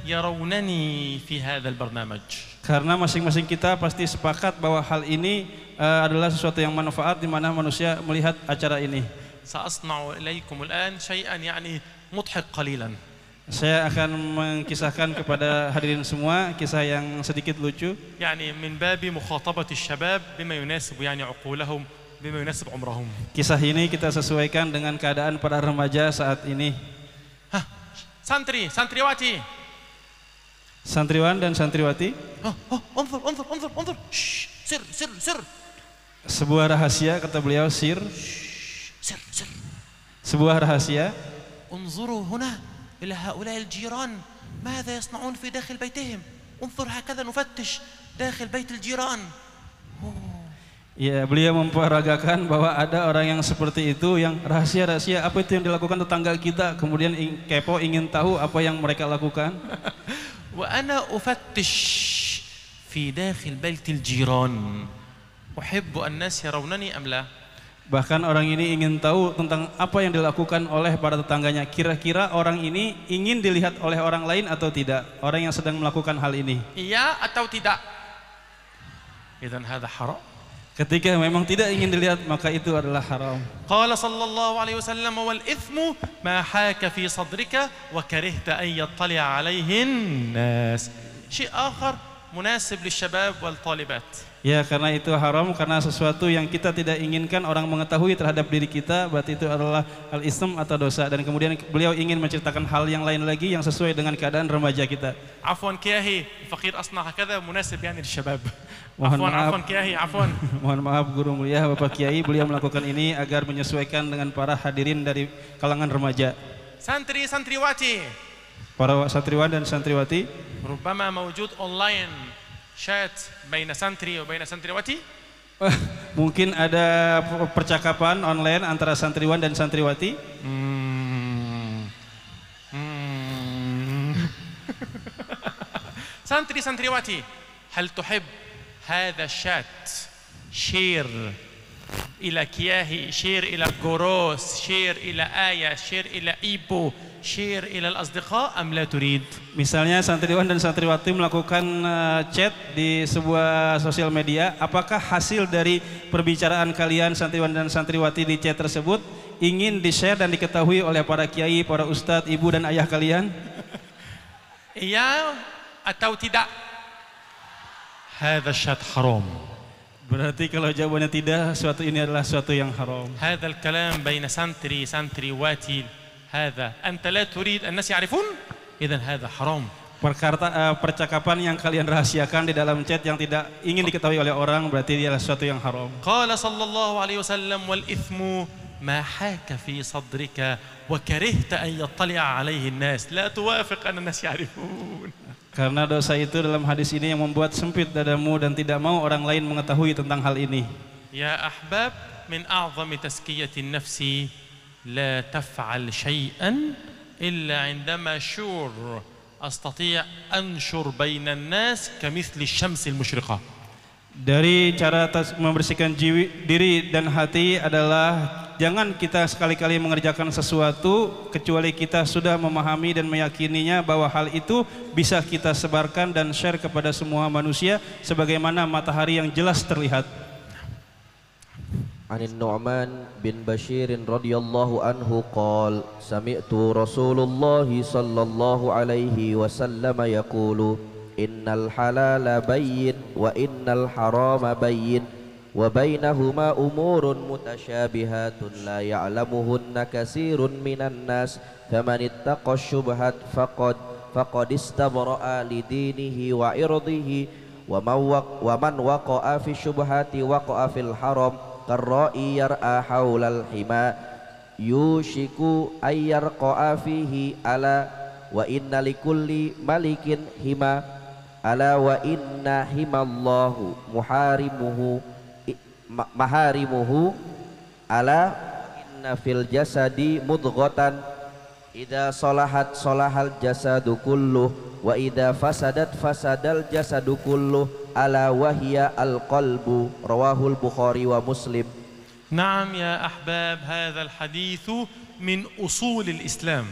yarawnani fi hadha al-barnamaj. Karena masing-masing kita pasti sepakat bahwa hal ini uh, adalah sesuatu yang manfaat di mana manusia melihat acara ini. Sa'asna'u ilaikum al-an syai'an yani qalilan. Saya akan mengkisahkan kepada hadirin semua kisah yang sedikit lucu. Yani min babi mukhatabati syabab bima yunasib yani uqulahum bima yunasib umrahum. Kisah ini kita sesuaikan dengan keadaan para remaja saat ini. Hah, santri, santriwati. Santriwan dan santriwati. Oh, oh, unzur, unzur, unzur, unzur. Shh, sir, sir, sir. Sebuah rahasia kata beliau sir. Sir, sir. Sebuah rahasia. ila haulai al-jiran. Mada yasna'un fi dakhil baytihim. Unzur انظر nufattish dakhil bayt al jiran. Ya, beliau memperagakan bahwa ada orang yang seperti itu yang rahasia-rahasia apa itu yang dilakukan tetangga kita kemudian kepo ingin tahu apa yang mereka lakukan. Wa ana ufattish fi dakhil al jiran uhibbu annas yarawnani am la? Bahkan orang ini ingin tahu tentang apa yang dilakukan oleh para tetangganya. Kira-kira orang ini ingin dilihat oleh orang lain atau tidak? Orang yang sedang melakukan hal ini. Iya atau tidak? Idan hadha haram. Ketika memang tidak ingin dilihat maka itu adalah haram. Qala sallallahu alaihi wasallam wal ithmu ma haka fi sadrika wa karihta an yattali alaihin nas. Syai akhar munasib lil syabab wal talibat. Ya karena itu haram karena sesuatu yang kita tidak inginkan orang mengetahui terhadap diri kita berarti itu adalah al-ism atau dosa dan kemudian beliau ingin menceritakan hal yang lain lagi yang sesuai dengan keadaan remaja kita. Afwan kiahi fakir asna kada munasib yani syabab. Mohon afwan, maaf, afwan kiai, afwan. mohon maaf guru mulia Bapak Kiai beliau melakukan ini agar menyesuaikan dengan para hadirin dari kalangan remaja. Santri santriwati. Para santriwan dan santriwati. Rupama mawjud online syayat bayi santri wa baina santriwati? Mungkin ada percakapan online antara santriwan dan santriwati? Hmm. Hmm. santri santriwati, hal tuhib hadha syat? Shir ila kiyahi, shir ila goros, shir ila ayah, shir ila ibu, syir ilal asdiqa am la turid? Misalnya santriwan dan santriwati melakukan eh, chat di sebuah sosial media, apakah hasil dari perbicaraan kalian santriwan dan santriwati di chat tersebut ingin di-share dan diketahui oleh para kiai, para ustadz, ibu dan ayah kalian? Iya atau tidak? Hadza haram. Berarti kalau jawabannya tidak, suatu ini adalah suatu yang haram. Hadzal kalam baina santri santriwati هذا أنت لا تريد الناس يعرفون إذا هذا حرام Perkarta, uh, percakapan yang kalian rahasiakan di dalam chat yang tidak ingin diketahui oleh orang berarti dia sesuatu yang haram. Qala sallallahu alaihi wasallam wal ithmu ما حاك في صدرك وكرهت أن يطلع عليه الناس لا توافق أن الناس يعرفون Karena dosa itu dalam hadis ini yang membuat sempit dadamu dan tidak mau orang lain mengetahui tentang hal ini. Ya ahbab min a'zami taskiyatin nafsi لا تفعل شيئا إلا عندما شور أستطيع أنشر بين الناس كمثل الشمس المشرقة Dari cara membersihkan jiwa diri dan hati adalah jangan kita sekali-kali mengerjakan sesuatu kecuali kita sudah memahami dan meyakininya bahwa hal itu bisa kita sebarkan dan share kepada semua manusia sebagaimana matahari yang jelas terlihat. عن النعمان بن بشير رضي الله عنه قال سمعت رسول الله صلى الله عليه وسلم يقول إن الحلال بين وإن الحرام بين وبينهما أمور متشابهات لا يعلمهن كثير من الناس فمن اتقى الشبهات فقد فقد استبرأ لدينه وعرضه ومن وقع في الشبهات وقع في الحرام karra'i ahaul al hima yushiku ayyar fihi ala wa inna likulli malikin hima ala wa inna himallahu muharimuhu maharimuhu ala inna fil jasadi mudghatan idza salahat salahal jasadu kulluh wa idza fasadat fasadal jasadu kulluh ألا وهي القلب رواه البخاري ومسلم نعم يا أحباب هذا الحديث من أصول الإسلام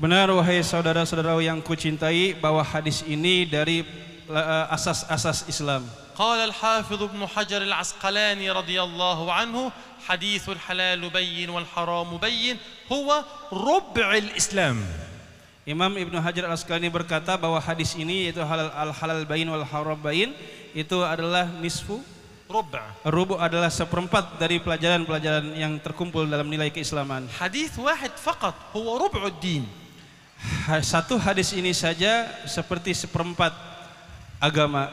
Benar wahai saudara-saudara yang kucintai bahwa hadis ini dari eh, asas-asas Islam. قال الحافظ ابن حجر العسقلاني رضي الله عنه حديث الحلال بين والحرام بين هو ربع الإسلام. Imam Ibnu Hajar Al Asqalani berkata bahwa hadis ini yaitu halal al halal bain wal haram bain itu adalah nisfu rubu' rubu' adalah seperempat dari pelajaran-pelajaran yang terkumpul dalam nilai keislaman. Hadis wahid faqat huwa rubu din. Satu hadis ini saja seperti seperempat agama.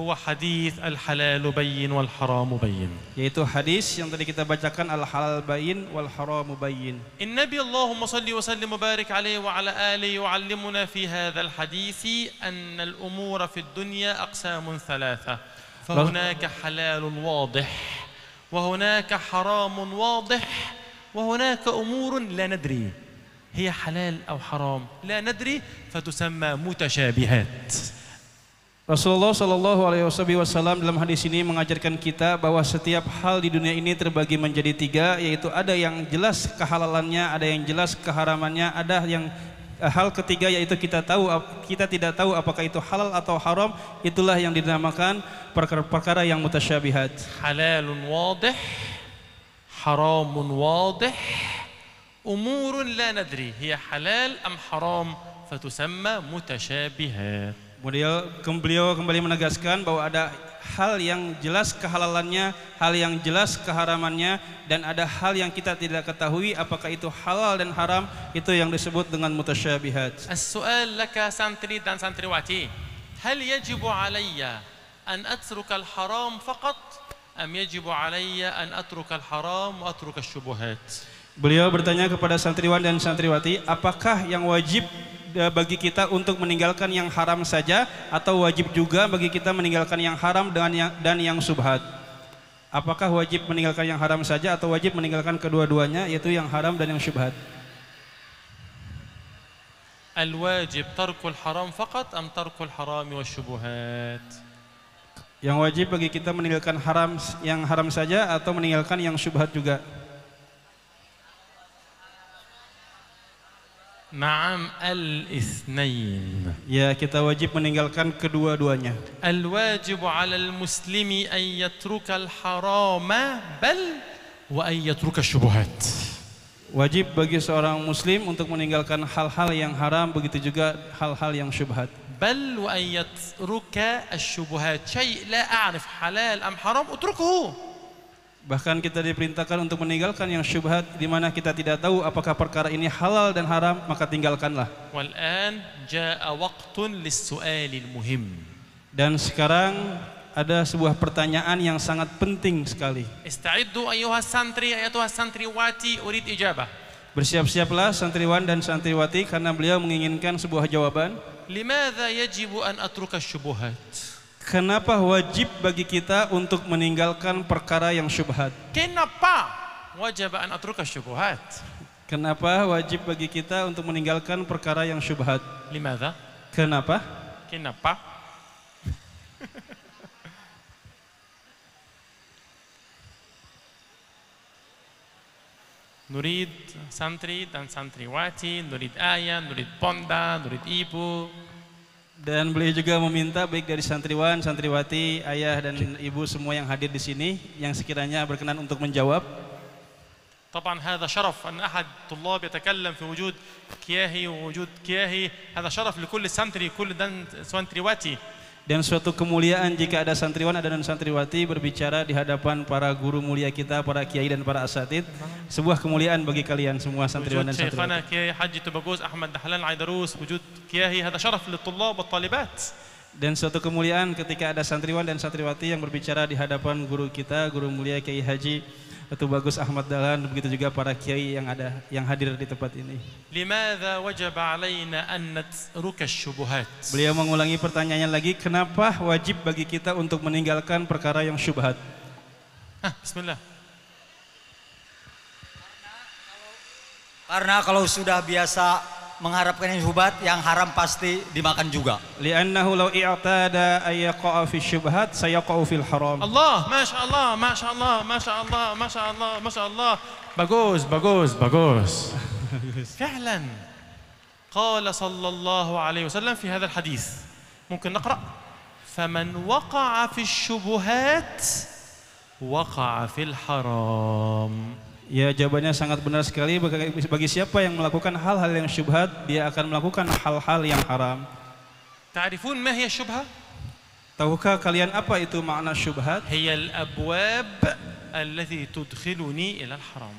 هو حديث الحلال بين والحرام بين yaitu حديث yang tadi kita bacakan al halal bayyin wal haram bayyin النبي اللهم صل وسلم وبارك عليه وعلى اله يعلمنا في هذا الحديث ان الامور في الدنيا اقسام ثلاثه فهناك حلال واضح وهناك حرام واضح وهناك امور لا ندري هي حلال او حرام لا ندري فتسمى متشابهات Rasulullah Shallallahu Alaihi Wasallam dalam hadis ini mengajarkan kita bahwa setiap hal di dunia ini terbagi menjadi tiga, yaitu ada yang jelas kehalalannya, ada yang jelas keharamannya, ada yang eh, hal ketiga yaitu kita tahu kita tidak tahu apakah itu halal atau haram, itulah yang dinamakan perkara-perkara yang mutasyabihat. Halalun wadih, haramun wadih, umurun la nadri, hiya halal am haram, fatusamma mutasyabihat. Beliau, beliau kembali menegaskan bahwa ada hal yang jelas kehalalannya, hal yang jelas keharamannya, dan ada hal yang kita tidak ketahui apakah itu halal dan haram, itu yang disebut dengan mutasyabihat. As-su'al laka santri dan santriwati, hal yajibu alaiya an atruka al-haram faqat, am yajibu alaiya an atruka al-haram wa atruka syubuhat? Beliau bertanya kepada santriwan dan santriwati, apakah yang wajib Eh, bagi kita untuk meninggalkan yang haram saja atau wajib juga bagi kita meninggalkan yang haram dengan yang, dan yang subhat? Apakah wajib meninggalkan yang haram saja atau wajib meninggalkan kedua-duanya yaitu yang haram dan yang syubhat? Al-wajib tarkul haram faqat am tarkul harami wa Yang wajib bagi kita meninggalkan haram yang haram saja atau meninggalkan yang syubhat juga? Naam al-ithnain. Ya, kita wajib meninggalkan kedua-duanya. al wajib ala al muslimi an yatruka al-harama bal wa an yatruka syubuhat. Wajib bagi seorang muslim untuk meninggalkan hal-hal yang haram begitu juga hal-hal yang syubhat. Bal wa an yatruka asy-syubuhat. Syai' la a'rif halal am haram utrukuhu. Bahkan kita diperintahkan untuk meninggalkan yang syubhat di mana kita tidak tahu apakah perkara ini halal dan haram, maka tinggalkanlah. Dan sekarang ada sebuah pertanyaan yang sangat penting sekali. Bersiap-siaplah santriwan dan santriwati karena beliau menginginkan sebuah jawaban. Limadha yajibu an atruka syubuhat? Kenapa wajib bagi kita untuk meninggalkan perkara yang syubhat? Kenapa wajib an atruka syubhat? Kenapa wajib bagi kita untuk meninggalkan perkara yang syubhat? Limadha? Kenapa? Kenapa? Nurid santri dan santriwati, nurid ayah, nurid ponda, nurid ibu, dan beliau juga meminta baik dari santriwan, santriwati, ayah dan ibu semua yang hadir di sini yang sekiranya berkenan untuk menjawab. طبعا هذا شرف أن أحد طلاب يتكلم في وجود كياهي ووجود كياهي هذا شرف لكل سنتري كل سنتريواتي dan suatu kemuliaan jika ada santriwan ada dan santriwati berbicara di hadapan para guru mulia kita, para kiai dan para asatid. Sebuah kemuliaan bagi kalian semua santriwan dan santriwati. Kiai Haji Tubaguz Ahmad Dahlan Aidarus, wujud kiai hada syaraf litullab wa talibat. Dan suatu kemuliaan ketika ada santriwan dan santriwati yang berbicara di hadapan guru kita, guru mulia Kiai Haji Batu Bagus Ahmad Dahlan begitu juga para kiai yang ada yang hadir di tempat ini. Limadha wajib alaina an natruka syubhat? Beliau mengulangi pertanyaannya lagi, kenapa wajib bagi kita untuk meninggalkan perkara yang syubhat? Ah, bismillah. Karena kalau sudah biasa mengharapkan yang syubhat yang haram pasti dimakan juga. Li'annahu law i'tada ay fi syubhat sayaqa'u fil haram. Allah, masyaallah, masyaallah, masyaallah, masyaallah, masyaallah. Bagus, bagus, bagus. Fa'lan. Qala sallallahu alaihi wasallam fi hadha هذا الحديث ممكن نقرأ waqa'a fi syubhat waqa'a وقع في الحرام Ya jawabannya sangat benar sekali bagi siapa yang melakukan hal-hal yang syubhat dia akan melakukan hal-hal yang haram. Ta'rifun ma hiya syubhat? Tahukah kalian apa itu makna syubhat? Hiya al-abwab allati tudkhiluni ila al-haram.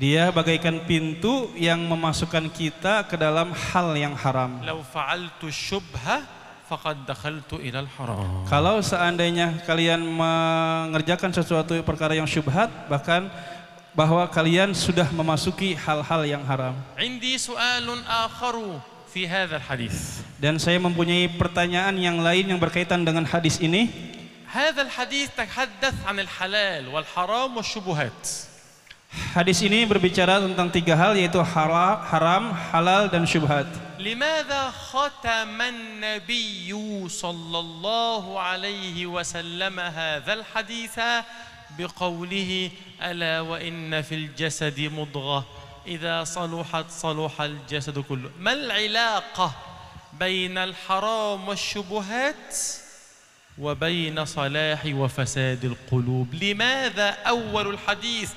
Dia bagaikan pintu yang memasukkan kita ke dalam hal yang haram. Law fa'altu syubha faqad dakhaltu ila al-haram. Oh. Kalau seandainya kalian mengerjakan sesuatu perkara yang syubhat bahkan bahwa kalian sudah memasuki hal-hal yang haram. Indi su'alun akharu fi hadzal hadis. Dan saya mempunyai pertanyaan yang lain yang berkaitan dengan hadis ini. Hadzal hadis 'anil halal wal haram Hadis ini berbicara tentang tiga hal yaitu haram, haram halal dan syubhat. Limadha khataman nabiyyu sallallahu alaihi wasallam hadzal بقوله ألا وإن في الجسد مضغة إذا صلحت صلح الجسد كله ما العلاقة بين الحرام والشبهات وبين صلاح وفساد القلوب لماذا أول الحديث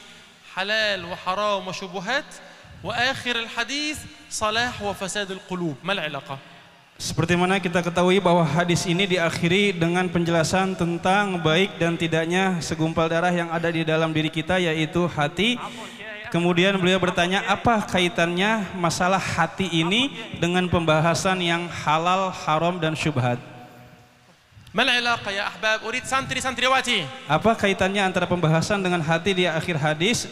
حلال وحرام وشبهات وآخر الحديث صلاح وفساد القلوب ما العلاقة؟ Seperti mana kita ketahui bahwa hadis ini diakhiri dengan penjelasan tentang baik dan tidaknya segumpal darah yang ada di dalam diri kita yaitu hati. Kemudian beliau bertanya apa kaitannya masalah hati ini dengan pembahasan yang halal, haram dan syubhat. Ya apa kaitannya antara pembahasan dengan hati di akhir hadis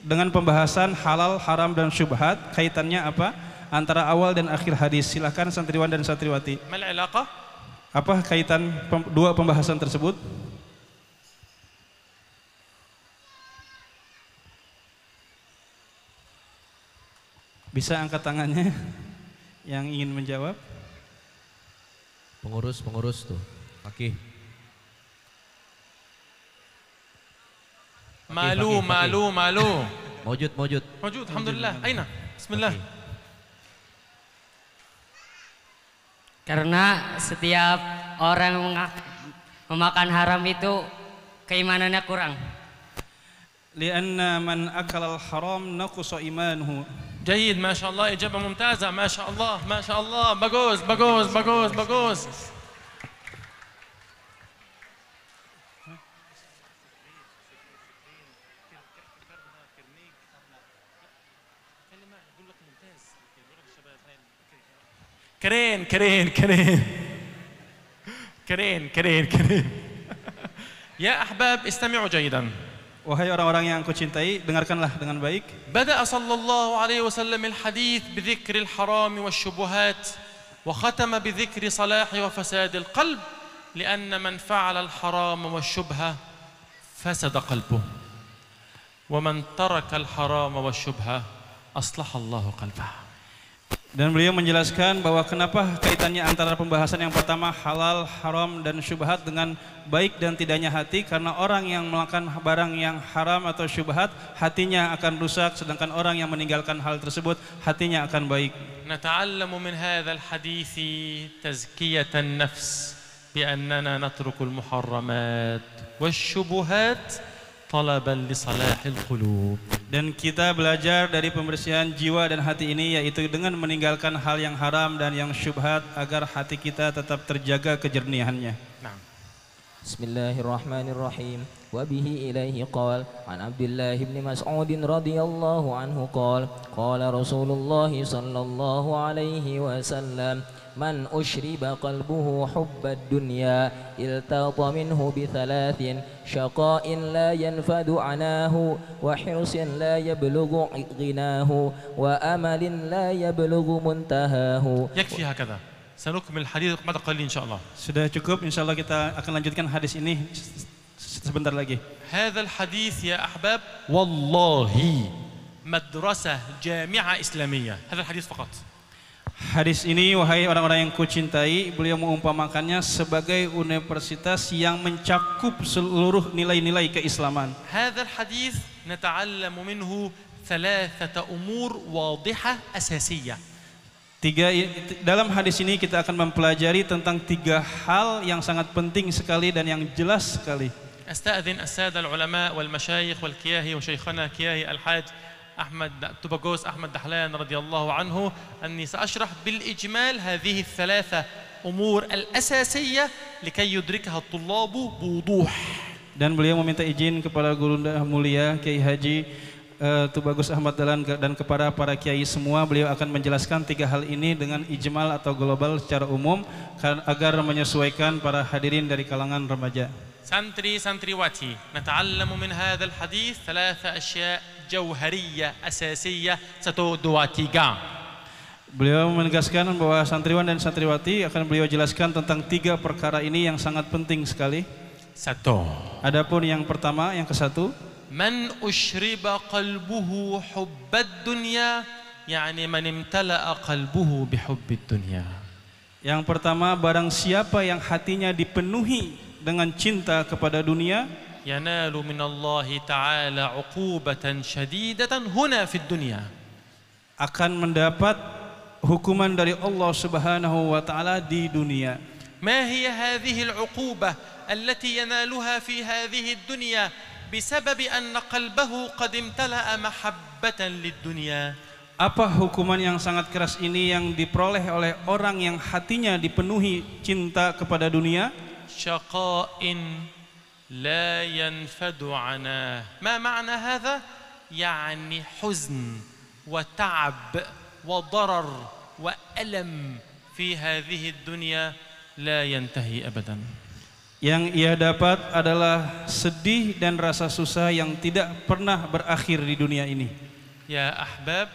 dengan pembahasan halal, haram dan syubhat? Kaitannya apa? antara awal dan akhir hadis. Silahkan santriwan dan santriwati. Apa kaitan pem dua pembahasan tersebut? Bisa angkat tangannya yang ingin menjawab? Pengurus, pengurus tuh. Oke. Malu, malu, malu. Mojud, mojud. Mojud, alhamdulillah. Aina? Bismillah. Okay. Karena setiap orang memakan haram itu keimanannya kurang. لأن من أكل الحرام نقص إيمانه جيد ما شاء الله إجابة ممتازة ما شاء الله ما شاء الله بجوز بجوز بجوز بجوز كرين كرين كرين كرين كرين كرين يا أحباب استمعوا جيدا Wahai orang-orang yang aku cintai, dengarkanlah dengan baik. بدأ صلى الله عليه وسلم الحديث بذكر الحرام والشبهات وختم بذكر صلاح وفساد القلب لأن من فعل الحرام والشبهة فسد قلبه ومن ترك الحرام والشبهة أصلح الله قلبه Dan beliau menjelaskan bahwa kenapa kaitannya antara pembahasan yang pertama halal, haram, dan syubhat dengan baik dan tidaknya hati karena orang yang melakukan barang yang haram atau syubhat hatinya akan rusak sedangkan orang yang meninggalkan hal tersebut hatinya akan baik. nafs bi annana natruku al-muharramat wasy-syubhat talaban li salahil qulub. Dan kita belajar dari pembersihan jiwa dan hati ini yaitu dengan meninggalkan hal yang haram dan yang syubhat agar hati kita tetap terjaga kejernihannya. Nah. Bismillahirrahmanirrahim. وبه إليه قال عن عبد الله بن مسعود رضي الله عنه قال قال رسول الله صلى الله عليه وسلم من أشرب قلبه حب الدنيا التاط منه بثلاث شقاء لا ينفد عناه وحرص لا يبلغ غناه وأمل لا يبلغ منتهاه يكفي هكذا سنكمل الحديث بعد قليل إن شاء الله sudah cukup insya Allah kita akan lanjutkan hadis ini sebentar lagi هذا الحديث يا أحباب والله مدرسة جامعة إسلامية هذا الحديث فقط Hadis ini wahai orang-orang yang kucintai, beliau mengumpamakannya sebagai universitas yang mencakup seluruh nilai-nilai keislaman. Hadis hadis nata'allamu minhu thalathata umur Tiga, dalam hadis ini kita akan mempelajari tentang tiga hal yang sangat penting sekali dan yang jelas sekali. أحمد تبقوس أحمد دحلان رضي الله عنه أني سأشرح بالإجمال هذه الثلاثة أمور الأساسية لكي يدركها الطلاب بوضوح dan beliau meminta izin kepada guru mulia Kiai Haji uh, Tubagus Ahmad Dalan dan kepada para kiai semua beliau akan menjelaskan tiga hal ini dengan ijmal atau global secara umum agar menyesuaikan para hadirin dari kalangan remaja. سنتري سنتريواتي نتعلم من هذا الحديث ثلاثة أشياء جوهرية أساسية tiga. Beliau menegaskan bahwa santriwan dan santriwati akan beliau jelaskan tentang tiga perkara ini yang sangat penting sekali. Satu. Adapun yang pertama, yang kesatu. Man ushriba qalbuhu hubbad dunya, yani man imtala'a qalbuhu bihubbid dunya. Yang pertama, barang siapa yang hatinya dipenuhi dengan cinta kepada dunia yanalu min Allah Taala عقوبة شديدة هنا في الدنيا akan mendapat hukuman dari Allah Subhanahu wa taala di dunia. ما هي هذه العقوبة التي ينالها في هذه الدنيا بسبب أن قلبه قد امتلأ محبة للدنيا؟ Apa hukuman yang sangat keras ini yang diperoleh oleh orang yang hatinya dipenuhi cinta kepada dunia? شقاء لا ينفد عناه ما معنى هذا يعني حزن وتعب وضرر وألم في هذه الدنيا لا ينتهي أبدا yang ia dapat adalah sedih dan rasa susah yang tidak pernah berakhir di dunia ini. Ya ahbab,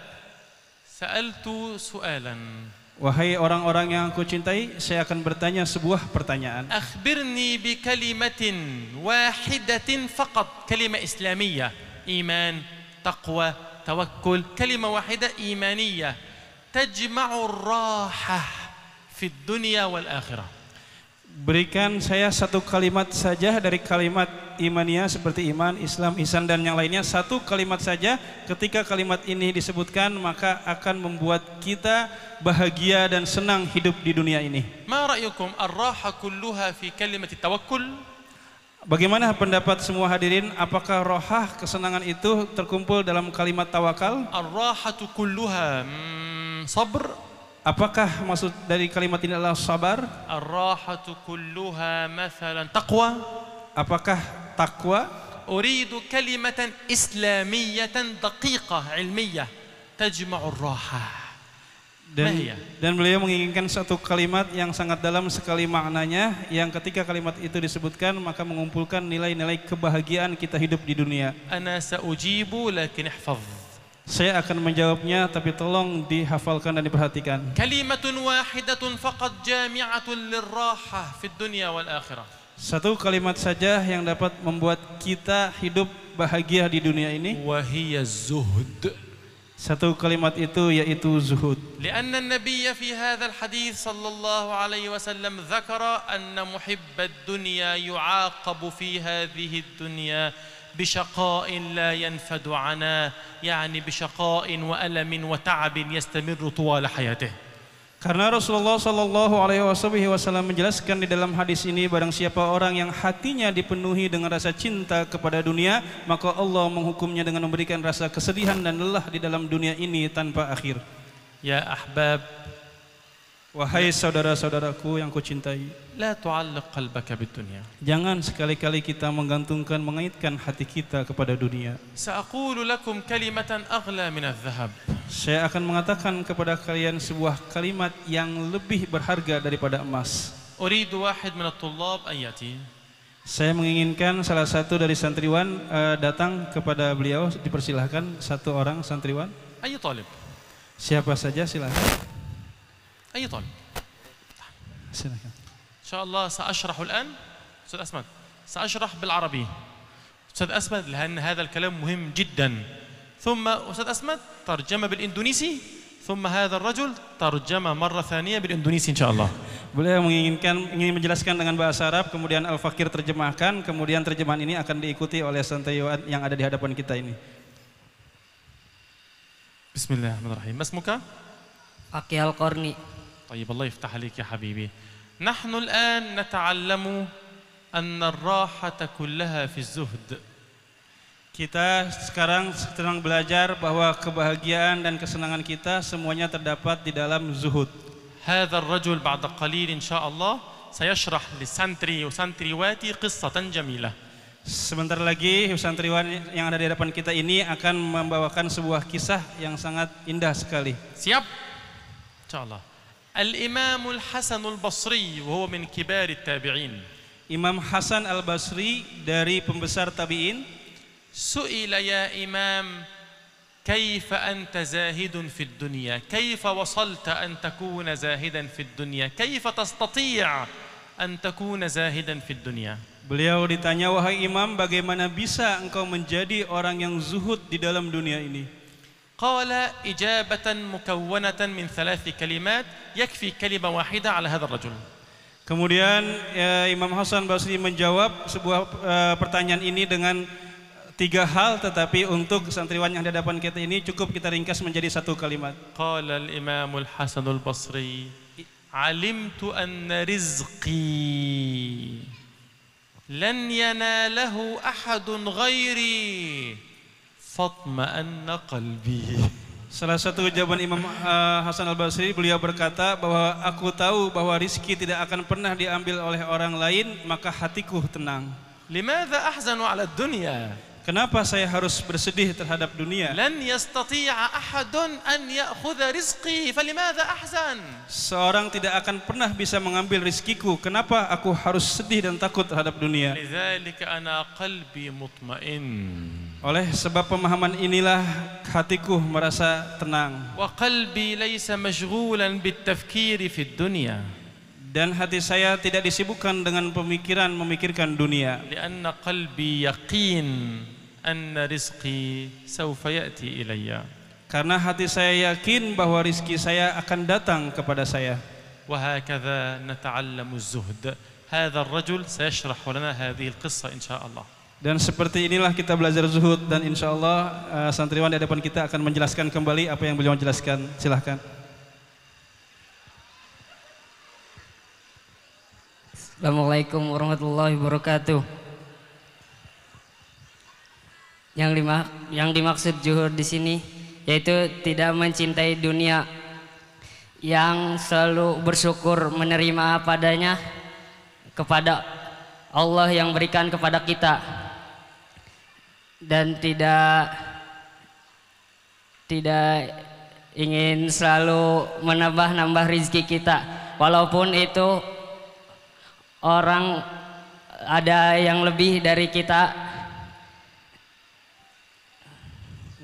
سألت su'alan. Wahai orang-orang yang aku cintai, saya akan bertanya sebuah pertanyaan. Akhbirni bi kalimatin wahidatin faqad kalimat Islamiyah, iman, taqwa, tawakkul, Kalimat wahida imaniyah. تجمع fi dunia wal akhirah. Berikan saya satu kalimat saja dari kalimat imania seperti iman, Islam, isan dan yang lainnya. Satu kalimat saja ketika kalimat ini disebutkan maka akan membuat kita bahagia dan senang hidup di dunia ini. Bagaimana pendapat semua hadirin? Apakah rohah kesenangan itu terkumpul dalam kalimat tawakal? Ar-rahatu kulluha hmm, sabr Apakah maksud dari kalimat ini adalah sabar? Ar-rahatu kulluha mathalan taqwa. Apakah takwa? Uridu kalimatan islamiyatan daqiqah ilmiyah tajma'u ar-raha. Dan, nah, iya. dan beliau menginginkan satu kalimat yang sangat dalam sekali maknanya yang ketika kalimat itu disebutkan maka mengumpulkan nilai-nilai kebahagiaan kita hidup di dunia. Ana saujibu lakin ihfaz. Saya akan menjawabnya tapi tolong dihafalkan dan diperhatikan. Kalimatun wahidatun faqad jami'atun lirrahah fid dunya wal akhirah. Satu kalimat saja yang dapat membuat kita hidup bahagia di dunia ini. Wahiyya zuhud. Satu kalimat itu yaitu zuhud. Karena Nabi fi hadha hadis sallallahu alaihi wasallam zakara anna muhibbad dunya yu'aqabu fi hadhihi dunya بشقاء لا ينفد عناه يعني بشقاء وألم وتعب يستمر طوال حياته Karena Rasulullah Shallallahu Alaihi Wasallam menjelaskan di dalam hadis ini, barang siapa orang yang hatinya dipenuhi dengan rasa cinta kepada dunia, maka Allah menghukumnya dengan memberikan rasa kesedihan dan lelah di dalam dunia ini tanpa akhir. Ya ahbab, Wahai saudara-saudaraku yang kucintai, la tu'alliq qalbaka bid-dunya. Jangan sekali-kali kita menggantungkan mengaitkan hati kita kepada dunia. Sa'aqulu lakum kalimatan aghla min adh-dhahab. Saya akan mengatakan kepada kalian sebuah kalimat yang lebih berharga daripada emas. Uridu wahid min at-tullab an yati. Saya menginginkan salah satu dari santriwan uh, datang kepada beliau dipersilahkan satu orang santriwan. Ayo talib. Siapa saja silahkan. أي طالب إن شاء الله سأشرح الآن أستاذ أسمد سأشرح بالعربي أستاذ أسمد لأن هذا الكلام مهم جدا ثم أستاذ أسمد ترجمة بالإندونيسي ثم هذا الرجل ترجمة مرة ثانية بالإندونيسي إن شاء الله Beliau menginginkan ingin menjelaskan dengan bahasa Arab, kemudian Al-Fakir terjemahkan, kemudian terjemahan ini akan diikuti oleh Santayo yang ada di hadapan kita ini. Bismillahirrahmanirrahim. Mas Muka? Fakih Al-Qarni. طيب الله يفتح عليك يا حبيبي نحن الآن نتعلم أن الراحة كلها في الزهد Kita sekarang sedang belajar bahwa kebahagiaan dan kesenangan kita semuanya terdapat di dalam zuhud. هذا الرجل بعد قليل إن شاء الله سيشرح لسانتري وسانتريواتي قصة جميلة. Sebentar lagi santriwan yang ada di hadapan kita ini akan membawakan sebuah kisah yang sangat indah sekali. Siap? Insyaallah. الإمام الحسن البصري وهو من كبار التابعين Imam Hasan al-Basri dari pembesar tabi'in Su'ila ya imam كيف أنت زاهد في الدنيا كيف وصلت أن تكون زاهدا في الدنيا كيف تستطيع أن تكون زاهدا في الدنيا Beliau ditanya wahai imam bagaimana bisa engkau menjadi orang yang zuhud di dalam dunia ini قال إجابة مكونة من ثلاث كلمات يكفي كلمة واحدة على هذا الرجل Kemudian ya, Imam Hasan Basri menjawab sebuah uh, pertanyaan ini dengan tiga hal tetapi untuk santriwan yang di hadapan kita ini cukup kita ringkas menjadi satu kalimat. Qala al-Imam al-Hasan al-Basri alimtu anna rizqi lan yanalahu ahadun ghairi fatma'anna qalbi. Salah satu jawaban Imam eh, Hasan Al-Basri beliau berkata bahwa aku tahu bahwa rizki tidak akan pernah diambil oleh orang lain maka hatiku tenang. Limadha ahzanu ala dunia? Kenapa saya harus bersedih terhadap dunia? Seorang tidak akan pernah bisa mengambil rizkiku. Kenapa aku harus sedih dan takut terhadap dunia? Oleh sebab pemahaman inilah hatiku merasa tenang. dan hati saya tidak disibukkan dengan pemikiran memikirkan dunia anna rizqi sawfa ya'ti ilayya. Karena hati saya yakin bahwa rizki saya akan datang kepada saya. وهكذا نتعلم الزهد هذا الرجل rajul لنا lana hadhihi al-qissa insyaallah Dan seperti inilah kita belajar zuhud dan insyaallah uh, santriwan di hadapan kita akan menjelaskan kembali apa yang beliau jelaskan. Silahkan. Assalamualaikum warahmatullahi wabarakatuh. Yang, lima yang dimaksud juhur di sini yaitu tidak mencintai dunia yang selalu bersyukur menerima padanya kepada Allah yang berikan kepada kita dan tidak tidak ingin selalu menambah-nambah rizki kita walaupun itu orang ada yang lebih dari kita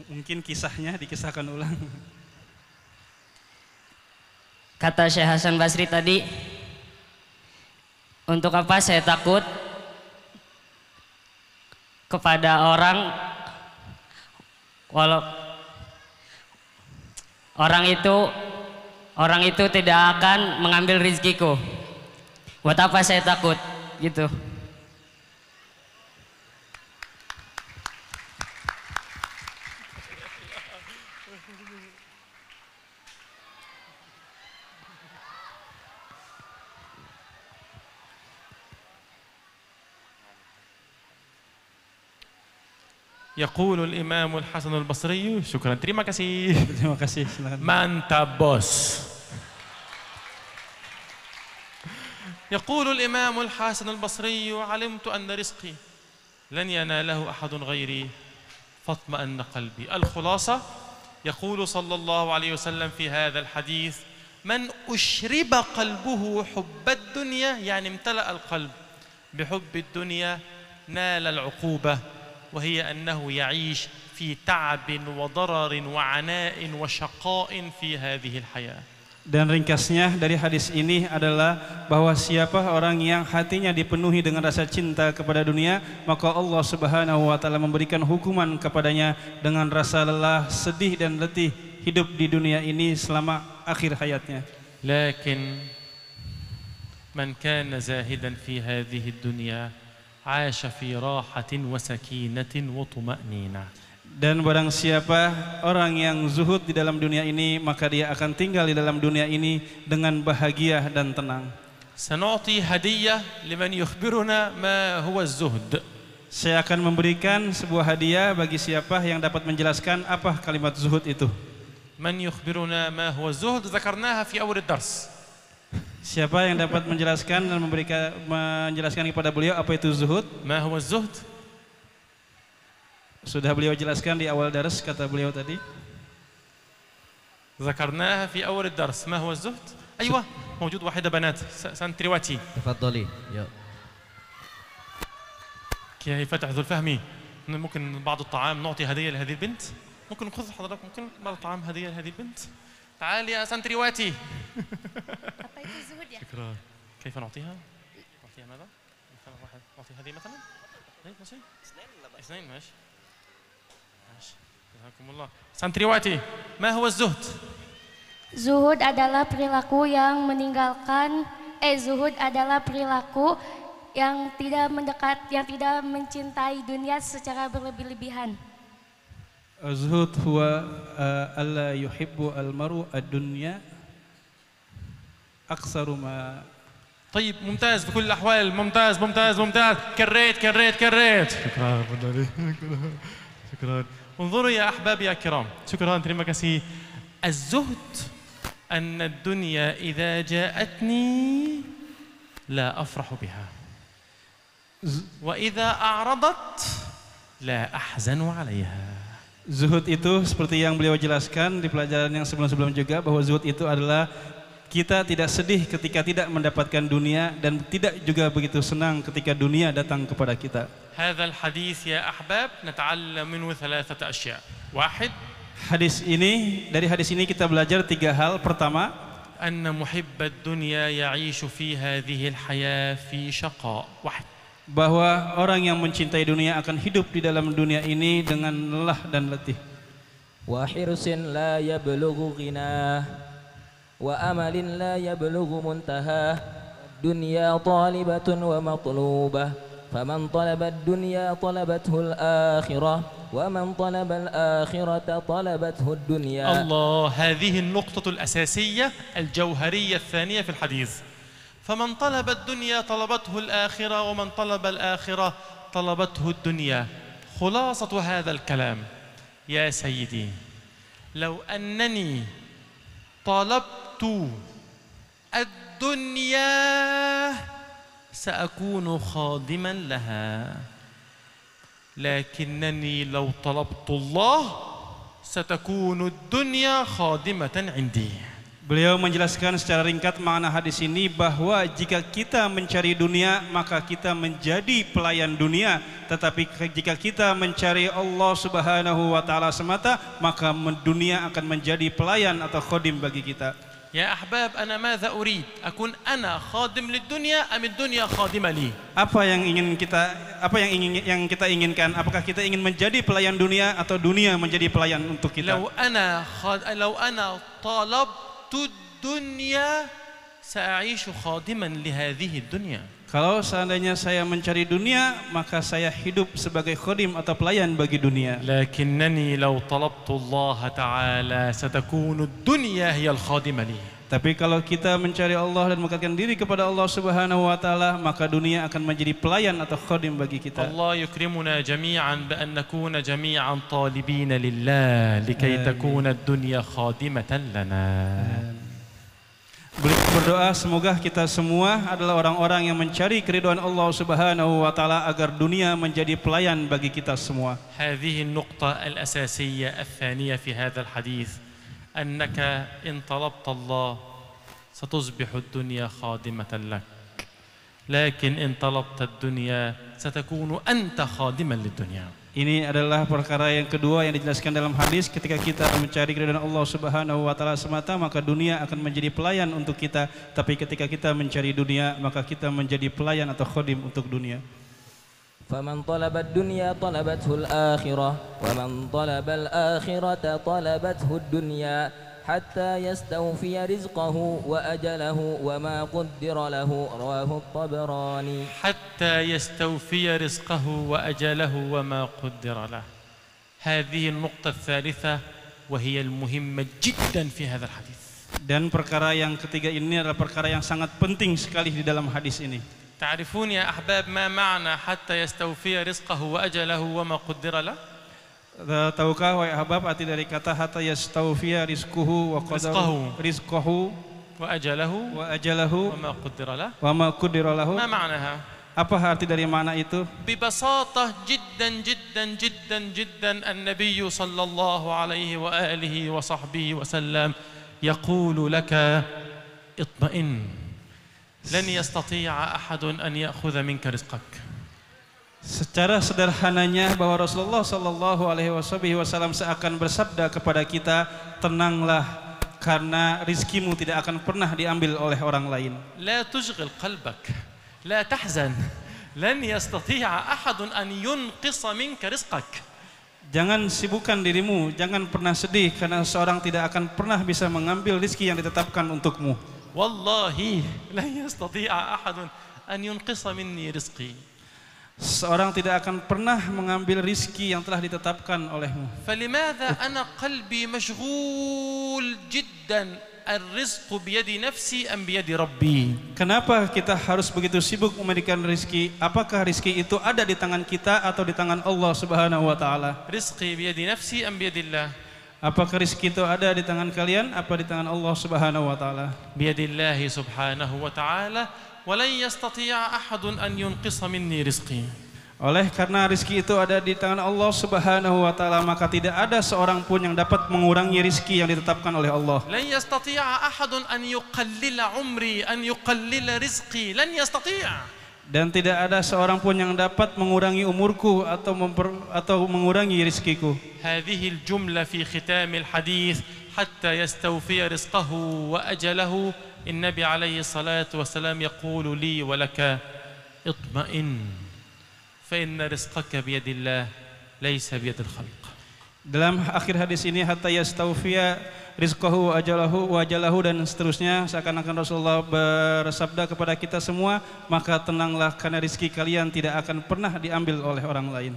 Mungkin kisahnya dikisahkan ulang. Kata Syekh Hasan Basri tadi, untuk apa saya takut kepada orang walau orang itu orang itu tidak akan mengambil rizkiku. Buat apa saya takut gitu. يقول الإمام الحسن البصري شكرا تريما كسي تريما kasih silakan mantap يقول الإمام الحسن البصري علمت أن رزقي لن يناله أحد غيري فاطمأن قلبي الخلاصة يقول صلى الله عليه وسلم في هذا الحديث من أشرب قلبه حب الدنيا يعني امتلأ القلب بحب الدنيا نال العقوبة وهي أنه يعيش في تعب وضرر وعناء وشقاء في هذه الحياة Dan ringkasnya dari hadis ini adalah bahwa siapa orang yang hatinya dipenuhi dengan rasa cinta kepada dunia, maka Allah Subhanahu wa taala memberikan hukuman kepadanya dengan rasa lelah, sedih dan letih hidup di dunia ini selama akhir hayatnya. Lakin man kana zahidan fi hadhihi dunya عاش في راحة وسكينة وطمأنينة dan barang siapa orang yang zuhud di dalam dunia ini maka dia akan tinggal di dalam dunia ini dengan bahagia dan tenang سنعطي هدية لمن يخبرنا ما هو الزهد saya akan memberikan sebuah hadiah bagi siapa yang dapat menjelaskan apa kalimat zuhud itu man yukhbiruna ma huwa zuhud zakarnaha fi awal dars Siapa yang dapat menjelaskan dan memberikan menjelaskan kepada beliau apa itu zuhud? Ma huwa zuhud? Sudah beliau jelaskan di awal dars kata beliau tadi. ذكرناها في أول الدرس ما هو الزهد؟ أيوة موجود واحدة بنات سانتريواتي تفضلي يا فتح ذو الفهمي ممكن بعض الطعام نعطي هدية لهذه البنت ممكن نخذ حضرتك ممكن بعض الطعام هدية لهذه البنت تعالي يا سانتريواتي الزهود يعني شكرا كيف نعطيها؟ نعطيها ماذا؟ واحد نعطيها هذه مثلا؟ ايه ماشي؟ اثنين ولا اثنين ماشي ماشي جزاكم الله santriwati ما هو الزهد؟ Zuhud adalah perilaku yang meninggalkan eh zuhud adalah perilaku yang tidak mendekat yang tidak mencintai dunia secara berlebih-lebihan. Zuhud huwa eh, alla yuhibbu al-mar'u ad-dunya أقصر ما طيب ممتاز بكل الأحوال ممتاز ممتاز ممتاز كريت كريت كريت شكرا شكرا انظروا يا أحبابي يا كرام شكرا terima kasih الزهد أن الدنيا إذا جاءتني لا أفرح بها وإذا أعرضت لا أحزن عليها Zuhud itu seperti yang beliau jelaskan di pelajaran yang sebelum-sebelum juga bahwa zuhud itu adalah Kita tidak sedih ketika tidak mendapatkan dunia dan tidak juga begitu senang ketika dunia datang kepada kita. Hadal hadis ya ahbab, nata'allam منه thalathat asya. Wahid. Hadis ini dari hadis ini kita belajar tiga hal. Pertama, أن محب الدنيا يعيش في هذه haya fi شقاء. Wahid. bahwa orang yang mencintai dunia akan hidup di dalam dunia ini dengan lelah dan letih. Wahirusin la yablughu ghinah. وأمل لا يبلغ منتهاه الدنيا طالبة ومطلوبة فمن طلب الدنيا طلبته الآخرة ومن طلب الآخرة طلبته الدنيا الله هذه النقطة الأساسية الجوهرية الثانية في الحديث فمن طلب الدنيا طلبته الآخرة ومن طلب الآخرة طلبته الدنيا خلاصة هذا الكلام يا سيدي لو أنني طلبت الدنيا سأكون خادما لها لكنني لو طلبت الله ستكون الدنيا خادمة عندي Beliau menjelaskan secara ringkat makna hadis ini bahwa jika kita mencari dunia maka kita menjadi pelayan dunia tetapi jika kita mencari Allah Subhanahu wa taala semata maka dunia akan menjadi pelayan atau khodim bagi kita. Ya ahbab, ana madza urid? Akun ana khadim للدنيا am dunya khadimah li? Apa yang ingin kita apa yang ingin yang kita inginkan? Apakah kita ingin menjadi pelayan dunia atau dunia menjadi pelayan untuk kita? Lau ana khad, lau ana talab dunya sa'ishu khadiman li hadhihi dunya kalau seandainya saya mencari dunia maka saya hidup sebagai khadim atau pelayan bagi dunia lakinnani law talabtu Allah ta'ala satakunu dunia hiya al khadimani Tapi kalau kita mencari Allah dan mendekatkan diri kepada Allah Subhanahu wa taala, maka dunia akan menjadi pelayan atau khadim bagi kita. Allah yukrimuna jami'an bi an nakuna jami'an talibin lillah likay takuna ad-dunya khadimatan lana. Berdoa semoga kita semua adalah orang-orang yang mencari keriduan Allah Subhanahu wa taala agar dunia menjadi pelayan bagi kita semua. هذه النقطة الأساسية الثانية في هذا الحديث. أنك إن طلبت الله ستصبح الدنيا خادمة لك لكن إن طلبت الدنيا ستكون أنت خادما للدنيا Ini adalah perkara yang kedua yang dijelaskan dalam hadis ketika kita mencari keridhaan Allah Subhanahu wa taala semata maka dunia akan menjadi pelayan untuk kita tapi ketika kita mencari dunia maka kita menjadi pelayan atau khodim untuk dunia. فمن طلب الدنيا طلبته الآخرة ومن طلب الآخرة طلبته الدنيا حتى يستوفي رزقه وأجله وما قدر له رواه الطبراني حتى يستوفي رزقه وأجله وما قدر له هذه النقطة الثالثة وهي المهمة جدا في هذا الحديث dan perkara yang ketiga ini adalah perkara yang sangat penting sekali di dalam hadis ini تعرفون يا أحباب ما معنى حتى يستوفي رزقه وأجله وما قدر له Tahukah wahai ahbab arti dari kata hatta yastawfiya rizquhu wa qadahu rizquhu wa ajalahu wa ajalahu wa ma qaddara lah wa ma qaddara lahu ma ma'naha apa arti dari mana itu bibasatah jiddan jiddan jiddan jiddan an-nabiy sallallahu alaihi wa alihi wa sahbihi wa sallam yaqulu laka itma'in لن يستطيع أحد أن يأخذ منك رزقك Secara sederhananya bahwa Rasulullah Shallallahu Alaihi Wasallam seakan bersabda kepada kita, tenanglah karena rizkimu tidak akan pernah diambil oleh orang lain. لا تشغل قلبك, لا تحزن, لن يستطيع أحد أن ينقص منك رزقك. Jangan sibukkan dirimu, jangan pernah sedih karena seorang tidak akan pernah bisa mengambil rizki yang ditetapkan untukmu wallahi la yastati'a ahadun an seorang tidak akan pernah mengambil rizki yang telah ditetapkan olehmu. فلماذا أنا قلبي مشغول جدا الرزق بيد نفسي أم بيد ربي Kenapa kita harus begitu sibuk memberikan rizki? Apakah rizki itu ada di tangan kita atau di tangan Allah Subhanahu wa taala? Rizqi biyadi nafsi am biyadillah Apakah rizki itu ada di tangan kalian apa di tangan Allah Subhanahu wa taala? Biyadillahi Subhanahu wa taala wa lan yastati'a ahadun an yunqisa minni rizqi. Oleh karena rizki itu ada di tangan Allah Subhanahu wa taala maka tidak ada seorang pun yang dapat mengurangi rizki yang ditetapkan oleh Allah. Lan yastati'a ahadun an yuqallila umri an yuqallila rizqi lan yastati'a. dan tidak ada seorang pun yang dapat mengurangi umurku atau memper, atau mengurangi rizkiku. هذه الجملة في ختام الحديث حتى يستوفي رزقه وأجله النبي عليه الصلاة والسلام يقول لي ولك اطمئن فإن رزقك بيد الله ليس بيد الخلق Dalam akhir hadis ini hatta yastaufiya rizqahu ajalahu wajalahu dan seterusnya seakan-akan Rasulullah bersabda kepada kita semua maka tenanglah karena rizki kalian tidak akan pernah diambil oleh orang lain.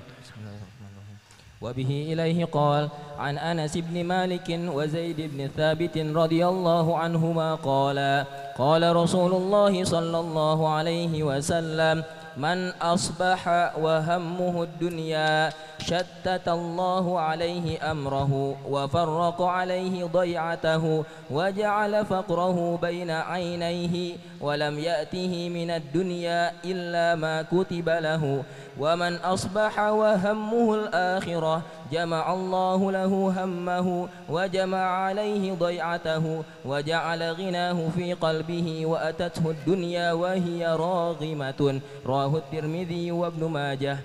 وبه إليه قال عن أنس بن مالك وزيد بن ثابت رضي الله عنهما قالا قال رسول الله صلى الله عليه وسلم من أصبح وهمه الدنيا شتت الله عليه أمره وفرق عليه ضيعته وجعل فقره بين عينيه ولم يأته من الدنيا إلا ما كتب له ومن أصبح وهمه الآخرة جمع الله له همه وجمع عليه ضيعته وجعل غناه في قلبه وأتته الدنيا وهي راغمة, راغمة رواه الترمذي وابن ماجه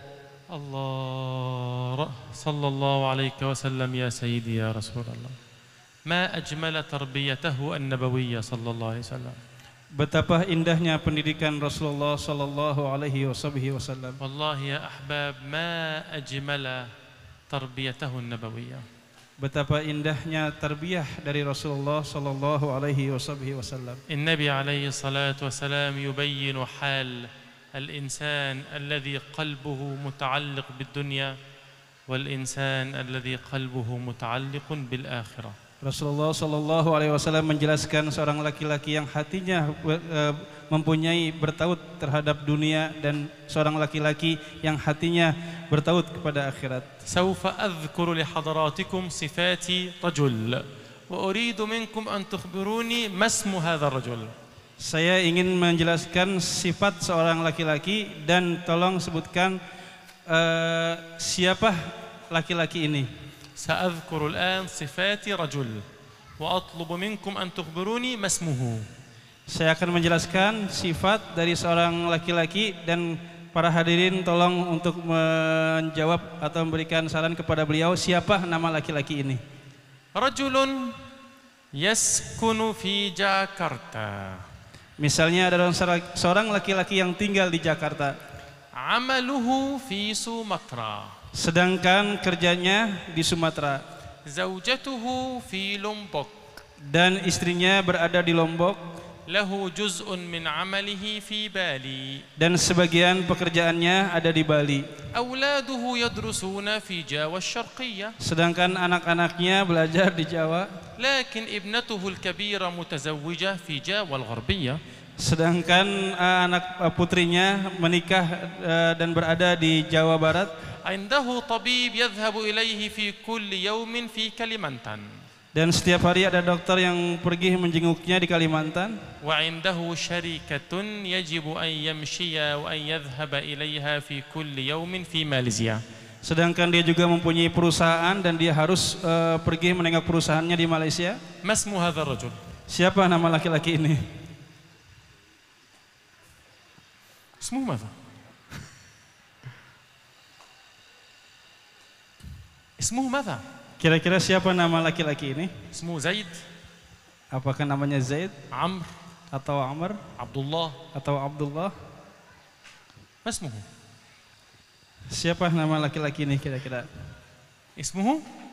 الله صلى الله عليك وسلم يا سيدي يا رسول الله ما أجمل تربيته النبوية صلى الله عليه وسلم Betapa indahnya pendidikan Rasulullah sallallahu alaihi wasallam. Wallahi ya ahbab ma ajmala tarbiyatahu an-nabawiyah. Betapa indahnya tarbiyah dari Rasulullah sallallahu alaihi wasallam. An-nabi alaihi salatu wasalam yubayyin hal الإنسان الذي قلبه متعلق بالدنيا والإنسان الذي قلبه متعلق بالآخرة Rasulullah Shallallahu Alaihi Wasallam menjelaskan seorang laki-laki yang hatinya mempunyai bertaut terhadap dunia dan seorang laki-laki yang hatinya bertaut kepada akhirat. سوف أذكر لحضراتكم صفات رجل وأريد منكم أن تخبروني ما اسم هذا الرجل. Saya ingin menjelaskan sifat seorang laki-laki dan tolong sebutkan uh, siapa laki-laki ini. سأذكر الآن صفات رجل وأطلب منكم أن تخبروني ما اسمه. Saya akan menjelaskan sifat dari seorang laki-laki dan para hadirin tolong untuk menjawab atau memberikan saran kepada beliau siapa nama laki-laki ini. Rajulun yaskunu fi Jakarta. Misalnya ada seorang laki-laki yang tinggal di Jakarta. Amaluhu fi Sumatera. Sedangkan kerjanya di Sumatera. Zaujatuhu fi Lombok. Dan istrinya berada di Lombok. Lahu juz'un min amalihi fi Bali. Dan sebagian pekerjaannya ada di Bali. Auladuhu yadrusuna fi Jawa Syarqiyah. Sedangkan anak-anaknya belajar di Jawa لكن ابنته الكبيرة متزوجة في جاوة الغربية sedangkan uh, anak uh, putrinya menikah uh, dan berada di Jawa Barat عنده طبيب يذهب إليه في كل يوم في كليمنتان dan setiap hari ada dokter yang pergi menjenguknya di Kalimantan وعنده شركة يجب أن يمشي وأن يذهب إليها في كل يوم في ماليزيا Sedangkan dia juga mempunyai perusahaan dan dia harus uh, pergi menengok perusahaannya di Malaysia. Masmu Siapa nama laki-laki ini? Ismu ماذا? Ismu ماذا? Kira-kira siapa nama laki-laki ini? Ismu Zaid. Apakah namanya Zaid? Amr atau Amr? Abdullah atau Abdullah? Masmuhu? Siapa nama laki-laki ini kira-kira? Ismuhu?